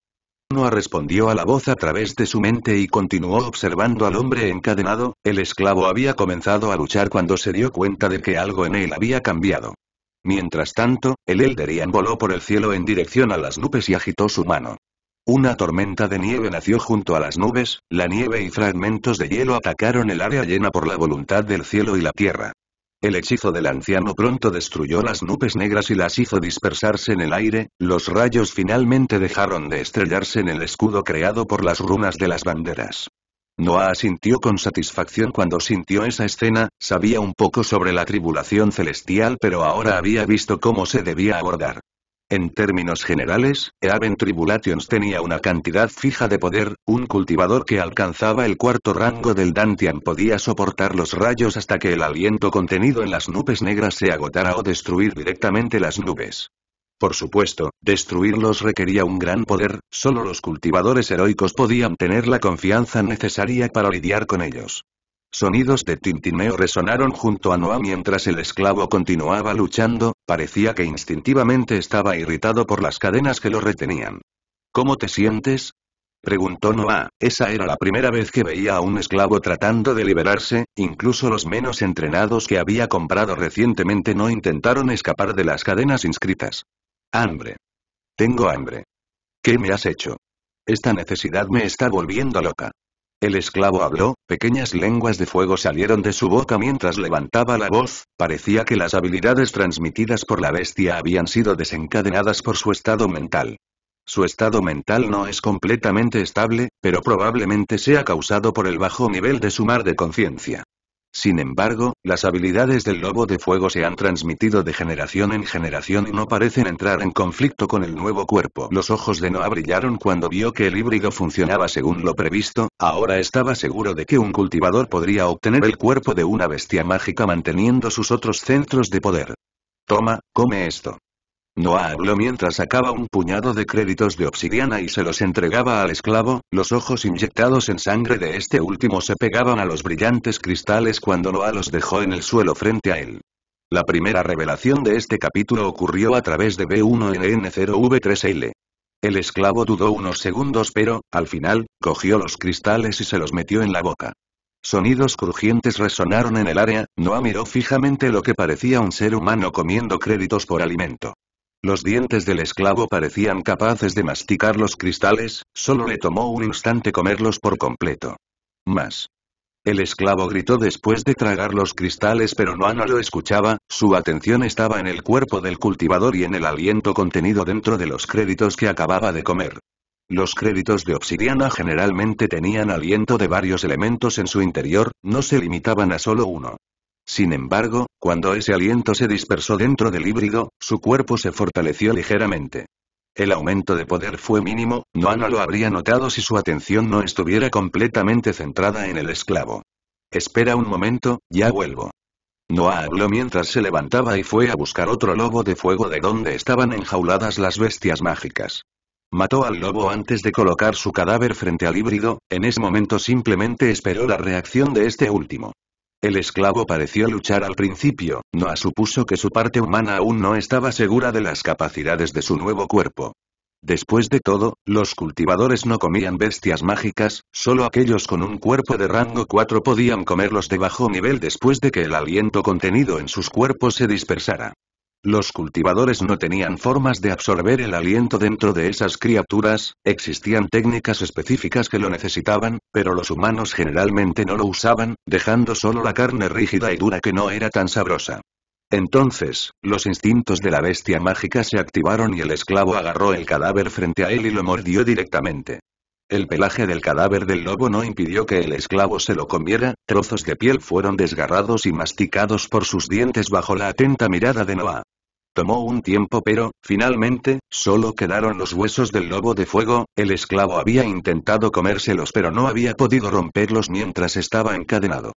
No respondió a la voz a través de su mente y continuó observando al hombre encadenado, el esclavo había comenzado a luchar cuando se dio cuenta de que algo en él había cambiado. Mientras tanto, el Elderian voló por el cielo en dirección a las nubes y agitó su mano. Una tormenta de nieve nació junto a las nubes, la nieve y fragmentos de hielo atacaron el área llena por la voluntad del cielo y la tierra. El hechizo del anciano pronto destruyó las nubes negras y las hizo dispersarse en el aire, los rayos finalmente dejaron de estrellarse en el escudo creado por las runas de las banderas. Noah asintió con satisfacción cuando sintió esa escena, sabía un poco sobre la tribulación celestial pero ahora había visto cómo se debía abordar. En términos generales, Eaven Tribulations tenía una cantidad fija de poder, un cultivador que alcanzaba el cuarto rango del Dantian podía soportar los rayos hasta que el aliento contenido en las nubes negras se agotara o destruir directamente las nubes. Por supuesto, destruirlos requería un gran poder, solo los cultivadores heroicos podían tener la confianza necesaria para lidiar con ellos. Sonidos de tintineo resonaron junto a Noah mientras el esclavo continuaba luchando, parecía que instintivamente estaba irritado por las cadenas que lo retenían. ¿Cómo te sientes? preguntó Noah, esa era la primera vez que veía a un esclavo tratando de liberarse, incluso los menos entrenados que había comprado recientemente no intentaron escapar de las cadenas inscritas. Hambre. Tengo hambre. ¿Qué me has hecho? Esta necesidad me está volviendo loca. El esclavo habló, pequeñas lenguas de fuego salieron de su boca mientras levantaba la voz, parecía que las habilidades transmitidas por la bestia habían sido desencadenadas por su estado mental. Su estado mental no es completamente estable, pero probablemente sea causado por el bajo nivel de su mar de conciencia. Sin embargo, las habilidades del lobo de fuego se han transmitido de generación en generación y no parecen entrar en conflicto con el nuevo cuerpo. Los ojos de Noah brillaron cuando vio que el híbrido funcionaba según lo previsto, ahora estaba seguro de que un cultivador podría obtener el cuerpo de una bestia mágica manteniendo sus otros centros de poder. Toma, come esto. Noah habló mientras sacaba un puñado de créditos de obsidiana y se los entregaba al esclavo, los ojos inyectados en sangre de este último se pegaban a los brillantes cristales cuando Noah los dejó en el suelo frente a él. La primera revelación de este capítulo ocurrió a través de b 1 n 0 v 3 l El esclavo dudó unos segundos pero, al final, cogió los cristales y se los metió en la boca. Sonidos crujientes resonaron en el área, Noah miró fijamente lo que parecía un ser humano comiendo créditos por alimento. Los dientes del esclavo parecían capaces de masticar los cristales, solo le tomó un instante comerlos por completo. Más. El esclavo gritó después de tragar los cristales pero Noana lo escuchaba, su atención estaba en el cuerpo del cultivador y en el aliento contenido dentro de los créditos que acababa de comer. Los créditos de obsidiana generalmente tenían aliento de varios elementos en su interior, no se limitaban a solo uno. Sin embargo, cuando ese aliento se dispersó dentro del híbrido, su cuerpo se fortaleció ligeramente. El aumento de poder fue mínimo, no lo habría notado si su atención no estuviera completamente centrada en el esclavo. Espera un momento, ya vuelvo. Noah habló mientras se levantaba y fue a buscar otro lobo de fuego de donde estaban enjauladas las bestias mágicas. Mató al lobo antes de colocar su cadáver frente al híbrido, en ese momento simplemente esperó la reacción de este último. El esclavo pareció luchar al principio, Noah supuso que su parte humana aún no estaba segura de las capacidades de su nuevo cuerpo. Después de todo, los cultivadores no comían bestias mágicas, solo aquellos con un cuerpo de rango 4 podían comerlos de bajo nivel después de que el aliento contenido en sus cuerpos se dispersara. Los cultivadores no tenían formas de absorber el aliento dentro de esas criaturas, existían técnicas específicas que lo necesitaban, pero los humanos generalmente no lo usaban, dejando solo la carne rígida y dura que no era tan sabrosa. Entonces, los instintos de la bestia mágica se activaron y el esclavo agarró el cadáver frente a él y lo mordió directamente. El pelaje del cadáver del lobo no impidió que el esclavo se lo comiera, trozos de piel fueron desgarrados y masticados por sus dientes bajo la atenta mirada de Noah. Tomó un tiempo pero, finalmente, solo quedaron los huesos del lobo de fuego, el esclavo había intentado comérselos pero no había podido romperlos mientras estaba encadenado.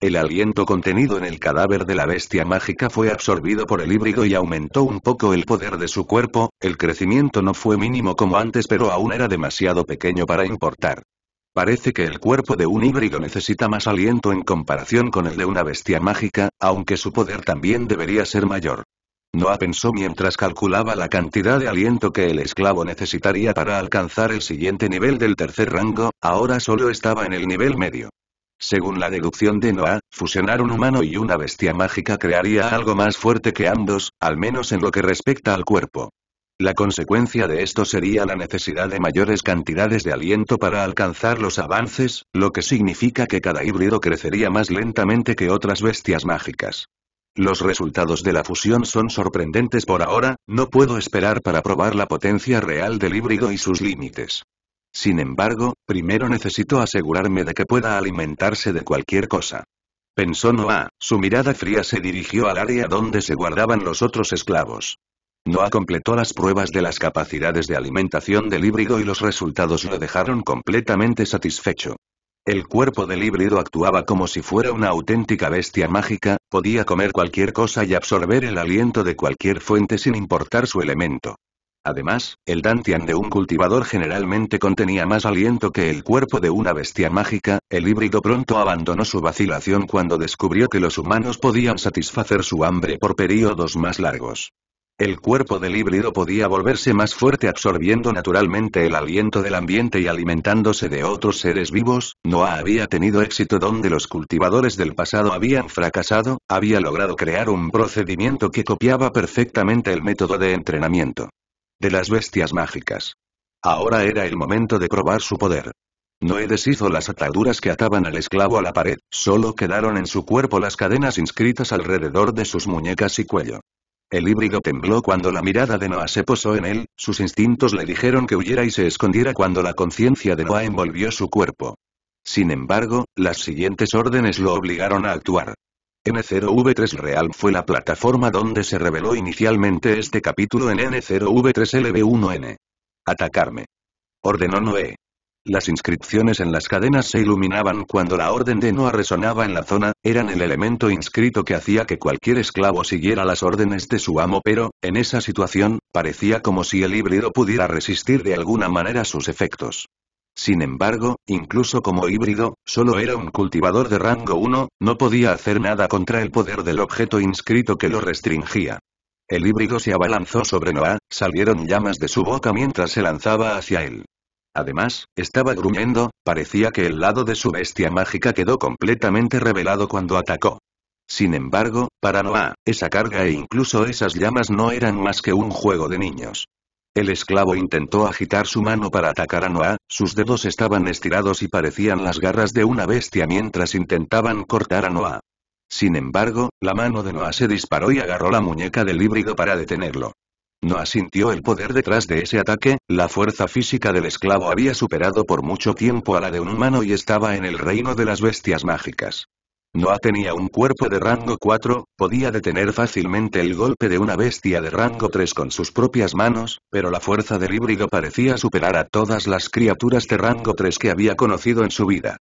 El aliento contenido en el cadáver de la bestia mágica fue absorbido por el híbrido y aumentó un poco el poder de su cuerpo, el crecimiento no fue mínimo como antes pero aún era demasiado pequeño para importar. Parece que el cuerpo de un híbrido necesita más aliento en comparación con el de una bestia mágica, aunque su poder también debería ser mayor. Noah pensó mientras calculaba la cantidad de aliento que el esclavo necesitaría para alcanzar el siguiente nivel del tercer rango, ahora solo estaba en el nivel medio. Según la deducción de Noah, fusionar un humano y una bestia mágica crearía algo más fuerte que ambos, al menos en lo que respecta al cuerpo. La consecuencia de esto sería la necesidad de mayores cantidades de aliento para alcanzar los avances, lo que significa que cada híbrido crecería más lentamente que otras bestias mágicas. Los resultados de la fusión son sorprendentes por ahora, no puedo esperar para probar la potencia real del híbrido y sus límites. Sin embargo, primero necesito asegurarme de que pueda alimentarse de cualquier cosa. Pensó Noah, su mirada fría se dirigió al área donde se guardaban los otros esclavos. Noah completó las pruebas de las capacidades de alimentación del híbrido y los resultados lo dejaron completamente satisfecho. El cuerpo del híbrido actuaba como si fuera una auténtica bestia mágica, podía comer cualquier cosa y absorber el aliento de cualquier fuente sin importar su elemento. Además, el dantian de un cultivador generalmente contenía más aliento que el cuerpo de una bestia mágica, el híbrido pronto abandonó su vacilación cuando descubrió que los humanos podían satisfacer su hambre por períodos más largos. El cuerpo del híbrido podía volverse más fuerte absorbiendo naturalmente el aliento del ambiente y alimentándose de otros seres vivos, Noah había tenido éxito donde los cultivadores del pasado habían fracasado, había logrado crear un procedimiento que copiaba perfectamente el método de entrenamiento. De las bestias mágicas. Ahora era el momento de probar su poder. he deshizo las ataduras que ataban al esclavo a la pared, solo quedaron en su cuerpo las cadenas inscritas alrededor de sus muñecas y cuello. El híbrido tembló cuando la mirada de Noah se posó en él, sus instintos le dijeron que huyera y se escondiera cuando la conciencia de Noah envolvió su cuerpo. Sin embargo, las siguientes órdenes lo obligaron a actuar. N0V3 Real fue la plataforma donde se reveló inicialmente este capítulo en N0V3LB1N. Atacarme. Ordenó Noé. Las inscripciones en las cadenas se iluminaban cuando la orden de Noah resonaba en la zona, eran el elemento inscrito que hacía que cualquier esclavo siguiera las órdenes de su amo pero, en esa situación, parecía como si el híbrido pudiera resistir de alguna manera sus efectos. Sin embargo, incluso como híbrido, solo era un cultivador de rango 1, no podía hacer nada contra el poder del objeto inscrito que lo restringía. El híbrido se abalanzó sobre Noah, salieron llamas de su boca mientras se lanzaba hacia él. Además, estaba gruñendo, parecía que el lado de su bestia mágica quedó completamente revelado cuando atacó. Sin embargo, para Noah, esa carga e incluso esas llamas no eran más que un juego de niños. El esclavo intentó agitar su mano para atacar a Noah, sus dedos estaban estirados y parecían las garras de una bestia mientras intentaban cortar a Noah. Sin embargo, la mano de Noah se disparó y agarró la muñeca del híbrido para detenerlo. No asintió el poder detrás de ese ataque, la fuerza física del esclavo había superado por mucho tiempo a la de un humano y estaba en el reino de las bestias mágicas. Noah tenía un cuerpo de rango 4, podía detener fácilmente el golpe de una bestia de rango 3 con sus propias manos, pero la fuerza del híbrido parecía superar a todas las criaturas de rango 3 que había conocido en su vida.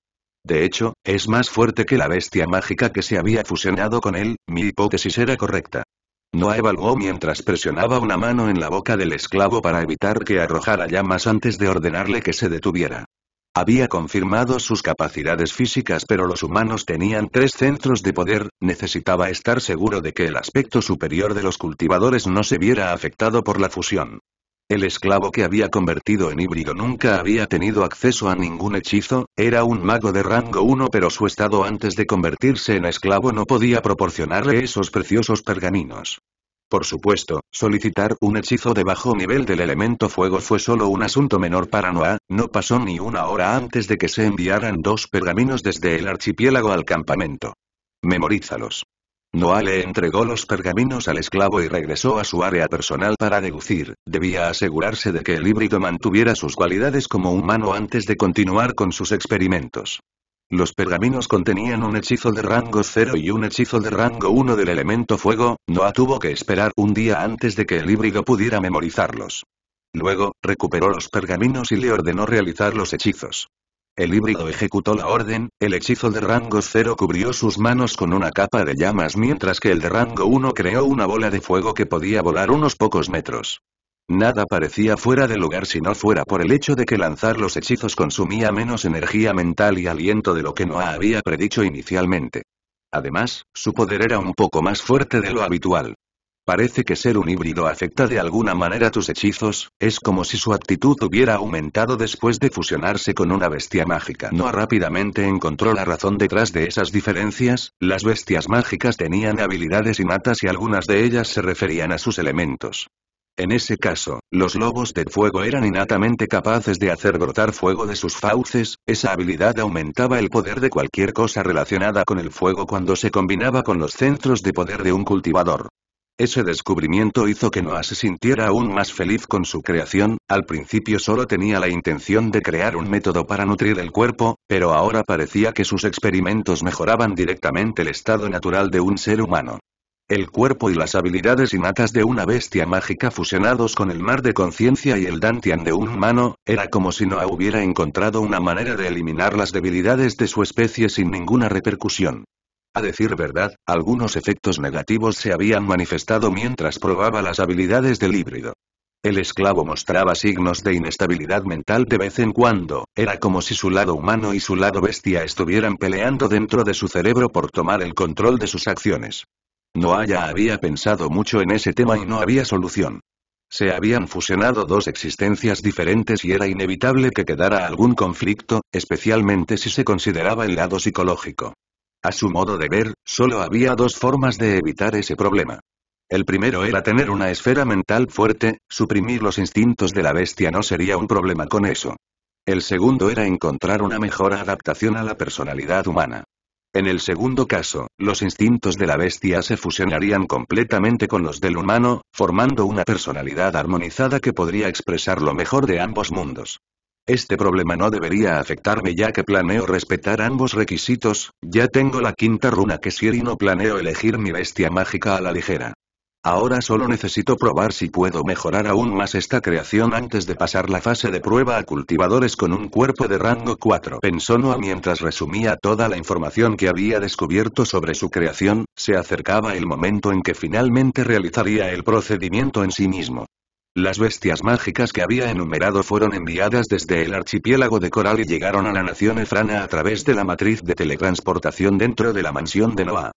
De hecho, es más fuerte que la bestia mágica que se había fusionado con él, mi hipótesis era correcta. Noah evaluó mientras presionaba una mano en la boca del esclavo para evitar que arrojara llamas antes de ordenarle que se detuviera. Había confirmado sus capacidades físicas pero los humanos tenían tres centros de poder, necesitaba estar seguro de que el aspecto superior de los cultivadores no se viera afectado por la fusión. El esclavo que había convertido en híbrido nunca había tenido acceso a ningún hechizo, era un mago de rango 1 pero su estado antes de convertirse en esclavo no podía proporcionarle esos preciosos pergaminos. Por supuesto, solicitar un hechizo de bajo nivel del elemento fuego fue solo un asunto menor para Noah, no pasó ni una hora antes de que se enviaran dos pergaminos desde el archipiélago al campamento. Memorízalos. Noah le entregó los pergaminos al esclavo y regresó a su área personal para deducir, debía asegurarse de que el híbrido mantuviera sus cualidades como humano antes de continuar con sus experimentos. Los pergaminos contenían un hechizo de rango 0 y un hechizo de rango 1 del elemento fuego, Noah tuvo que esperar un día antes de que el híbrido pudiera memorizarlos. Luego, recuperó los pergaminos y le ordenó realizar los hechizos. El híbrido ejecutó la orden, el hechizo de rango 0 cubrió sus manos con una capa de llamas mientras que el de rango 1 creó una bola de fuego que podía volar unos pocos metros. Nada parecía fuera de lugar si no fuera por el hecho de que lanzar los hechizos consumía menos energía mental y aliento de lo que Noah había predicho inicialmente. Además, su poder era un poco más fuerte de lo habitual. Parece que ser un híbrido afecta de alguna manera tus hechizos, es como si su actitud hubiera aumentado después de fusionarse con una bestia mágica. ¿No rápidamente encontró la razón detrás de esas diferencias, las bestias mágicas tenían habilidades innatas y algunas de ellas se referían a sus elementos. En ese caso, los lobos de fuego eran innatamente capaces de hacer brotar fuego de sus fauces, esa habilidad aumentaba el poder de cualquier cosa relacionada con el fuego cuando se combinaba con los centros de poder de un cultivador. Ese descubrimiento hizo que Noah se sintiera aún más feliz con su creación, al principio solo tenía la intención de crear un método para nutrir el cuerpo, pero ahora parecía que sus experimentos mejoraban directamente el estado natural de un ser humano. El cuerpo y las habilidades innatas de una bestia mágica fusionados con el mar de conciencia y el Dantian de un humano, era como si Noah hubiera encontrado una manera de eliminar las debilidades de su especie sin ninguna repercusión. A decir verdad, algunos efectos negativos se habían manifestado mientras probaba las habilidades del híbrido. El esclavo mostraba signos de inestabilidad mental de vez en cuando, era como si su lado humano y su lado bestia estuvieran peleando dentro de su cerebro por tomar el control de sus acciones. Noaya había pensado mucho en ese tema y no había solución. Se habían fusionado dos existencias diferentes y era inevitable que quedara algún conflicto, especialmente si se consideraba el lado psicológico. A su modo de ver, solo había dos formas de evitar ese problema. El primero era tener una esfera mental fuerte, suprimir los instintos de la bestia no sería un problema con eso. El segundo era encontrar una mejor adaptación a la personalidad humana. En el segundo caso, los instintos de la bestia se fusionarían completamente con los del humano, formando una personalidad armonizada que podría expresar lo mejor de ambos mundos. Este problema no debería afectarme ya que planeo respetar ambos requisitos, ya tengo la quinta runa que si y no planeo elegir mi bestia mágica a la ligera. Ahora solo necesito probar si puedo mejorar aún más esta creación antes de pasar la fase de prueba a cultivadores con un cuerpo de rango 4. Pensó Noah mientras resumía toda la información que había descubierto sobre su creación, se acercaba el momento en que finalmente realizaría el procedimiento en sí mismo. Las bestias mágicas que había enumerado fueron enviadas desde el archipiélago de Coral y llegaron a la nación efrana a través de la matriz de teletransportación dentro de la mansión de Noah.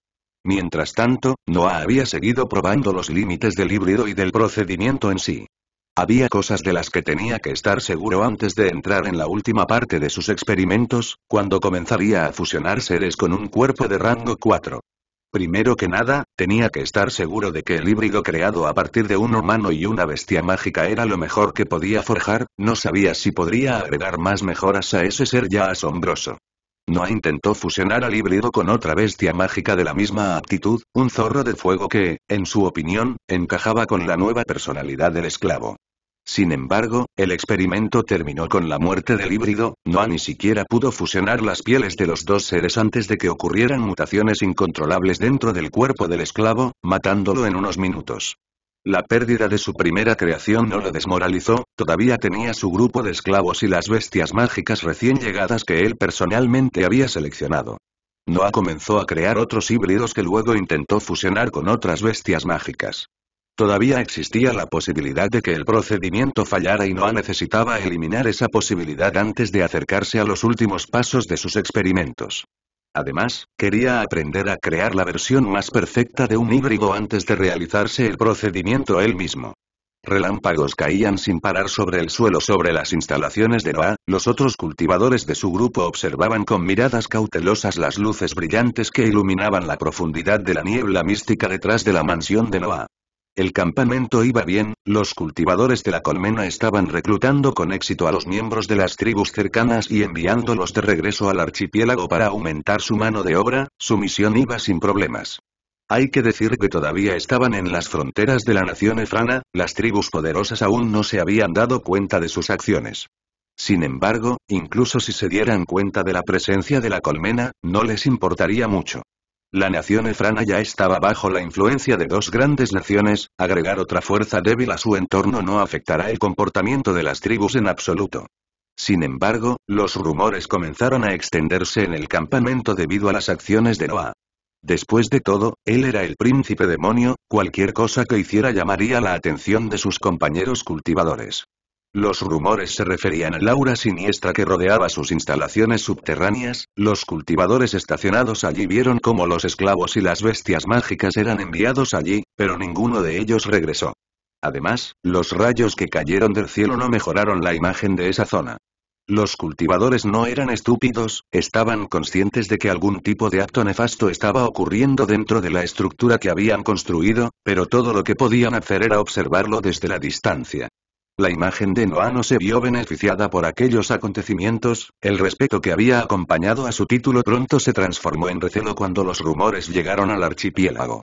Mientras tanto, Noah había seguido probando los límites del híbrido y del procedimiento en sí. Había cosas de las que tenía que estar seguro antes de entrar en la última parte de sus experimentos, cuando comenzaría a fusionar seres con un cuerpo de rango 4. Primero que nada, tenía que estar seguro de que el híbrido creado a partir de un humano y una bestia mágica era lo mejor que podía forjar, no sabía si podría agregar más mejoras a ese ser ya asombroso. No intentó fusionar al híbrido con otra bestia mágica de la misma aptitud, un zorro de fuego que, en su opinión, encajaba con la nueva personalidad del esclavo. Sin embargo, el experimento terminó con la muerte del híbrido, Noah ni siquiera pudo fusionar las pieles de los dos seres antes de que ocurrieran mutaciones incontrolables dentro del cuerpo del esclavo, matándolo en unos minutos. La pérdida de su primera creación no lo desmoralizó, todavía tenía su grupo de esclavos y las bestias mágicas recién llegadas que él personalmente había seleccionado. Noah comenzó a crear otros híbridos que luego intentó fusionar con otras bestias mágicas. Todavía existía la posibilidad de que el procedimiento fallara y Noah necesitaba eliminar esa posibilidad antes de acercarse a los últimos pasos de sus experimentos. Además, quería aprender a crear la versión más perfecta de un híbrido antes de realizarse el procedimiento él mismo. Relámpagos caían sin parar sobre el suelo sobre las instalaciones de Noah, los otros cultivadores de su grupo observaban con miradas cautelosas las luces brillantes que iluminaban la profundidad de la niebla mística detrás de la mansión de Noah. El campamento iba bien, los cultivadores de la colmena estaban reclutando con éxito a los miembros de las tribus cercanas y enviándolos de regreso al archipiélago para aumentar su mano de obra, su misión iba sin problemas. Hay que decir que todavía estaban en las fronteras de la nación efrana, las tribus poderosas aún no se habían dado cuenta de sus acciones. Sin embargo, incluso si se dieran cuenta de la presencia de la colmena, no les importaría mucho. La nación efrana ya estaba bajo la influencia de dos grandes naciones, agregar otra fuerza débil a su entorno no afectará el comportamiento de las tribus en absoluto. Sin embargo, los rumores comenzaron a extenderse en el campamento debido a las acciones de Noah. Después de todo, él era el príncipe demonio, cualquier cosa que hiciera llamaría la atención de sus compañeros cultivadores. Los rumores se referían al aura siniestra que rodeaba sus instalaciones subterráneas, los cultivadores estacionados allí vieron cómo los esclavos y las bestias mágicas eran enviados allí, pero ninguno de ellos regresó. Además, los rayos que cayeron del cielo no mejoraron la imagen de esa zona. Los cultivadores no eran estúpidos, estaban conscientes de que algún tipo de acto nefasto estaba ocurriendo dentro de la estructura que habían construido, pero todo lo que podían hacer era observarlo desde la distancia. La imagen de Noa no se vio beneficiada por aquellos acontecimientos, el respeto que había acompañado a su título pronto se transformó en recelo cuando los rumores llegaron al archipiélago.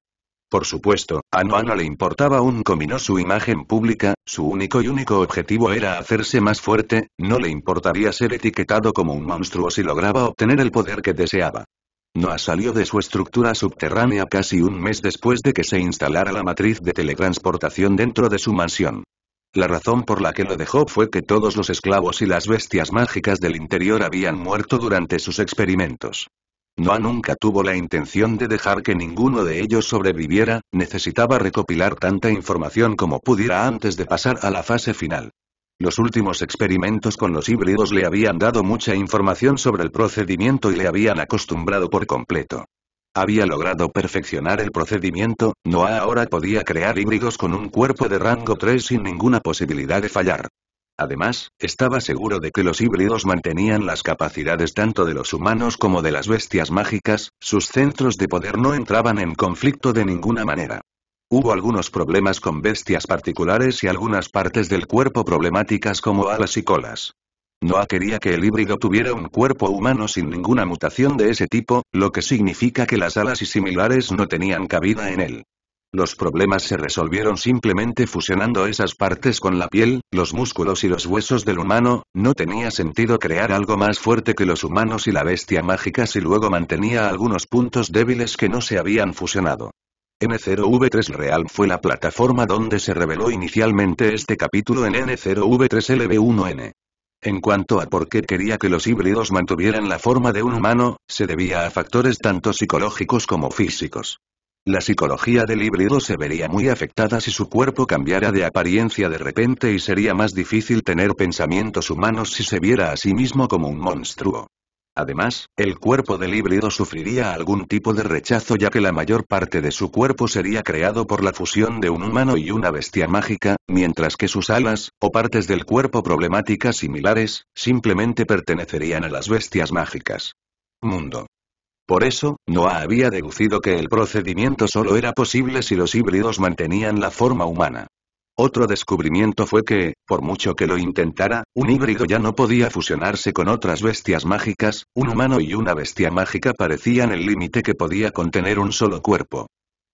Por supuesto, a Noah no le importaba un comino su imagen pública, su único y único objetivo era hacerse más fuerte, no le importaría ser etiquetado como un monstruo si lograba obtener el poder que deseaba. Noa salió de su estructura subterránea casi un mes después de que se instalara la matriz de teletransportación dentro de su mansión. La razón por la que lo dejó fue que todos los esclavos y las bestias mágicas del interior habían muerto durante sus experimentos. Noah nunca tuvo la intención de dejar que ninguno de ellos sobreviviera, necesitaba recopilar tanta información como pudiera antes de pasar a la fase final. Los últimos experimentos con los híbridos le habían dado mucha información sobre el procedimiento y le habían acostumbrado por completo. Había logrado perfeccionar el procedimiento, Noah ahora podía crear híbridos con un cuerpo de rango 3 sin ninguna posibilidad de fallar. Además, estaba seguro de que los híbridos mantenían las capacidades tanto de los humanos como de las bestias mágicas, sus centros de poder no entraban en conflicto de ninguna manera. Hubo algunos problemas con bestias particulares y algunas partes del cuerpo problemáticas como alas y colas. Noah quería que el híbrido tuviera un cuerpo humano sin ninguna mutación de ese tipo, lo que significa que las alas y similares no tenían cabida en él. Los problemas se resolvieron simplemente fusionando esas partes con la piel, los músculos y los huesos del humano, no tenía sentido crear algo más fuerte que los humanos y la bestia mágica si luego mantenía algunos puntos débiles que no se habían fusionado. N0V3 Real fue la plataforma donde se reveló inicialmente este capítulo en N0V3LB1N. En cuanto a por qué quería que los híbridos mantuvieran la forma de un humano, se debía a factores tanto psicológicos como físicos. La psicología del híbrido se vería muy afectada si su cuerpo cambiara de apariencia de repente y sería más difícil tener pensamientos humanos si se viera a sí mismo como un monstruo. Además, el cuerpo del híbrido sufriría algún tipo de rechazo ya que la mayor parte de su cuerpo sería creado por la fusión de un humano y una bestia mágica, mientras que sus alas, o partes del cuerpo problemáticas similares, simplemente pertenecerían a las bestias mágicas. Mundo. Por eso, Noah había deducido que el procedimiento solo era posible si los híbridos mantenían la forma humana. Otro descubrimiento fue que, por mucho que lo intentara, un híbrido ya no podía fusionarse con otras bestias mágicas, un humano y una bestia mágica parecían el límite que podía contener un solo cuerpo.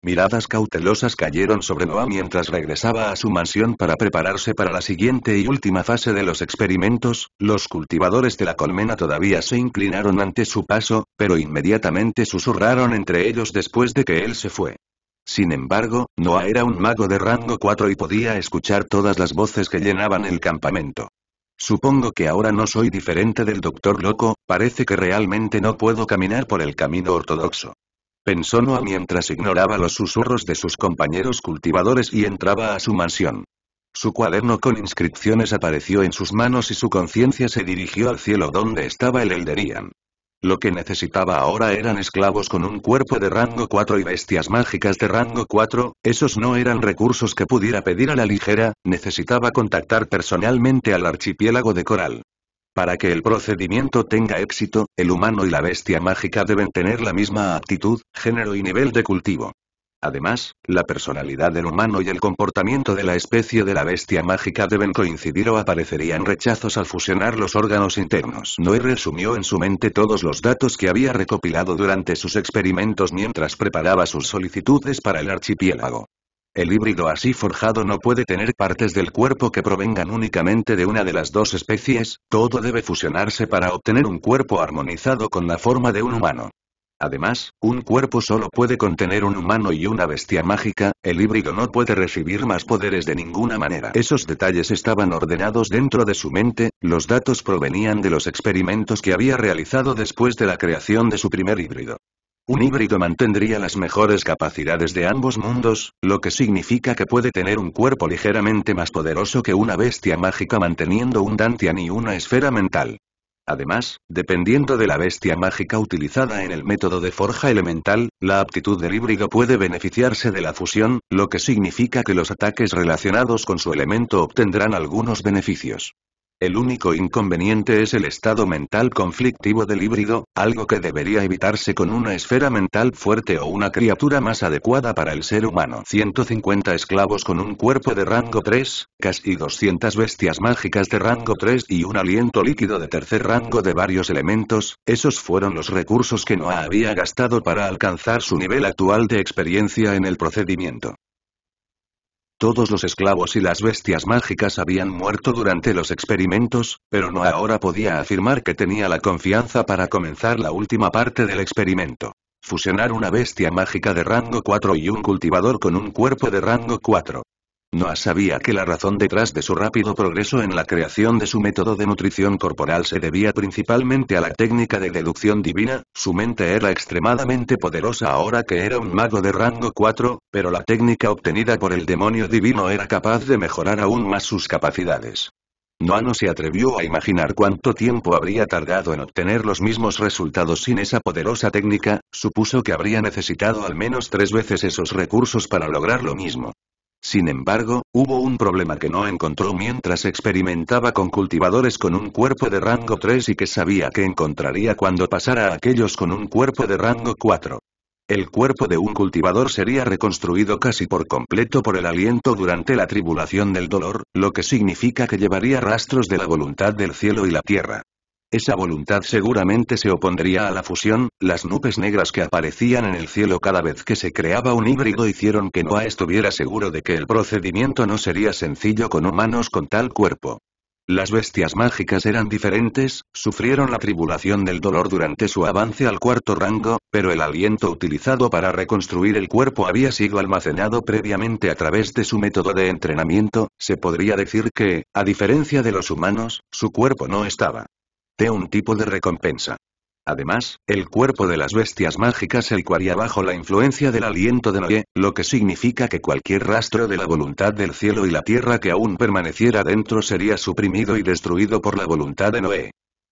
Miradas cautelosas cayeron sobre Noah mientras regresaba a su mansión para prepararse para la siguiente y última fase de los experimentos, los cultivadores de la colmena todavía se inclinaron ante su paso, pero inmediatamente susurraron entre ellos después de que él se fue. Sin embargo, Noah era un mago de rango 4 y podía escuchar todas las voces que llenaban el campamento. Supongo que ahora no soy diferente del doctor loco, parece que realmente no puedo caminar por el camino ortodoxo. Pensó Noah mientras ignoraba los susurros de sus compañeros cultivadores y entraba a su mansión. Su cuaderno con inscripciones apareció en sus manos y su conciencia se dirigió al cielo donde estaba el Elderian. Lo que necesitaba ahora eran esclavos con un cuerpo de rango 4 y bestias mágicas de rango 4, esos no eran recursos que pudiera pedir a la ligera, necesitaba contactar personalmente al archipiélago de Coral. Para que el procedimiento tenga éxito, el humano y la bestia mágica deben tener la misma aptitud, género y nivel de cultivo. Además, la personalidad del humano y el comportamiento de la especie de la bestia mágica deben coincidir o aparecerían rechazos al fusionar los órganos internos. Noé resumió en su mente todos los datos que había recopilado durante sus experimentos mientras preparaba sus solicitudes para el archipiélago. El híbrido así forjado no puede tener partes del cuerpo que provengan únicamente de una de las dos especies, todo debe fusionarse para obtener un cuerpo armonizado con la forma de un humano. Además, un cuerpo solo puede contener un humano y una bestia mágica, el híbrido no puede recibir más poderes de ninguna manera. Esos detalles estaban ordenados dentro de su mente, los datos provenían de los experimentos que había realizado después de la creación de su primer híbrido. Un híbrido mantendría las mejores capacidades de ambos mundos, lo que significa que puede tener un cuerpo ligeramente más poderoso que una bestia mágica manteniendo un Dantian y una esfera mental. Además, dependiendo de la bestia mágica utilizada en el método de forja elemental, la aptitud del híbrido puede beneficiarse de la fusión, lo que significa que los ataques relacionados con su elemento obtendrán algunos beneficios. El único inconveniente es el estado mental conflictivo del híbrido, algo que debería evitarse con una esfera mental fuerte o una criatura más adecuada para el ser humano. 150 esclavos con un cuerpo de rango 3, casi 200 bestias mágicas de rango 3 y un aliento líquido de tercer rango de varios elementos, esos fueron los recursos que Noah había gastado para alcanzar su nivel actual de experiencia en el procedimiento. Todos los esclavos y las bestias mágicas habían muerto durante los experimentos, pero no ahora podía afirmar que tenía la confianza para comenzar la última parte del experimento. Fusionar una bestia mágica de rango 4 y un cultivador con un cuerpo de rango 4. Noah sabía que la razón detrás de su rápido progreso en la creación de su método de nutrición corporal se debía principalmente a la técnica de deducción divina, su mente era extremadamente poderosa ahora que era un mago de rango 4, pero la técnica obtenida por el demonio divino era capaz de mejorar aún más sus capacidades. Noah no se atrevió a imaginar cuánto tiempo habría tardado en obtener los mismos resultados sin esa poderosa técnica, supuso que habría necesitado al menos tres veces esos recursos para lograr lo mismo. Sin embargo, hubo un problema que no encontró mientras experimentaba con cultivadores con un cuerpo de rango 3 y que sabía que encontraría cuando pasara a aquellos con un cuerpo de rango 4. El cuerpo de un cultivador sería reconstruido casi por completo por el aliento durante la tribulación del dolor, lo que significa que llevaría rastros de la voluntad del cielo y la tierra. Esa voluntad seguramente se opondría a la fusión, las nubes negras que aparecían en el cielo cada vez que se creaba un híbrido hicieron que Noah estuviera seguro de que el procedimiento no sería sencillo con humanos con tal cuerpo. Las bestias mágicas eran diferentes, sufrieron la tribulación del dolor durante su avance al cuarto rango, pero el aliento utilizado para reconstruir el cuerpo había sido almacenado previamente a través de su método de entrenamiento, se podría decir que, a diferencia de los humanos, su cuerpo no estaba un tipo de recompensa. Además, el cuerpo de las bestias mágicas se licuaría bajo la influencia del aliento de Noé, lo que significa que cualquier rastro de la voluntad del cielo y la tierra que aún permaneciera dentro sería suprimido y destruido por la voluntad de Noé.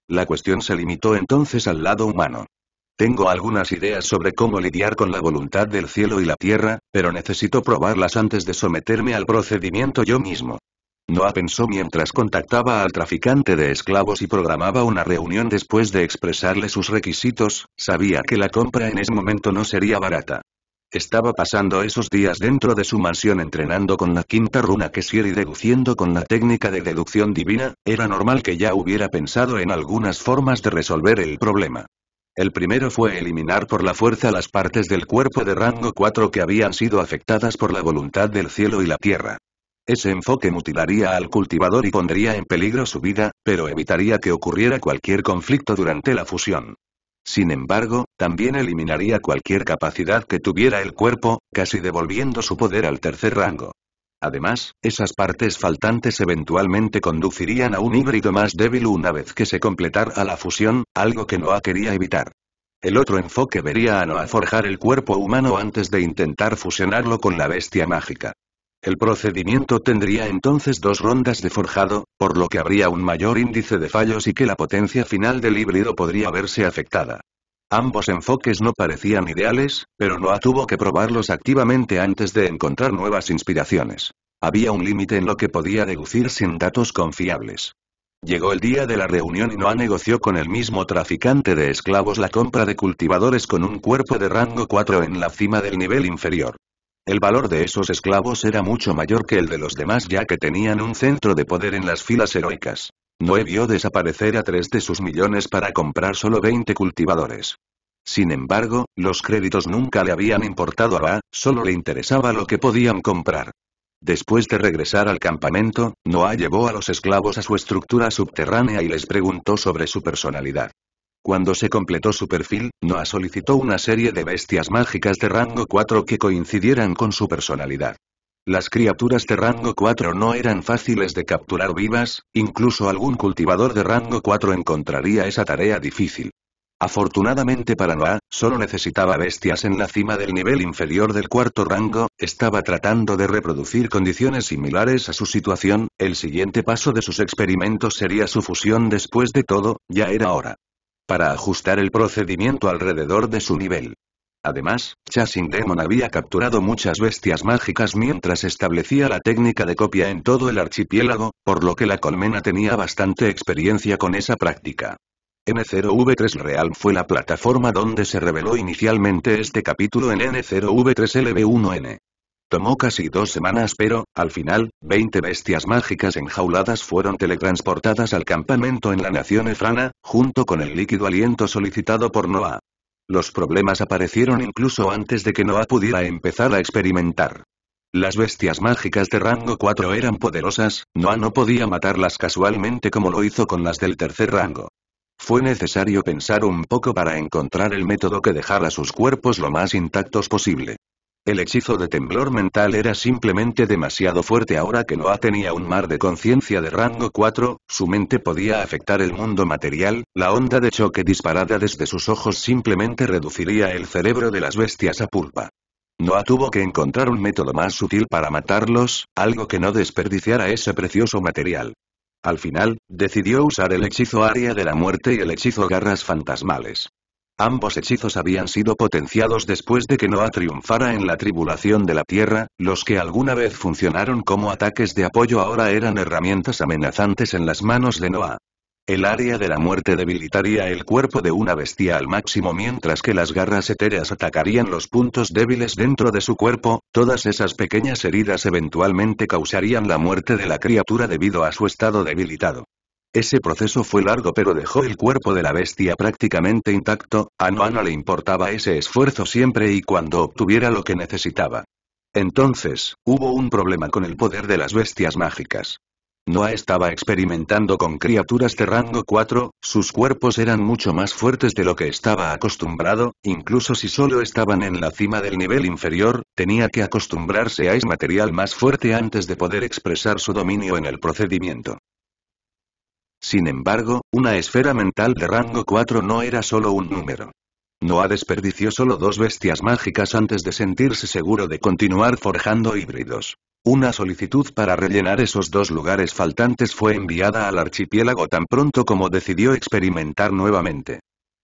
La cuestión se limitó entonces al lado humano. Tengo algunas ideas sobre cómo lidiar con la voluntad del cielo y la tierra, pero necesito probarlas antes de someterme al procedimiento yo mismo. Noah pensó mientras contactaba al traficante de esclavos y programaba una reunión después de expresarle sus requisitos, sabía que la compra en ese momento no sería barata. Estaba pasando esos días dentro de su mansión entrenando con la quinta runa que y deduciendo con la técnica de deducción divina, era normal que ya hubiera pensado en algunas formas de resolver el problema. El primero fue eliminar por la fuerza las partes del cuerpo de rango 4 que habían sido afectadas por la voluntad del cielo y la tierra. Ese enfoque mutilaría al cultivador y pondría en peligro su vida, pero evitaría que ocurriera cualquier conflicto durante la fusión. Sin embargo, también eliminaría cualquier capacidad que tuviera el cuerpo, casi devolviendo su poder al tercer rango. Además, esas partes faltantes eventualmente conducirían a un híbrido más débil una vez que se completara la fusión, algo que Noah quería evitar. El otro enfoque vería a Noah forjar el cuerpo humano antes de intentar fusionarlo con la bestia mágica. El procedimiento tendría entonces dos rondas de forjado, por lo que habría un mayor índice de fallos y que la potencia final del híbrido podría verse afectada. Ambos enfoques no parecían ideales, pero Noah tuvo que probarlos activamente antes de encontrar nuevas inspiraciones. Había un límite en lo que podía deducir sin datos confiables. Llegó el día de la reunión y Noah negoció con el mismo traficante de esclavos la compra de cultivadores con un cuerpo de rango 4 en la cima del nivel inferior. El valor de esos esclavos era mucho mayor que el de los demás ya que tenían un centro de poder en las filas heroicas. Noé vio desaparecer a tres de sus millones para comprar solo 20 cultivadores. Sin embargo, los créditos nunca le habían importado a Ba, solo le interesaba lo que podían comprar. Después de regresar al campamento, Noah llevó a los esclavos a su estructura subterránea y les preguntó sobre su personalidad. Cuando se completó su perfil, Noah solicitó una serie de bestias mágicas de rango 4 que coincidieran con su personalidad. Las criaturas de rango 4 no eran fáciles de capturar vivas, incluso algún cultivador de rango 4 encontraría esa tarea difícil. Afortunadamente para Noah, solo necesitaba bestias en la cima del nivel inferior del cuarto rango, estaba tratando de reproducir condiciones similares a su situación, el siguiente paso de sus experimentos sería su fusión después de todo, ya era hora para ajustar el procedimiento alrededor de su nivel. Además, Chasing Demon había capturado muchas bestias mágicas mientras establecía la técnica de copia en todo el archipiélago, por lo que la colmena tenía bastante experiencia con esa práctica. N0V3 Real fue la plataforma donde se reveló inicialmente este capítulo en N0V3LB1N. Tomó casi dos semanas pero, al final, 20 bestias mágicas enjauladas fueron teletransportadas al campamento en la nación Efrana, junto con el líquido aliento solicitado por Noah. Los problemas aparecieron incluso antes de que Noah pudiera empezar a experimentar. Las bestias mágicas de rango 4 eran poderosas, Noah no podía matarlas casualmente como lo hizo con las del tercer rango. Fue necesario pensar un poco para encontrar el método que dejara sus cuerpos lo más intactos posible. El hechizo de temblor mental era simplemente demasiado fuerte ahora que Noah tenía un mar de conciencia de rango 4, su mente podía afectar el mundo material, la onda de choque disparada desde sus ojos simplemente reduciría el cerebro de las bestias a pulpa. Noah tuvo que encontrar un método más sutil para matarlos, algo que no desperdiciara ese precioso material. Al final, decidió usar el hechizo área de la muerte y el hechizo garras fantasmales. Ambos hechizos habían sido potenciados después de que Noah triunfara en la tribulación de la Tierra, los que alguna vez funcionaron como ataques de apoyo ahora eran herramientas amenazantes en las manos de Noah. El área de la muerte debilitaría el cuerpo de una bestia al máximo mientras que las garras etéreas atacarían los puntos débiles dentro de su cuerpo, todas esas pequeñas heridas eventualmente causarían la muerte de la criatura debido a su estado debilitado. Ese proceso fue largo pero dejó el cuerpo de la bestia prácticamente intacto, a no le importaba ese esfuerzo siempre y cuando obtuviera lo que necesitaba. Entonces, hubo un problema con el poder de las bestias mágicas. Noah estaba experimentando con criaturas de rango 4, sus cuerpos eran mucho más fuertes de lo que estaba acostumbrado, incluso si solo estaban en la cima del nivel inferior, tenía que acostumbrarse a ese material más fuerte antes de poder expresar su dominio en el procedimiento. Sin embargo, una esfera mental de rango 4 no era solo un número. Noah desperdició solo dos bestias mágicas antes de sentirse seguro de continuar forjando híbridos. Una solicitud para rellenar esos dos lugares faltantes fue enviada al archipiélago tan pronto como decidió experimentar nuevamente.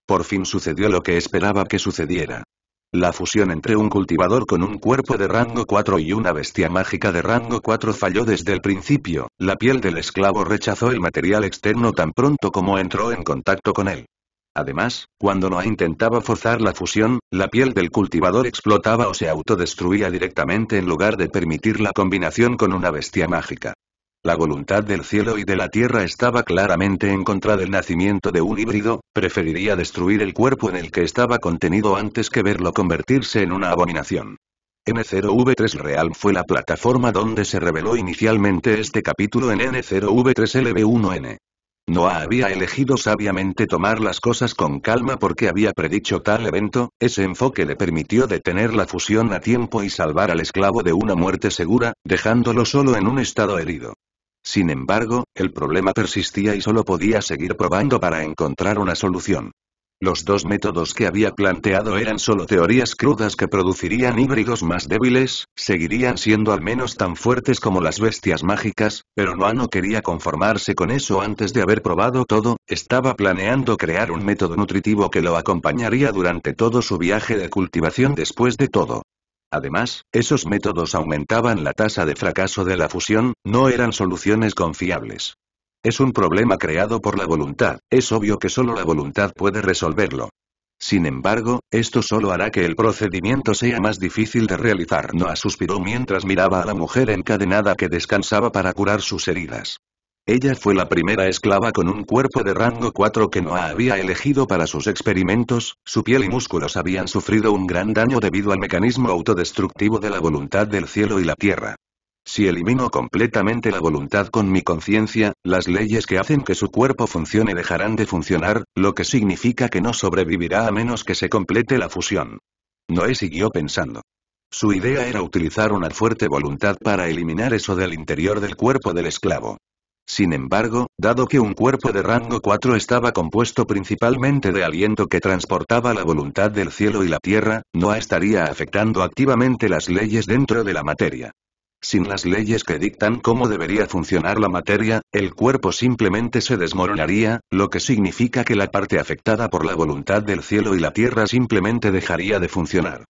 Por fin sucedió lo que esperaba que sucediera. La fusión entre un cultivador con un cuerpo de rango 4 y una bestia mágica de rango 4 falló desde el principio, la piel del esclavo rechazó el material externo tan pronto como entró en contacto con él. Además, cuando Noah intentaba forzar la fusión, la piel del cultivador explotaba o se autodestruía directamente en lugar de permitir la combinación con una bestia mágica. La voluntad del cielo y de la tierra estaba claramente en contra del nacimiento de un híbrido, preferiría destruir el cuerpo en el que estaba contenido antes que verlo convertirse en una abominación. N0V3 Real fue la plataforma donde se reveló inicialmente este capítulo en N0V3LB1N. Noah había elegido sabiamente tomar las cosas con calma porque había predicho tal evento, ese enfoque le permitió detener la fusión a tiempo y salvar al esclavo de una muerte segura, dejándolo solo en un estado herido. Sin embargo, el problema persistía y solo podía seguir probando para encontrar una solución. Los dos métodos que había planteado eran solo teorías crudas que producirían híbridos más débiles, seguirían siendo al menos tan fuertes como las bestias mágicas, pero Noano quería conformarse con eso antes de haber probado todo, estaba planeando crear un método nutritivo que lo acompañaría durante todo su viaje de cultivación después de todo. Además, esos métodos aumentaban la tasa de fracaso de la fusión, no eran soluciones confiables. Es un problema creado por la voluntad, es obvio que solo la voluntad puede resolverlo. Sin embargo, esto solo hará que el procedimiento sea más difícil de realizar. Noah suspiró mientras miraba a la mujer encadenada que descansaba para curar sus heridas. Ella fue la primera esclava con un cuerpo de rango 4 que Noah había elegido para sus experimentos, su piel y músculos habían sufrido un gran daño debido al mecanismo autodestructivo de la voluntad del cielo y la tierra. Si elimino completamente la voluntad con mi conciencia, las leyes que hacen que su cuerpo funcione dejarán de funcionar, lo que significa que no sobrevivirá a menos que se complete la fusión. Noé siguió pensando. Su idea era utilizar una fuerte voluntad para eliminar eso del interior del cuerpo del esclavo. Sin embargo, dado que un cuerpo de rango 4 estaba compuesto principalmente de aliento que transportaba la voluntad del cielo y la tierra, no estaría afectando activamente las leyes dentro de la materia. Sin las leyes que dictan cómo debería funcionar la materia, el cuerpo simplemente se desmoronaría, lo que significa que la parte afectada por la voluntad del cielo y la tierra simplemente dejaría de funcionar.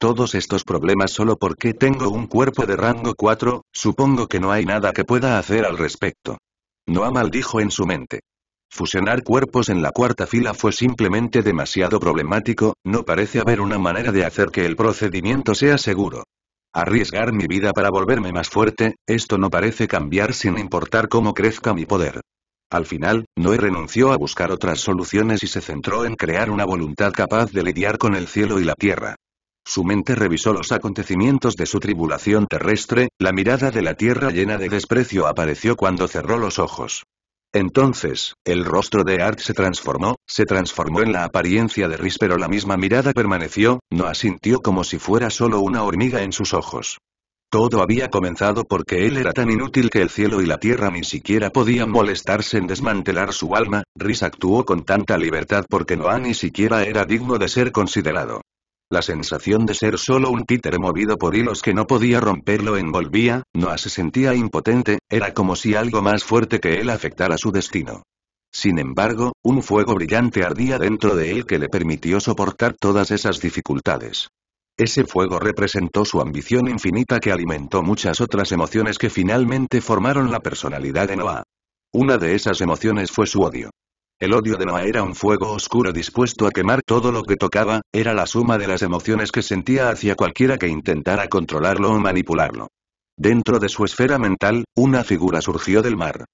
Todos estos problemas solo porque tengo un cuerpo de rango 4, supongo que no hay nada que pueda hacer al respecto. Noah maldijo en su mente. Fusionar cuerpos en la cuarta fila fue simplemente demasiado problemático, no parece haber una manera de hacer que el procedimiento sea seguro. Arriesgar mi vida para volverme más fuerte, esto no parece cambiar sin importar cómo crezca mi poder. Al final, Noé renunció a buscar otras soluciones y se centró en crear una voluntad capaz de lidiar con el cielo y la tierra. Su mente revisó los acontecimientos de su tribulación terrestre, la mirada de la tierra llena de desprecio apareció cuando cerró los ojos. Entonces, el rostro de Art se transformó, se transformó en la apariencia de Rhys pero la misma mirada permaneció, no asintió como si fuera solo una hormiga en sus ojos. Todo había comenzado porque él era tan inútil que el cielo y la tierra ni siquiera podían molestarse en desmantelar su alma, Rhys actuó con tanta libertad porque Noah ni siquiera era digno de ser considerado. La sensación de ser solo un títere movido por hilos que no podía romperlo envolvía, Noah se sentía impotente, era como si algo más fuerte que él afectara su destino. Sin embargo, un fuego brillante ardía dentro de él que le permitió soportar todas esas dificultades. Ese fuego representó su ambición infinita que alimentó muchas otras emociones que finalmente formaron la personalidad de Noah. Una de esas emociones fue su odio. El odio de Noah era un fuego oscuro dispuesto a quemar todo lo que tocaba, era la suma de las emociones que sentía hacia cualquiera que intentara controlarlo o manipularlo. Dentro de su esfera mental, una figura surgió del mar.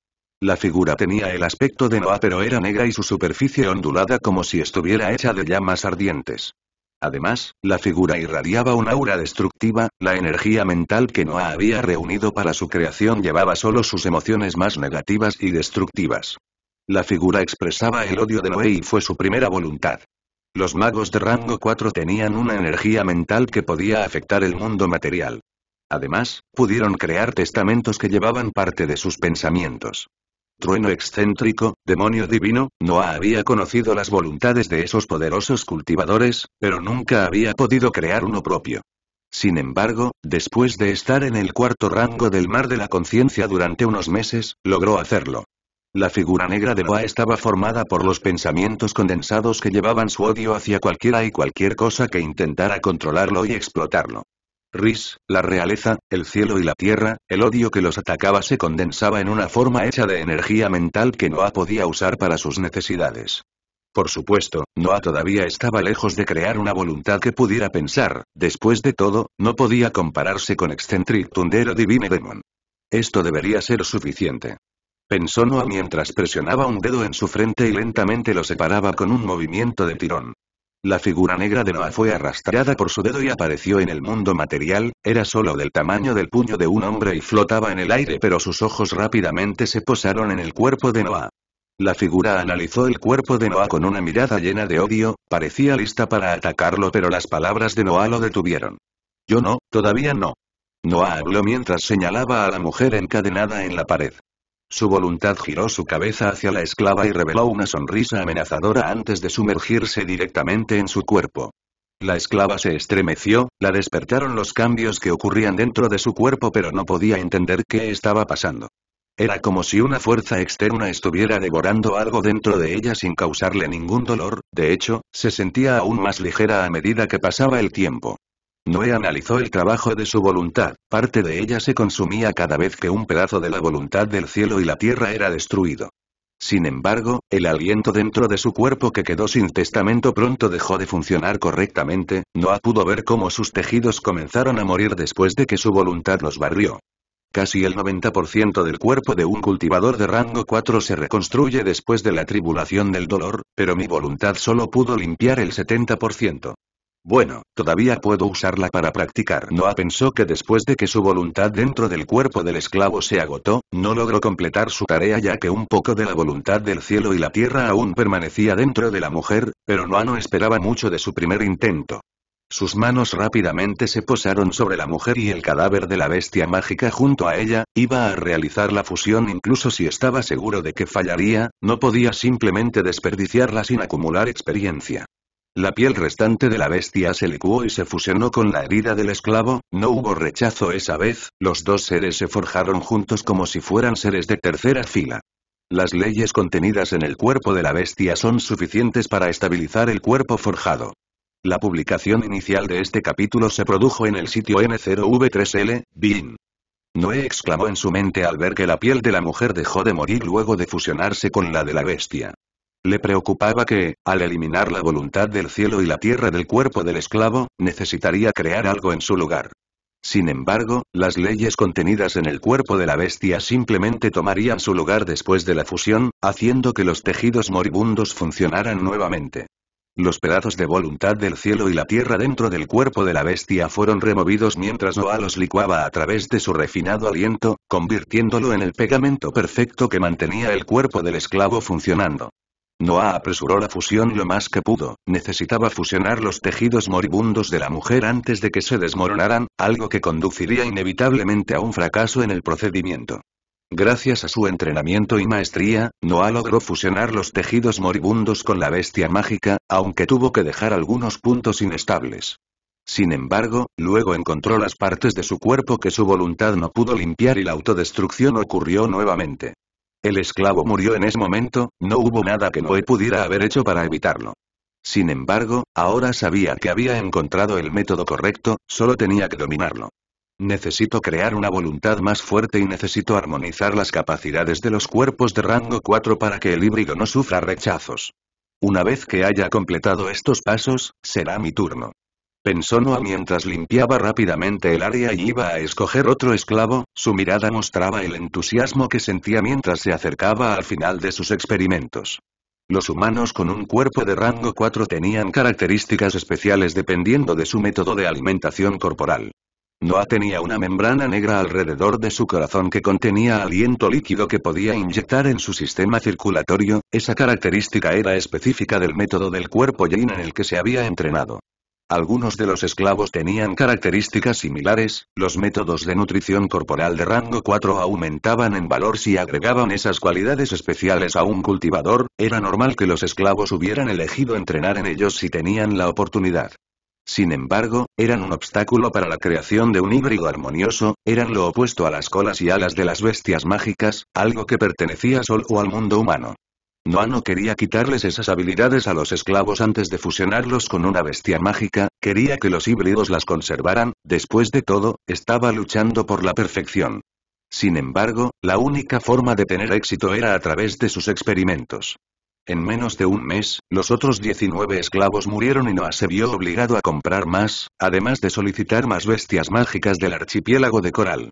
La figura tenía el aspecto de Noah pero era negra y su superficie ondulada como si estuviera hecha de llamas ardientes. Además, la figura irradiaba un aura destructiva, la energía mental que Noah había reunido para su creación llevaba solo sus emociones más negativas y destructivas. La figura expresaba el odio de Noé y fue su primera voluntad. Los magos de rango 4 tenían una energía mental que podía afectar el mundo material. Además, pudieron crear testamentos que llevaban parte de sus pensamientos. Trueno excéntrico, demonio divino, Noah había conocido las voluntades de esos poderosos cultivadores, pero nunca había podido crear uno propio. Sin embargo, después de estar en el cuarto rango del mar de la conciencia durante unos meses, logró hacerlo. La figura negra de Boa estaba formada por los pensamientos condensados que llevaban su odio hacia cualquiera y cualquier cosa que intentara controlarlo y explotarlo. Riz, la realeza, el cielo y la tierra, el odio que los atacaba se condensaba en una forma hecha de energía mental que Noah podía usar para sus necesidades. Por supuesto, Noah todavía estaba lejos de crear una voluntad que pudiera pensar, después de todo, no podía compararse con Excentric Tundero Divine Demon. Esto debería ser suficiente pensó Noah mientras presionaba un dedo en su frente y lentamente lo separaba con un movimiento de tirón. La figura negra de Noah fue arrastrada por su dedo y apareció en el mundo material, era solo del tamaño del puño de un hombre y flotaba en el aire pero sus ojos rápidamente se posaron en el cuerpo de Noah. La figura analizó el cuerpo de Noah con una mirada llena de odio, parecía lista para atacarlo pero las palabras de Noah lo detuvieron. Yo no, todavía no. Noah habló mientras señalaba a la mujer encadenada en la pared. Su voluntad giró su cabeza hacia la esclava y reveló una sonrisa amenazadora antes de sumergirse directamente en su cuerpo. La esclava se estremeció, la despertaron los cambios que ocurrían dentro de su cuerpo pero no podía entender qué estaba pasando. Era como si una fuerza externa estuviera devorando algo dentro de ella sin causarle ningún dolor, de hecho, se sentía aún más ligera a medida que pasaba el tiempo. Noé analizó el trabajo de su voluntad, parte de ella se consumía cada vez que un pedazo de la voluntad del cielo y la tierra era destruido. Sin embargo, el aliento dentro de su cuerpo que quedó sin testamento pronto dejó de funcionar correctamente, Noah pudo ver cómo sus tejidos comenzaron a morir después de que su voluntad los barrió. Casi el 90% del cuerpo de un cultivador de rango 4 se reconstruye después de la tribulación del dolor, pero mi voluntad solo pudo limpiar el 70%. Bueno, todavía puedo usarla para practicar. Noah pensó que después de que su voluntad dentro del cuerpo del esclavo se agotó, no logró completar su tarea ya que un poco de la voluntad del cielo y la tierra aún permanecía dentro de la mujer, pero Noah no esperaba mucho de su primer intento. Sus manos rápidamente se posaron sobre la mujer y el cadáver de la bestia mágica junto a ella, iba a realizar la fusión incluso si estaba seguro de que fallaría, no podía simplemente desperdiciarla sin acumular experiencia. La piel restante de la bestia se licuó y se fusionó con la herida del esclavo, no hubo rechazo esa vez, los dos seres se forjaron juntos como si fueran seres de tercera fila. Las leyes contenidas en el cuerpo de la bestia son suficientes para estabilizar el cuerpo forjado. La publicación inicial de este capítulo se produjo en el sitio N0V3L, BIN. Noé exclamó en su mente al ver que la piel de la mujer dejó de morir luego de fusionarse con la de la bestia. Le preocupaba que, al eliminar la voluntad del cielo y la tierra del cuerpo del esclavo, necesitaría crear algo en su lugar. Sin embargo, las leyes contenidas en el cuerpo de la bestia simplemente tomarían su lugar después de la fusión, haciendo que los tejidos moribundos funcionaran nuevamente. Los pedazos de voluntad del cielo y la tierra dentro del cuerpo de la bestia fueron removidos mientras Noah los licuaba a través de su refinado aliento, convirtiéndolo en el pegamento perfecto que mantenía el cuerpo del esclavo funcionando. Noah apresuró la fusión lo más que pudo, necesitaba fusionar los tejidos moribundos de la mujer antes de que se desmoronaran, algo que conduciría inevitablemente a un fracaso en el procedimiento. Gracias a su entrenamiento y maestría, Noah logró fusionar los tejidos moribundos con la bestia mágica, aunque tuvo que dejar algunos puntos inestables. Sin embargo, luego encontró las partes de su cuerpo que su voluntad no pudo limpiar y la autodestrucción ocurrió nuevamente. El esclavo murió en ese momento, no hubo nada que Noé pudiera haber hecho para evitarlo. Sin embargo, ahora sabía que había encontrado el método correcto, solo tenía que dominarlo. Necesito crear una voluntad más fuerte y necesito armonizar las capacidades de los cuerpos de rango 4 para que el híbrido no sufra rechazos. Una vez que haya completado estos pasos, será mi turno pensó Noah mientras limpiaba rápidamente el área y iba a escoger otro esclavo, su mirada mostraba el entusiasmo que sentía mientras se acercaba al final de sus experimentos. Los humanos con un cuerpo de rango 4 tenían características especiales dependiendo de su método de alimentación corporal. Noah tenía una membrana negra alrededor de su corazón que contenía aliento líquido que podía inyectar en su sistema circulatorio, esa característica era específica del método del cuerpo Yin en el que se había entrenado. Algunos de los esclavos tenían características similares, los métodos de nutrición corporal de rango 4 aumentaban en valor si agregaban esas cualidades especiales a un cultivador, era normal que los esclavos hubieran elegido entrenar en ellos si tenían la oportunidad. Sin embargo, eran un obstáculo para la creación de un híbrido armonioso, eran lo opuesto a las colas y alas de las bestias mágicas, algo que pertenecía solo al mundo humano no quería quitarles esas habilidades a los esclavos antes de fusionarlos con una bestia mágica, quería que los híbridos las conservaran, después de todo, estaba luchando por la perfección. Sin embargo, la única forma de tener éxito era a través de sus experimentos. En menos de un mes, los otros 19 esclavos murieron y Noah se vio obligado a comprar más, además de solicitar más bestias mágicas del archipiélago de Coral.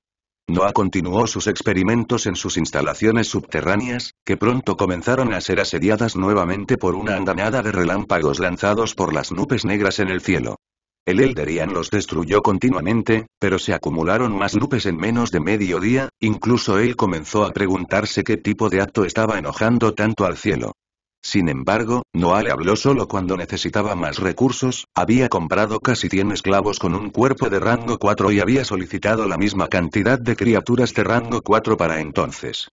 Noah continuó sus experimentos en sus instalaciones subterráneas, que pronto comenzaron a ser asediadas nuevamente por una andanada de relámpagos lanzados por las nubes negras en el cielo. El Elderian los destruyó continuamente, pero se acumularon más nubes en menos de medio día, incluso él comenzó a preguntarse qué tipo de acto estaba enojando tanto al cielo. Sin embargo, Noah habló solo cuando necesitaba más recursos, había comprado casi 100 esclavos con un cuerpo de rango 4 y había solicitado la misma cantidad de criaturas de rango 4 para entonces.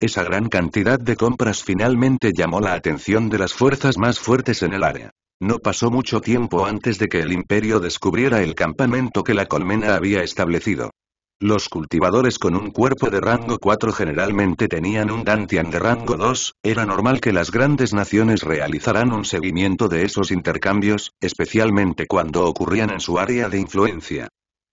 Esa gran cantidad de compras finalmente llamó la atención de las fuerzas más fuertes en el área. No pasó mucho tiempo antes de que el imperio descubriera el campamento que la colmena había establecido. Los cultivadores con un cuerpo de rango 4 generalmente tenían un Dantian de rango 2, era normal que las grandes naciones realizaran un seguimiento de esos intercambios, especialmente cuando ocurrían en su área de influencia.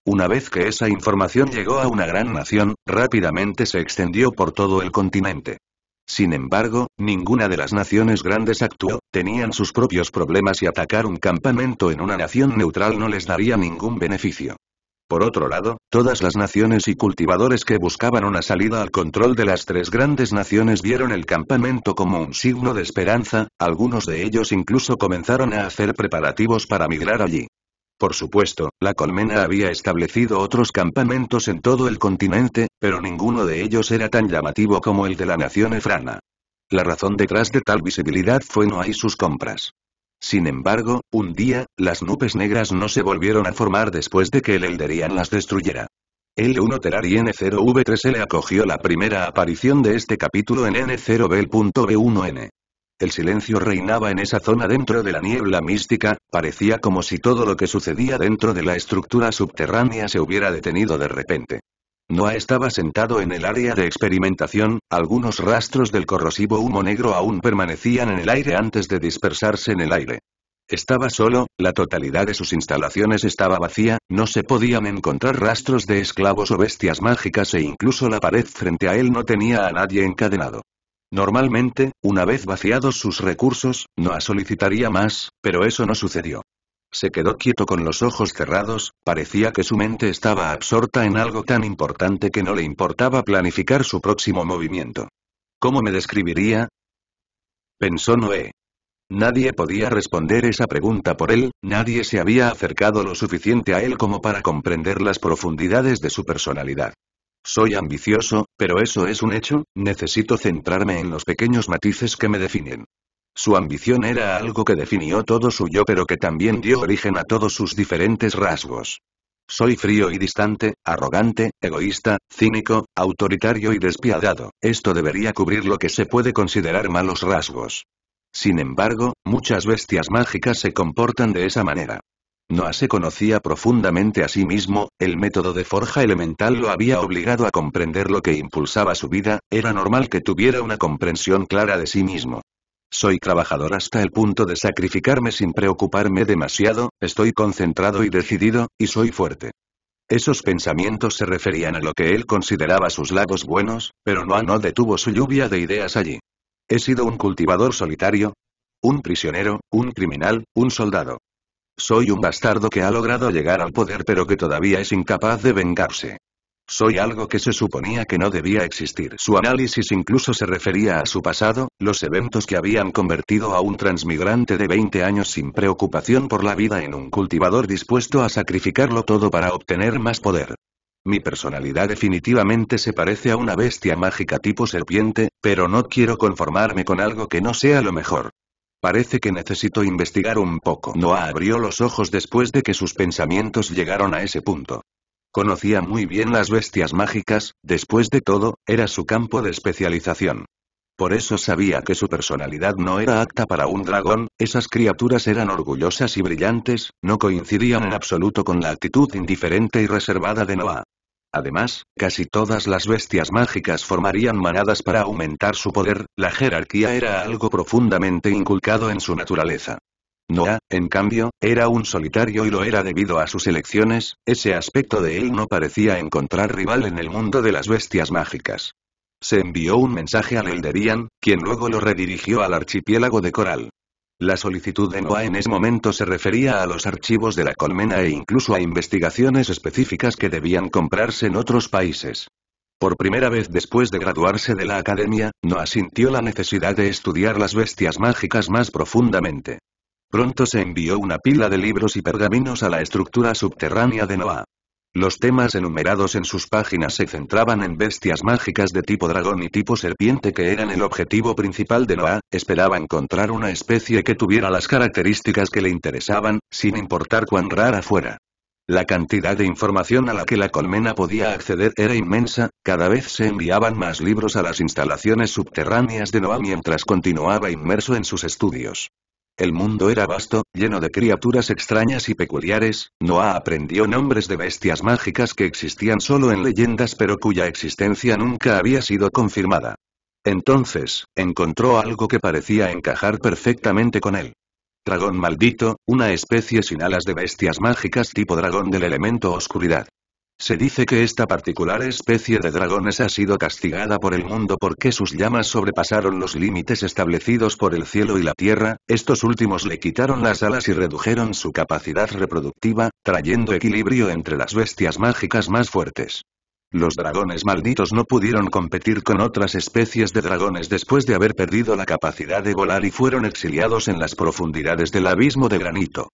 Una vez que esa información llegó a una gran nación, rápidamente se extendió por todo el continente. Sin embargo, ninguna de las naciones grandes actuó, tenían sus propios problemas y atacar un campamento en una nación neutral no les daría ningún beneficio. Por otro lado, todas las naciones y cultivadores que buscaban una salida al control de las tres grandes naciones vieron el campamento como un signo de esperanza, algunos de ellos incluso comenzaron a hacer preparativos para migrar allí. Por supuesto, la colmena había establecido otros campamentos en todo el continente, pero ninguno de ellos era tan llamativo como el de la nación efrana. La razón detrás de tal visibilidad fue no hay sus compras. Sin embargo, un día, las nubes negras no se volvieron a formar después de que el Elderian las destruyera. L1 Terari N0V3L acogió la primera aparición de este capítulo en N0B.B1N. El silencio reinaba en esa zona dentro de la niebla mística, parecía como si todo lo que sucedía dentro de la estructura subterránea se hubiera detenido de repente. Noah estaba sentado en el área de experimentación, algunos rastros del corrosivo humo negro aún permanecían en el aire antes de dispersarse en el aire. Estaba solo, la totalidad de sus instalaciones estaba vacía, no se podían encontrar rastros de esclavos o bestias mágicas e incluso la pared frente a él no tenía a nadie encadenado. Normalmente, una vez vaciados sus recursos, Noah solicitaría más, pero eso no sucedió se quedó quieto con los ojos cerrados, parecía que su mente estaba absorta en algo tan importante que no le importaba planificar su próximo movimiento. ¿Cómo me describiría? Pensó Noé. Nadie podía responder esa pregunta por él, nadie se había acercado lo suficiente a él como para comprender las profundidades de su personalidad. Soy ambicioso, pero eso es un hecho, necesito centrarme en los pequeños matices que me definen. Su ambición era algo que definió todo su yo pero que también dio origen a todos sus diferentes rasgos. Soy frío y distante, arrogante, egoísta, cínico, autoritario y despiadado. Esto debería cubrir lo que se puede considerar malos rasgos. Sin embargo, muchas bestias mágicas se comportan de esa manera. Noah se conocía profundamente a sí mismo, el método de forja elemental lo había obligado a comprender lo que impulsaba su vida, era normal que tuviera una comprensión clara de sí mismo. Soy trabajador hasta el punto de sacrificarme sin preocuparme demasiado, estoy concentrado y decidido, y soy fuerte. Esos pensamientos se referían a lo que él consideraba sus lagos buenos, pero Noah no detuvo su lluvia de ideas allí. He sido un cultivador solitario, un prisionero, un criminal, un soldado. Soy un bastardo que ha logrado llegar al poder pero que todavía es incapaz de vengarse. Soy algo que se suponía que no debía existir. Su análisis incluso se refería a su pasado, los eventos que habían convertido a un transmigrante de 20 años sin preocupación por la vida en un cultivador dispuesto a sacrificarlo todo para obtener más poder. Mi personalidad definitivamente se parece a una bestia mágica tipo serpiente, pero no quiero conformarme con algo que no sea lo mejor. Parece que necesito investigar un poco. Noah abrió los ojos después de que sus pensamientos llegaron a ese punto. Conocía muy bien las bestias mágicas, después de todo, era su campo de especialización. Por eso sabía que su personalidad no era apta para un dragón, esas criaturas eran orgullosas y brillantes, no coincidían en absoluto con la actitud indiferente y reservada de Noah. Además, casi todas las bestias mágicas formarían manadas para aumentar su poder, la jerarquía era algo profundamente inculcado en su naturaleza. Noah, en cambio, era un solitario y lo era debido a sus elecciones, ese aspecto de él no parecía encontrar rival en el mundo de las bestias mágicas. Se envió un mensaje al Elderian, quien luego lo redirigió al archipiélago de Coral. La solicitud de Noah en ese momento se refería a los archivos de la colmena e incluso a investigaciones específicas que debían comprarse en otros países. Por primera vez después de graduarse de la academia, Noah sintió la necesidad de estudiar las bestias mágicas más profundamente. Pronto se envió una pila de libros y pergaminos a la estructura subterránea de Noah. Los temas enumerados en sus páginas se centraban en bestias mágicas de tipo dragón y tipo serpiente que eran el objetivo principal de Noah, esperaba encontrar una especie que tuviera las características que le interesaban, sin importar cuán rara fuera. La cantidad de información a la que la colmena podía acceder era inmensa, cada vez se enviaban más libros a las instalaciones subterráneas de Noah mientras continuaba inmerso en sus estudios. El mundo era vasto, lleno de criaturas extrañas y peculiares, Noah aprendió nombres de bestias mágicas que existían solo en leyendas pero cuya existencia nunca había sido confirmada. Entonces, encontró algo que parecía encajar perfectamente con él. Dragón maldito, una especie sin alas de bestias mágicas tipo dragón del elemento oscuridad. Se dice que esta particular especie de dragones ha sido castigada por el mundo porque sus llamas sobrepasaron los límites establecidos por el cielo y la tierra, estos últimos le quitaron las alas y redujeron su capacidad reproductiva, trayendo equilibrio entre las bestias mágicas más fuertes. Los dragones malditos no pudieron competir con otras especies de dragones después de haber perdido la capacidad de volar y fueron exiliados en las profundidades del abismo de granito.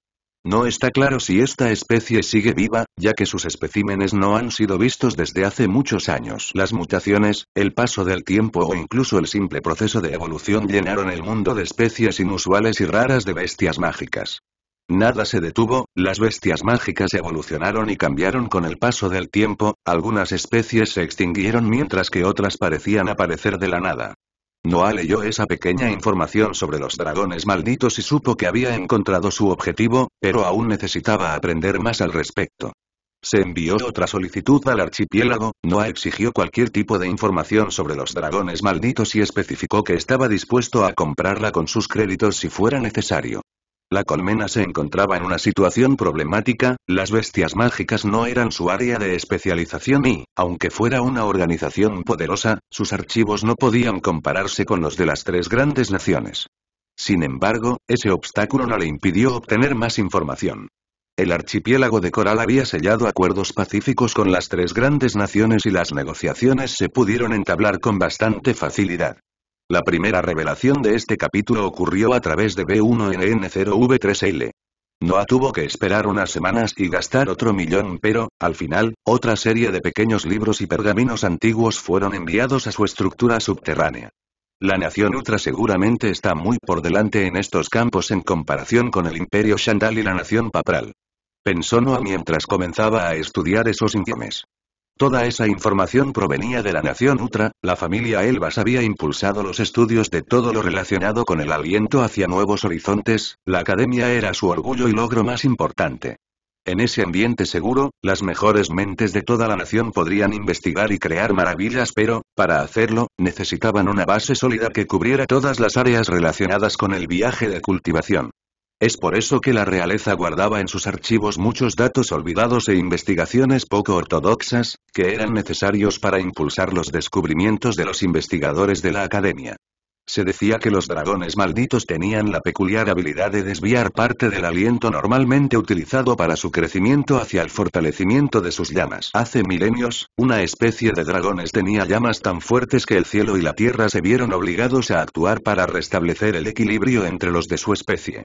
No está claro si esta especie sigue viva, ya que sus especímenes no han sido vistos desde hace muchos años. Las mutaciones, el paso del tiempo o incluso el simple proceso de evolución llenaron el mundo de especies inusuales y raras de bestias mágicas. Nada se detuvo, las bestias mágicas evolucionaron y cambiaron con el paso del tiempo, algunas especies se extinguieron mientras que otras parecían aparecer de la nada. Noah leyó esa pequeña información sobre los dragones malditos y supo que había encontrado su objetivo, pero aún necesitaba aprender más al respecto. Se envió otra solicitud al archipiélago, Noah exigió cualquier tipo de información sobre los dragones malditos y especificó que estaba dispuesto a comprarla con sus créditos si fuera necesario. La colmena se encontraba en una situación problemática, las bestias mágicas no eran su área de especialización y, aunque fuera una organización poderosa, sus archivos no podían compararse con los de las tres grandes naciones. Sin embargo, ese obstáculo no le impidió obtener más información. El archipiélago de Coral había sellado acuerdos pacíficos con las tres grandes naciones y las negociaciones se pudieron entablar con bastante facilidad. La primera revelación de este capítulo ocurrió a través de B1NN0V3L. Noah tuvo que esperar unas semanas y gastar otro millón pero, al final, otra serie de pequeños libros y pergaminos antiguos fueron enviados a su estructura subterránea. La nación ultra seguramente está muy por delante en estos campos en comparación con el Imperio Shandal y la nación Papral. Pensó Noah mientras comenzaba a estudiar esos informes. Toda esa información provenía de la nación Utra, la familia Elvas había impulsado los estudios de todo lo relacionado con el aliento hacia nuevos horizontes, la academia era su orgullo y logro más importante. En ese ambiente seguro, las mejores mentes de toda la nación podrían investigar y crear maravillas pero, para hacerlo, necesitaban una base sólida que cubriera todas las áreas relacionadas con el viaje de cultivación. Es por eso que la realeza guardaba en sus archivos muchos datos olvidados e investigaciones poco ortodoxas, que eran necesarios para impulsar los descubrimientos de los investigadores de la academia. Se decía que los dragones malditos tenían la peculiar habilidad de desviar parte del aliento normalmente utilizado para su crecimiento hacia el fortalecimiento de sus llamas. Hace milenios, una especie de dragones tenía llamas tan fuertes que el cielo y la tierra se vieron obligados a actuar para restablecer el equilibrio entre los de su especie.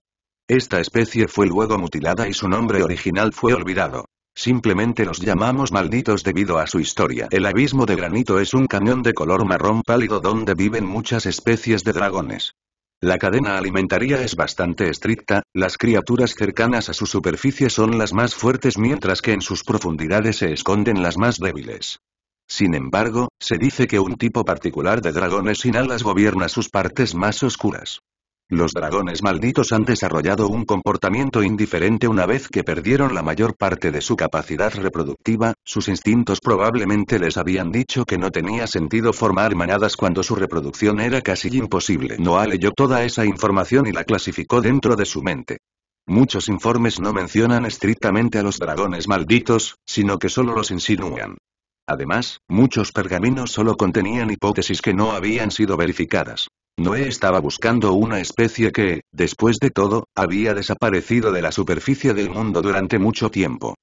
Esta especie fue luego mutilada y su nombre original fue olvidado. Simplemente los llamamos malditos debido a su historia. El abismo de granito es un cañón de color marrón pálido donde viven muchas especies de dragones. La cadena alimentaria es bastante estricta, las criaturas cercanas a su superficie son las más fuertes mientras que en sus profundidades se esconden las más débiles. Sin embargo, se dice que un tipo particular de dragones sin alas gobierna sus partes más oscuras. Los dragones malditos han desarrollado un comportamiento indiferente una vez que perdieron la mayor parte de su capacidad reproductiva, sus instintos probablemente les habían dicho que no tenía sentido formar manadas cuando su reproducción era casi imposible. Noah leyó toda esa información y la clasificó dentro de su mente. Muchos informes no mencionan estrictamente a los dragones malditos, sino que solo los insinúan. Además, muchos pergaminos solo contenían hipótesis que no habían sido verificadas. Noé estaba buscando una especie que, después de todo, había desaparecido de la superficie del mundo durante mucho tiempo.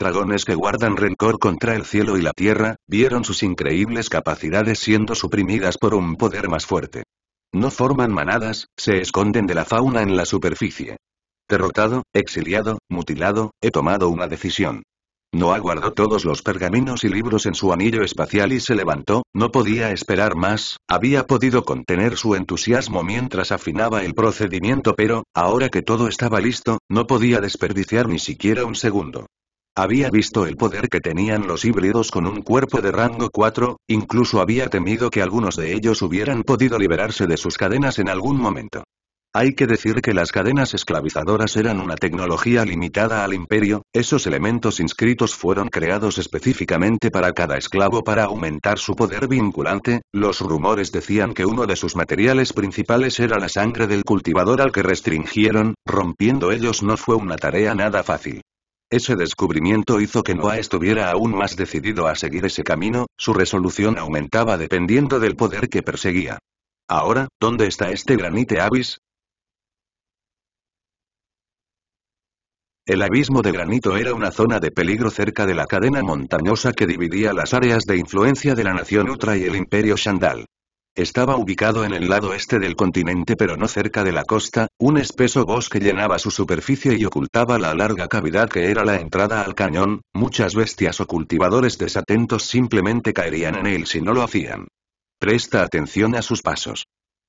Dragones que guardan rencor contra el cielo y la tierra, vieron sus increíbles capacidades siendo suprimidas por un poder más fuerte. No forman manadas, se esconden de la fauna en la superficie. Derrotado, exiliado, mutilado, he tomado una decisión. Noah guardó todos los pergaminos y libros en su anillo espacial y se levantó, no podía esperar más, había podido contener su entusiasmo mientras afinaba el procedimiento pero, ahora que todo estaba listo, no podía desperdiciar ni siquiera un segundo. Había visto el poder que tenían los híbridos con un cuerpo de rango 4, incluso había temido que algunos de ellos hubieran podido liberarse de sus cadenas en algún momento. Hay que decir que las cadenas esclavizadoras eran una tecnología limitada al imperio, esos elementos inscritos fueron creados específicamente para cada esclavo para aumentar su poder vinculante, los rumores decían que uno de sus materiales principales era la sangre del cultivador al que restringieron, rompiendo ellos no fue una tarea nada fácil. Ese descubrimiento hizo que Noah estuviera aún más decidido a seguir ese camino, su resolución aumentaba dependiendo del poder que perseguía. Ahora, ¿dónde está este granite avis? El abismo de granito era una zona de peligro cerca de la cadena montañosa que dividía las áreas de influencia de la nación Utra y el imperio Shandal. Estaba ubicado en el lado este del continente pero no cerca de la costa, un espeso bosque llenaba su superficie y ocultaba la larga cavidad que era la entrada al cañón, muchas bestias o cultivadores desatentos simplemente caerían en él si no lo hacían. Presta atención a sus pasos.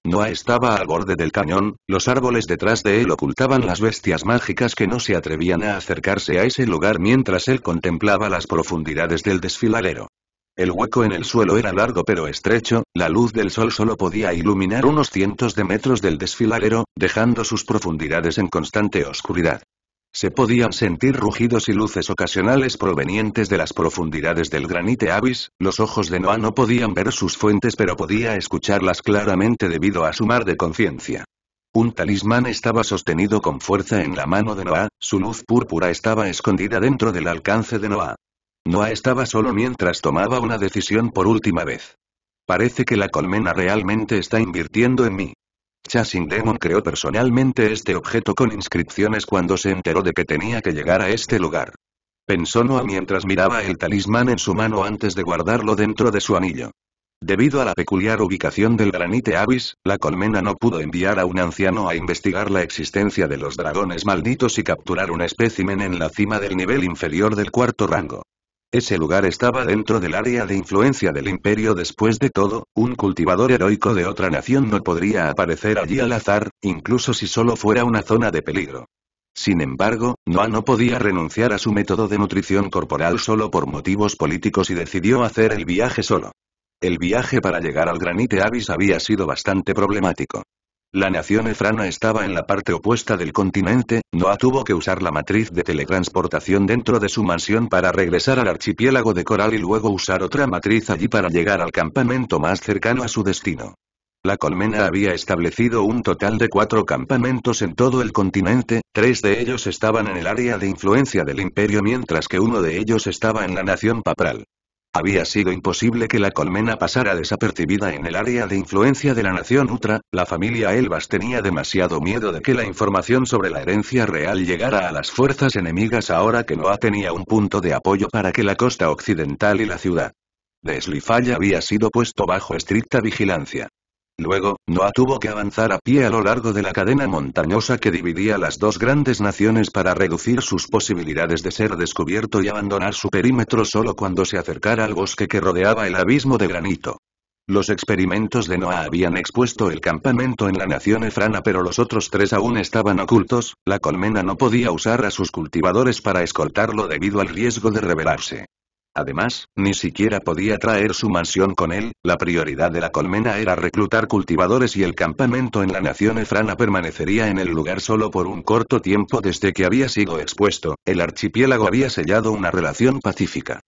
Noah estaba al borde del cañón, los árboles detrás de él ocultaban las bestias mágicas que no se atrevían a acercarse a ese lugar mientras él contemplaba las profundidades del desfiladero. El hueco en el suelo era largo pero estrecho, la luz del sol solo podía iluminar unos cientos de metros del desfiladero, dejando sus profundidades en constante oscuridad. Se podían sentir rugidos y luces ocasionales provenientes de las profundidades del granite abyss, los ojos de Noah no podían ver sus fuentes pero podía escucharlas claramente debido a su mar de conciencia. Un talismán estaba sostenido con fuerza en la mano de Noah, su luz púrpura estaba escondida dentro del alcance de Noah. Noah estaba solo mientras tomaba una decisión por última vez. Parece que la colmena realmente está invirtiendo en mí. Chasing Demon creó personalmente este objeto con inscripciones cuando se enteró de que tenía que llegar a este lugar. Pensó Noah mientras miraba el talismán en su mano antes de guardarlo dentro de su anillo. Debido a la peculiar ubicación del granite Abyss, la colmena no pudo enviar a un anciano a investigar la existencia de los dragones malditos y capturar un espécimen en la cima del nivel inferior del cuarto rango. Ese lugar estaba dentro del área de influencia del imperio después de todo, un cultivador heroico de otra nación no podría aparecer allí al azar, incluso si solo fuera una zona de peligro. Sin embargo, Noah no podía renunciar a su método de nutrición corporal solo por motivos políticos y decidió hacer el viaje solo. El viaje para llegar al Granite Abyss había sido bastante problemático. La nación efrana estaba en la parte opuesta del continente, Noah tuvo que usar la matriz de teletransportación dentro de su mansión para regresar al archipiélago de Coral y luego usar otra matriz allí para llegar al campamento más cercano a su destino. La colmena había establecido un total de cuatro campamentos en todo el continente, tres de ellos estaban en el área de influencia del imperio mientras que uno de ellos estaba en la nación papral. Había sido imposible que la colmena pasara desapercibida en el área de influencia de la nación Utra, la familia Elvas tenía demasiado miedo de que la información sobre la herencia real llegara a las fuerzas enemigas ahora que Noa tenía un punto de apoyo para que la costa occidental y la ciudad de Slifaya había sido puesto bajo estricta vigilancia. Luego, Noah tuvo que avanzar a pie a lo largo de la cadena montañosa que dividía las dos grandes naciones para reducir sus posibilidades de ser descubierto y abandonar su perímetro solo cuando se acercara al bosque que rodeaba el abismo de granito. Los experimentos de Noah habían expuesto el campamento en la nación Efrana pero los otros tres aún estaban ocultos, la colmena no podía usar a sus cultivadores para escoltarlo debido al riesgo de rebelarse. Además, ni siquiera podía traer su mansión con él, la prioridad de la colmena era reclutar cultivadores y el campamento en la nación Efrana permanecería en el lugar solo por un corto tiempo desde que había sido expuesto, el archipiélago había sellado una relación pacífica.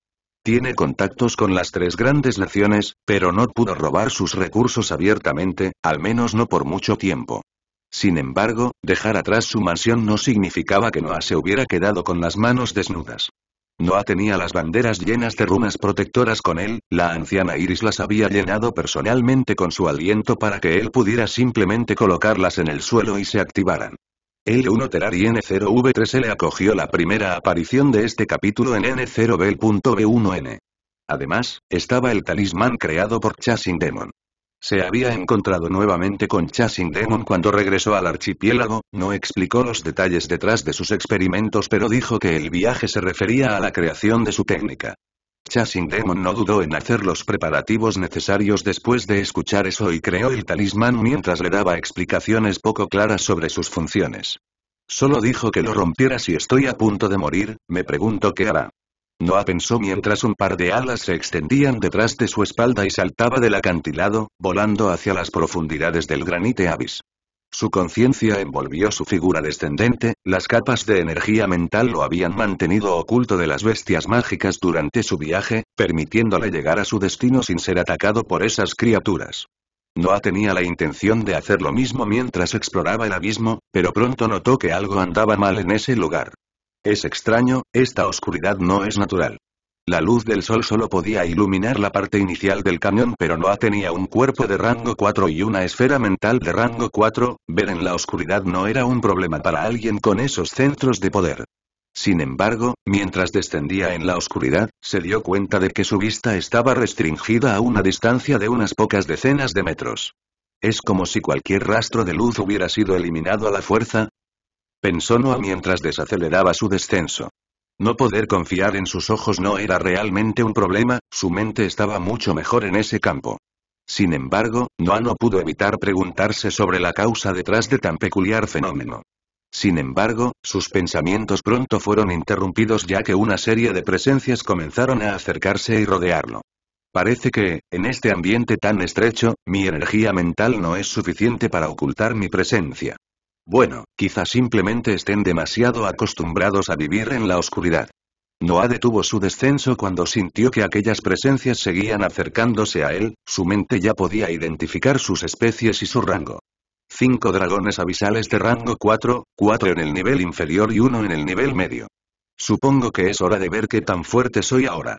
Tiene contactos con las tres grandes naciones, pero no pudo robar sus recursos abiertamente, al menos no por mucho tiempo. Sin embargo, dejar atrás su mansión no significaba que Noah se hubiera quedado con las manos desnudas. Noa tenía las banderas llenas de runas protectoras con él, la anciana Iris las había llenado personalmente con su aliento para que él pudiera simplemente colocarlas en el suelo y se activaran. L1 Terari n 0 v 3 le acogió la primera aparición de este capítulo en N0B.B1N. Además, estaba el talismán creado por Chasing Demon. Se había encontrado nuevamente con Chasing Demon cuando regresó al archipiélago, no explicó los detalles detrás de sus experimentos pero dijo que el viaje se refería a la creación de su técnica. Chasing Demon no dudó en hacer los preparativos necesarios después de escuchar eso y creó el talismán mientras le daba explicaciones poco claras sobre sus funciones. Solo dijo que lo rompiera si estoy a punto de morir, me pregunto qué hará. Noah pensó mientras un par de alas se extendían detrás de su espalda y saltaba del acantilado, volando hacia las profundidades del granite abyss. Su conciencia envolvió su figura descendente, las capas de energía mental lo habían mantenido oculto de las bestias mágicas durante su viaje, permitiéndole llegar a su destino sin ser atacado por esas criaturas. Noah tenía la intención de hacer lo mismo mientras exploraba el abismo, pero pronto notó que algo andaba mal en ese lugar. Es extraño, esta oscuridad no es natural. La luz del sol solo podía iluminar la parte inicial del camión, pero no tenía un cuerpo de rango 4 y una esfera mental de rango 4, ver en la oscuridad no era un problema para alguien con esos centros de poder. Sin embargo, mientras descendía en la oscuridad, se dio cuenta de que su vista estaba restringida a una distancia de unas pocas decenas de metros. Es como si cualquier rastro de luz hubiera sido eliminado a la fuerza, pensó Noah mientras desaceleraba su descenso. No poder confiar en sus ojos no era realmente un problema, su mente estaba mucho mejor en ese campo. Sin embargo, Noah no pudo evitar preguntarse sobre la causa detrás de tan peculiar fenómeno. Sin embargo, sus pensamientos pronto fueron interrumpidos ya que una serie de presencias comenzaron a acercarse y rodearlo. Parece que, en este ambiente tan estrecho, mi energía mental no es suficiente para ocultar mi presencia. Bueno, quizá simplemente estén demasiado acostumbrados a vivir en la oscuridad. Noah detuvo su descenso cuando sintió que aquellas presencias seguían acercándose a él, su mente ya podía identificar sus especies y su rango. Cinco dragones abisales de rango 4, 4 en el nivel inferior y uno en el nivel medio. Supongo que es hora de ver qué tan fuerte soy ahora.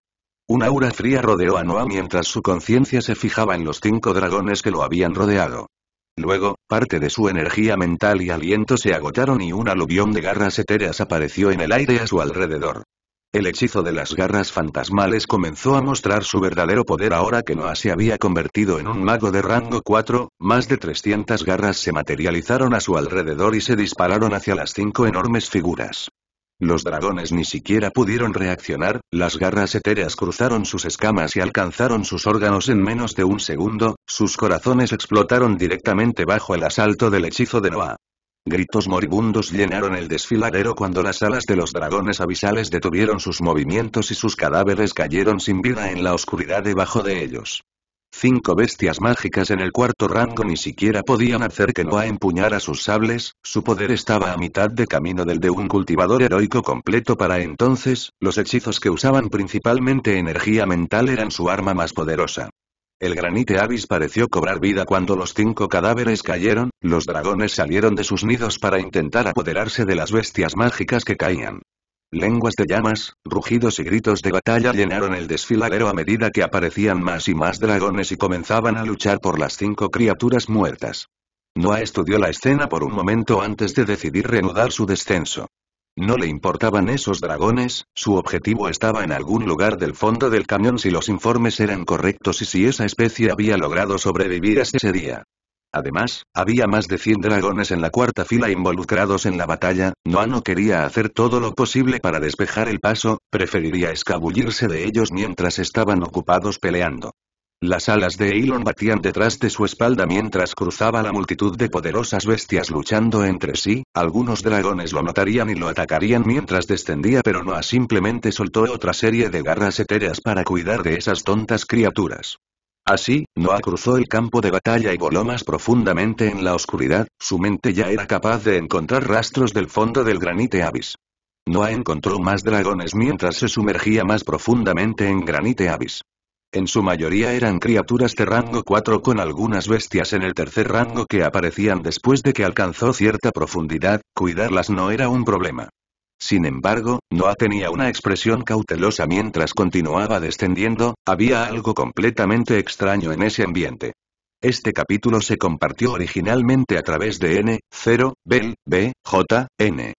Un aura fría rodeó a Noah mientras su conciencia se fijaba en los cinco dragones que lo habían rodeado. Luego, parte de su energía mental y aliento se agotaron y un aluvión de garras etéreas apareció en el aire a su alrededor. El hechizo de las garras fantasmales comenzó a mostrar su verdadero poder ahora que Noah se había convertido en un mago de rango 4, más de 300 garras se materializaron a su alrededor y se dispararon hacia las cinco enormes figuras. Los dragones ni siquiera pudieron reaccionar, las garras etéreas cruzaron sus escamas y alcanzaron sus órganos en menos de un segundo, sus corazones explotaron directamente bajo el asalto del hechizo de Noah. Gritos moribundos llenaron el desfiladero cuando las alas de los dragones abisales detuvieron sus movimientos y sus cadáveres cayeron sin vida en la oscuridad debajo de ellos. Cinco bestias mágicas en el cuarto rango ni siquiera podían hacer que Noah empuñara sus sables, su poder estaba a mitad de camino del de un cultivador heroico completo para entonces, los hechizos que usaban principalmente energía mental eran su arma más poderosa. El granite avis pareció cobrar vida cuando los cinco cadáveres cayeron, los dragones salieron de sus nidos para intentar apoderarse de las bestias mágicas que caían. Lenguas de llamas, rugidos y gritos de batalla llenaron el desfiladero a medida que aparecían más y más dragones y comenzaban a luchar por las cinco criaturas muertas. Noah estudió la escena por un momento antes de decidir reanudar su descenso. No le importaban esos dragones, su objetivo estaba en algún lugar del fondo del camión si los informes eran correctos y si esa especie había logrado sobrevivir hasta ese día. Además, había más de 100 dragones en la cuarta fila involucrados en la batalla, no quería hacer todo lo posible para despejar el paso, preferiría escabullirse de ellos mientras estaban ocupados peleando. Las alas de Elon batían detrás de su espalda mientras cruzaba la multitud de poderosas bestias luchando entre sí, algunos dragones lo notarían y lo atacarían mientras descendía pero Noah simplemente soltó otra serie de garras etéreas para cuidar de esas tontas criaturas. Así, Noah cruzó el campo de batalla y voló más profundamente en la oscuridad, su mente ya era capaz de encontrar rastros del fondo del Granite Abyss. Noah encontró más dragones mientras se sumergía más profundamente en Granite avis. En su mayoría eran criaturas de rango 4 con algunas bestias en el tercer rango que aparecían después de que alcanzó cierta profundidad, cuidarlas no era un problema. Sin embargo, Noah tenía una expresión cautelosa mientras continuaba descendiendo, había algo completamente extraño en ese ambiente. Este capítulo se compartió originalmente a través de N, 0, Bell, B, J, N.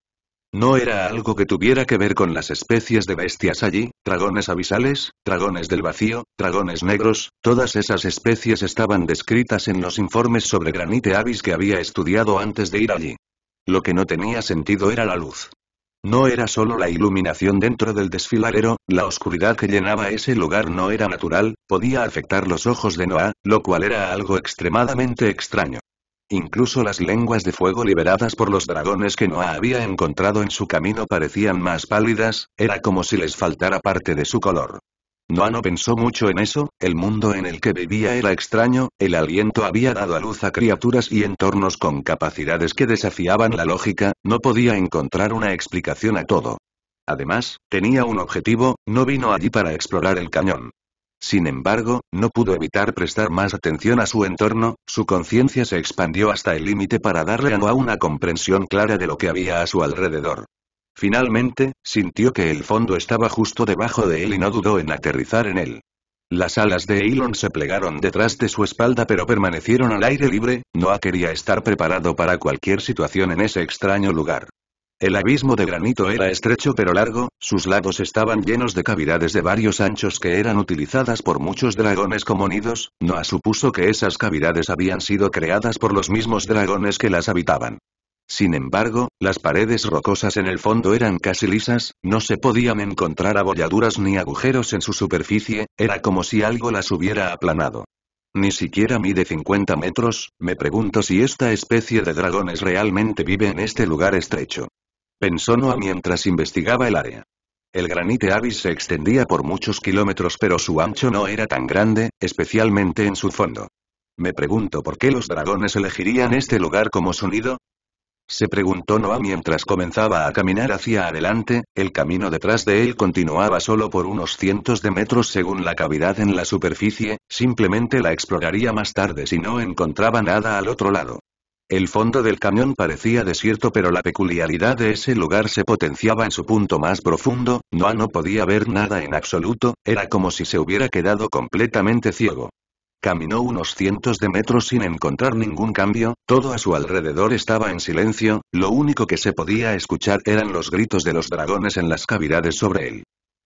No era algo que tuviera que ver con las especies de bestias allí, dragones abisales, dragones del vacío, dragones negros, todas esas especies estaban descritas en los informes sobre Granite avis que había estudiado antes de ir allí. Lo que no tenía sentido era la luz. No era solo la iluminación dentro del desfiladero, la oscuridad que llenaba ese lugar no era natural, podía afectar los ojos de Noah, lo cual era algo extremadamente extraño. Incluso las lenguas de fuego liberadas por los dragones que Noah había encontrado en su camino parecían más pálidas, era como si les faltara parte de su color. Noano pensó mucho en eso, el mundo en el que vivía era extraño, el aliento había dado a luz a criaturas y entornos con capacidades que desafiaban la lógica, no podía encontrar una explicación a todo. Además, tenía un objetivo, no vino allí para explorar el cañón. Sin embargo, no pudo evitar prestar más atención a su entorno, su conciencia se expandió hasta el límite para darle a una comprensión clara de lo que había a su alrededor. Finalmente, sintió que el fondo estaba justo debajo de él y no dudó en aterrizar en él. Las alas de Elon se plegaron detrás de su espalda pero permanecieron al aire libre, Noah quería estar preparado para cualquier situación en ese extraño lugar. El abismo de granito era estrecho pero largo, sus lados estaban llenos de cavidades de varios anchos que eran utilizadas por muchos dragones como nidos, Noah supuso que esas cavidades habían sido creadas por los mismos dragones que las habitaban. Sin embargo, las paredes rocosas en el fondo eran casi lisas, no se podían encontrar abolladuras ni agujeros en su superficie, era como si algo las hubiera aplanado. Ni siquiera mide 50 metros, me pregunto si esta especie de dragones realmente vive en este lugar estrecho. Pensó Noah mientras investigaba el área. El granite abyss se extendía por muchos kilómetros pero su ancho no era tan grande, especialmente en su fondo. Me pregunto por qué los dragones elegirían este lugar como su nido, se preguntó Noah mientras comenzaba a caminar hacia adelante, el camino detrás de él continuaba solo por unos cientos de metros según la cavidad en la superficie, simplemente la exploraría más tarde si no encontraba nada al otro lado. El fondo del camión parecía desierto pero la peculiaridad de ese lugar se potenciaba en su punto más profundo, Noah no podía ver nada en absoluto, era como si se hubiera quedado completamente ciego. Caminó unos cientos de metros sin encontrar ningún cambio, todo a su alrededor estaba en silencio, lo único que se podía escuchar eran los gritos de los dragones en las cavidades sobre él.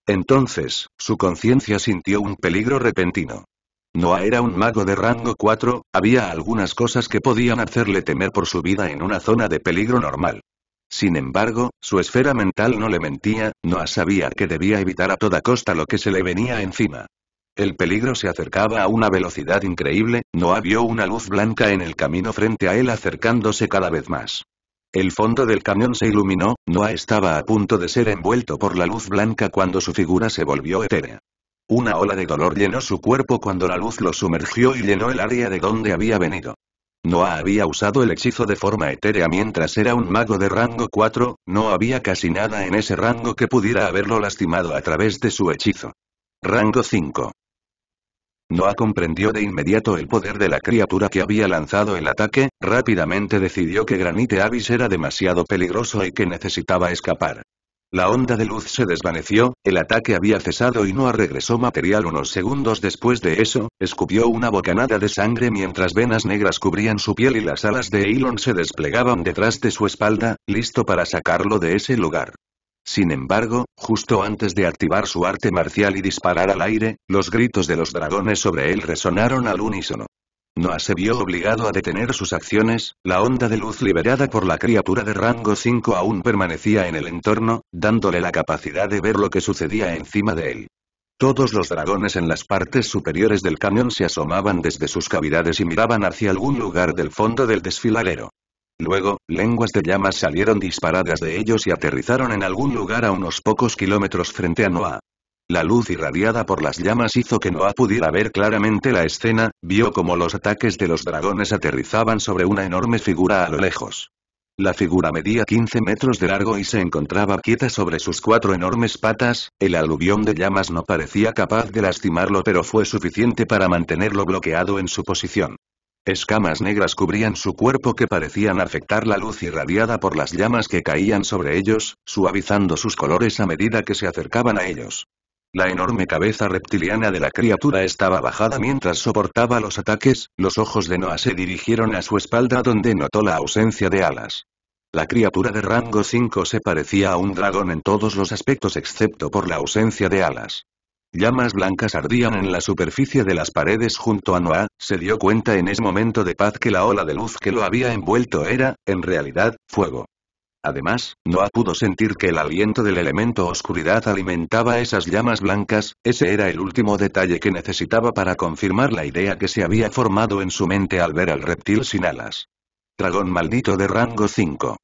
Entonces, su conciencia sintió un peligro repentino. Noah era un mago de rango 4, había algunas cosas que podían hacerle temer por su vida en una zona de peligro normal. Sin embargo, su esfera mental no le mentía, Noah sabía que debía evitar a toda costa lo que se le venía encima. El peligro se acercaba a una velocidad increíble, Noah vio una luz blanca en el camino frente a él acercándose cada vez más. El fondo del camión se iluminó, Noah estaba a punto de ser envuelto por la luz blanca cuando su figura se volvió etérea. Una ola de dolor llenó su cuerpo cuando la luz lo sumergió y llenó el área de donde había venido. Noah había usado el hechizo de forma etérea mientras era un mago de rango 4, no había casi nada en ese rango que pudiera haberlo lastimado a través de su hechizo. Rango 5. Noah comprendió de inmediato el poder de la criatura que había lanzado el ataque, rápidamente decidió que Granite Abyss era demasiado peligroso y que necesitaba escapar. La onda de luz se desvaneció, el ataque había cesado y Noah regresó material unos segundos después de eso, escupió una bocanada de sangre mientras venas negras cubrían su piel y las alas de Elon se desplegaban detrás de su espalda, listo para sacarlo de ese lugar. Sin embargo, justo antes de activar su arte marcial y disparar al aire, los gritos de los dragones sobre él resonaron al unísono. Noah se vio obligado a detener sus acciones, la onda de luz liberada por la criatura de rango 5 aún permanecía en el entorno, dándole la capacidad de ver lo que sucedía encima de él. Todos los dragones en las partes superiores del cañón se asomaban desde sus cavidades y miraban hacia algún lugar del fondo del desfiladero. Luego, lenguas de llamas salieron disparadas de ellos y aterrizaron en algún lugar a unos pocos kilómetros frente a Noah. La luz irradiada por las llamas hizo que Noah pudiera ver claramente la escena, vio como los ataques de los dragones aterrizaban sobre una enorme figura a lo lejos. La figura medía 15 metros de largo y se encontraba quieta sobre sus cuatro enormes patas, el aluvión de llamas no parecía capaz de lastimarlo pero fue suficiente para mantenerlo bloqueado en su posición. Escamas negras cubrían su cuerpo que parecían afectar la luz irradiada por las llamas que caían sobre ellos, suavizando sus colores a medida que se acercaban a ellos. La enorme cabeza reptiliana de la criatura estaba bajada mientras soportaba los ataques, los ojos de Noah se dirigieron a su espalda donde notó la ausencia de alas. La criatura de rango 5 se parecía a un dragón en todos los aspectos excepto por la ausencia de alas. Llamas blancas ardían en la superficie de las paredes junto a Noah, se dio cuenta en ese momento de paz que la ola de luz que lo había envuelto era, en realidad, fuego. Además, Noah pudo sentir que el aliento del elemento oscuridad alimentaba esas llamas blancas, ese era el último detalle que necesitaba para confirmar la idea que se había formado en su mente al ver al reptil sin alas. Dragón maldito de rango 5.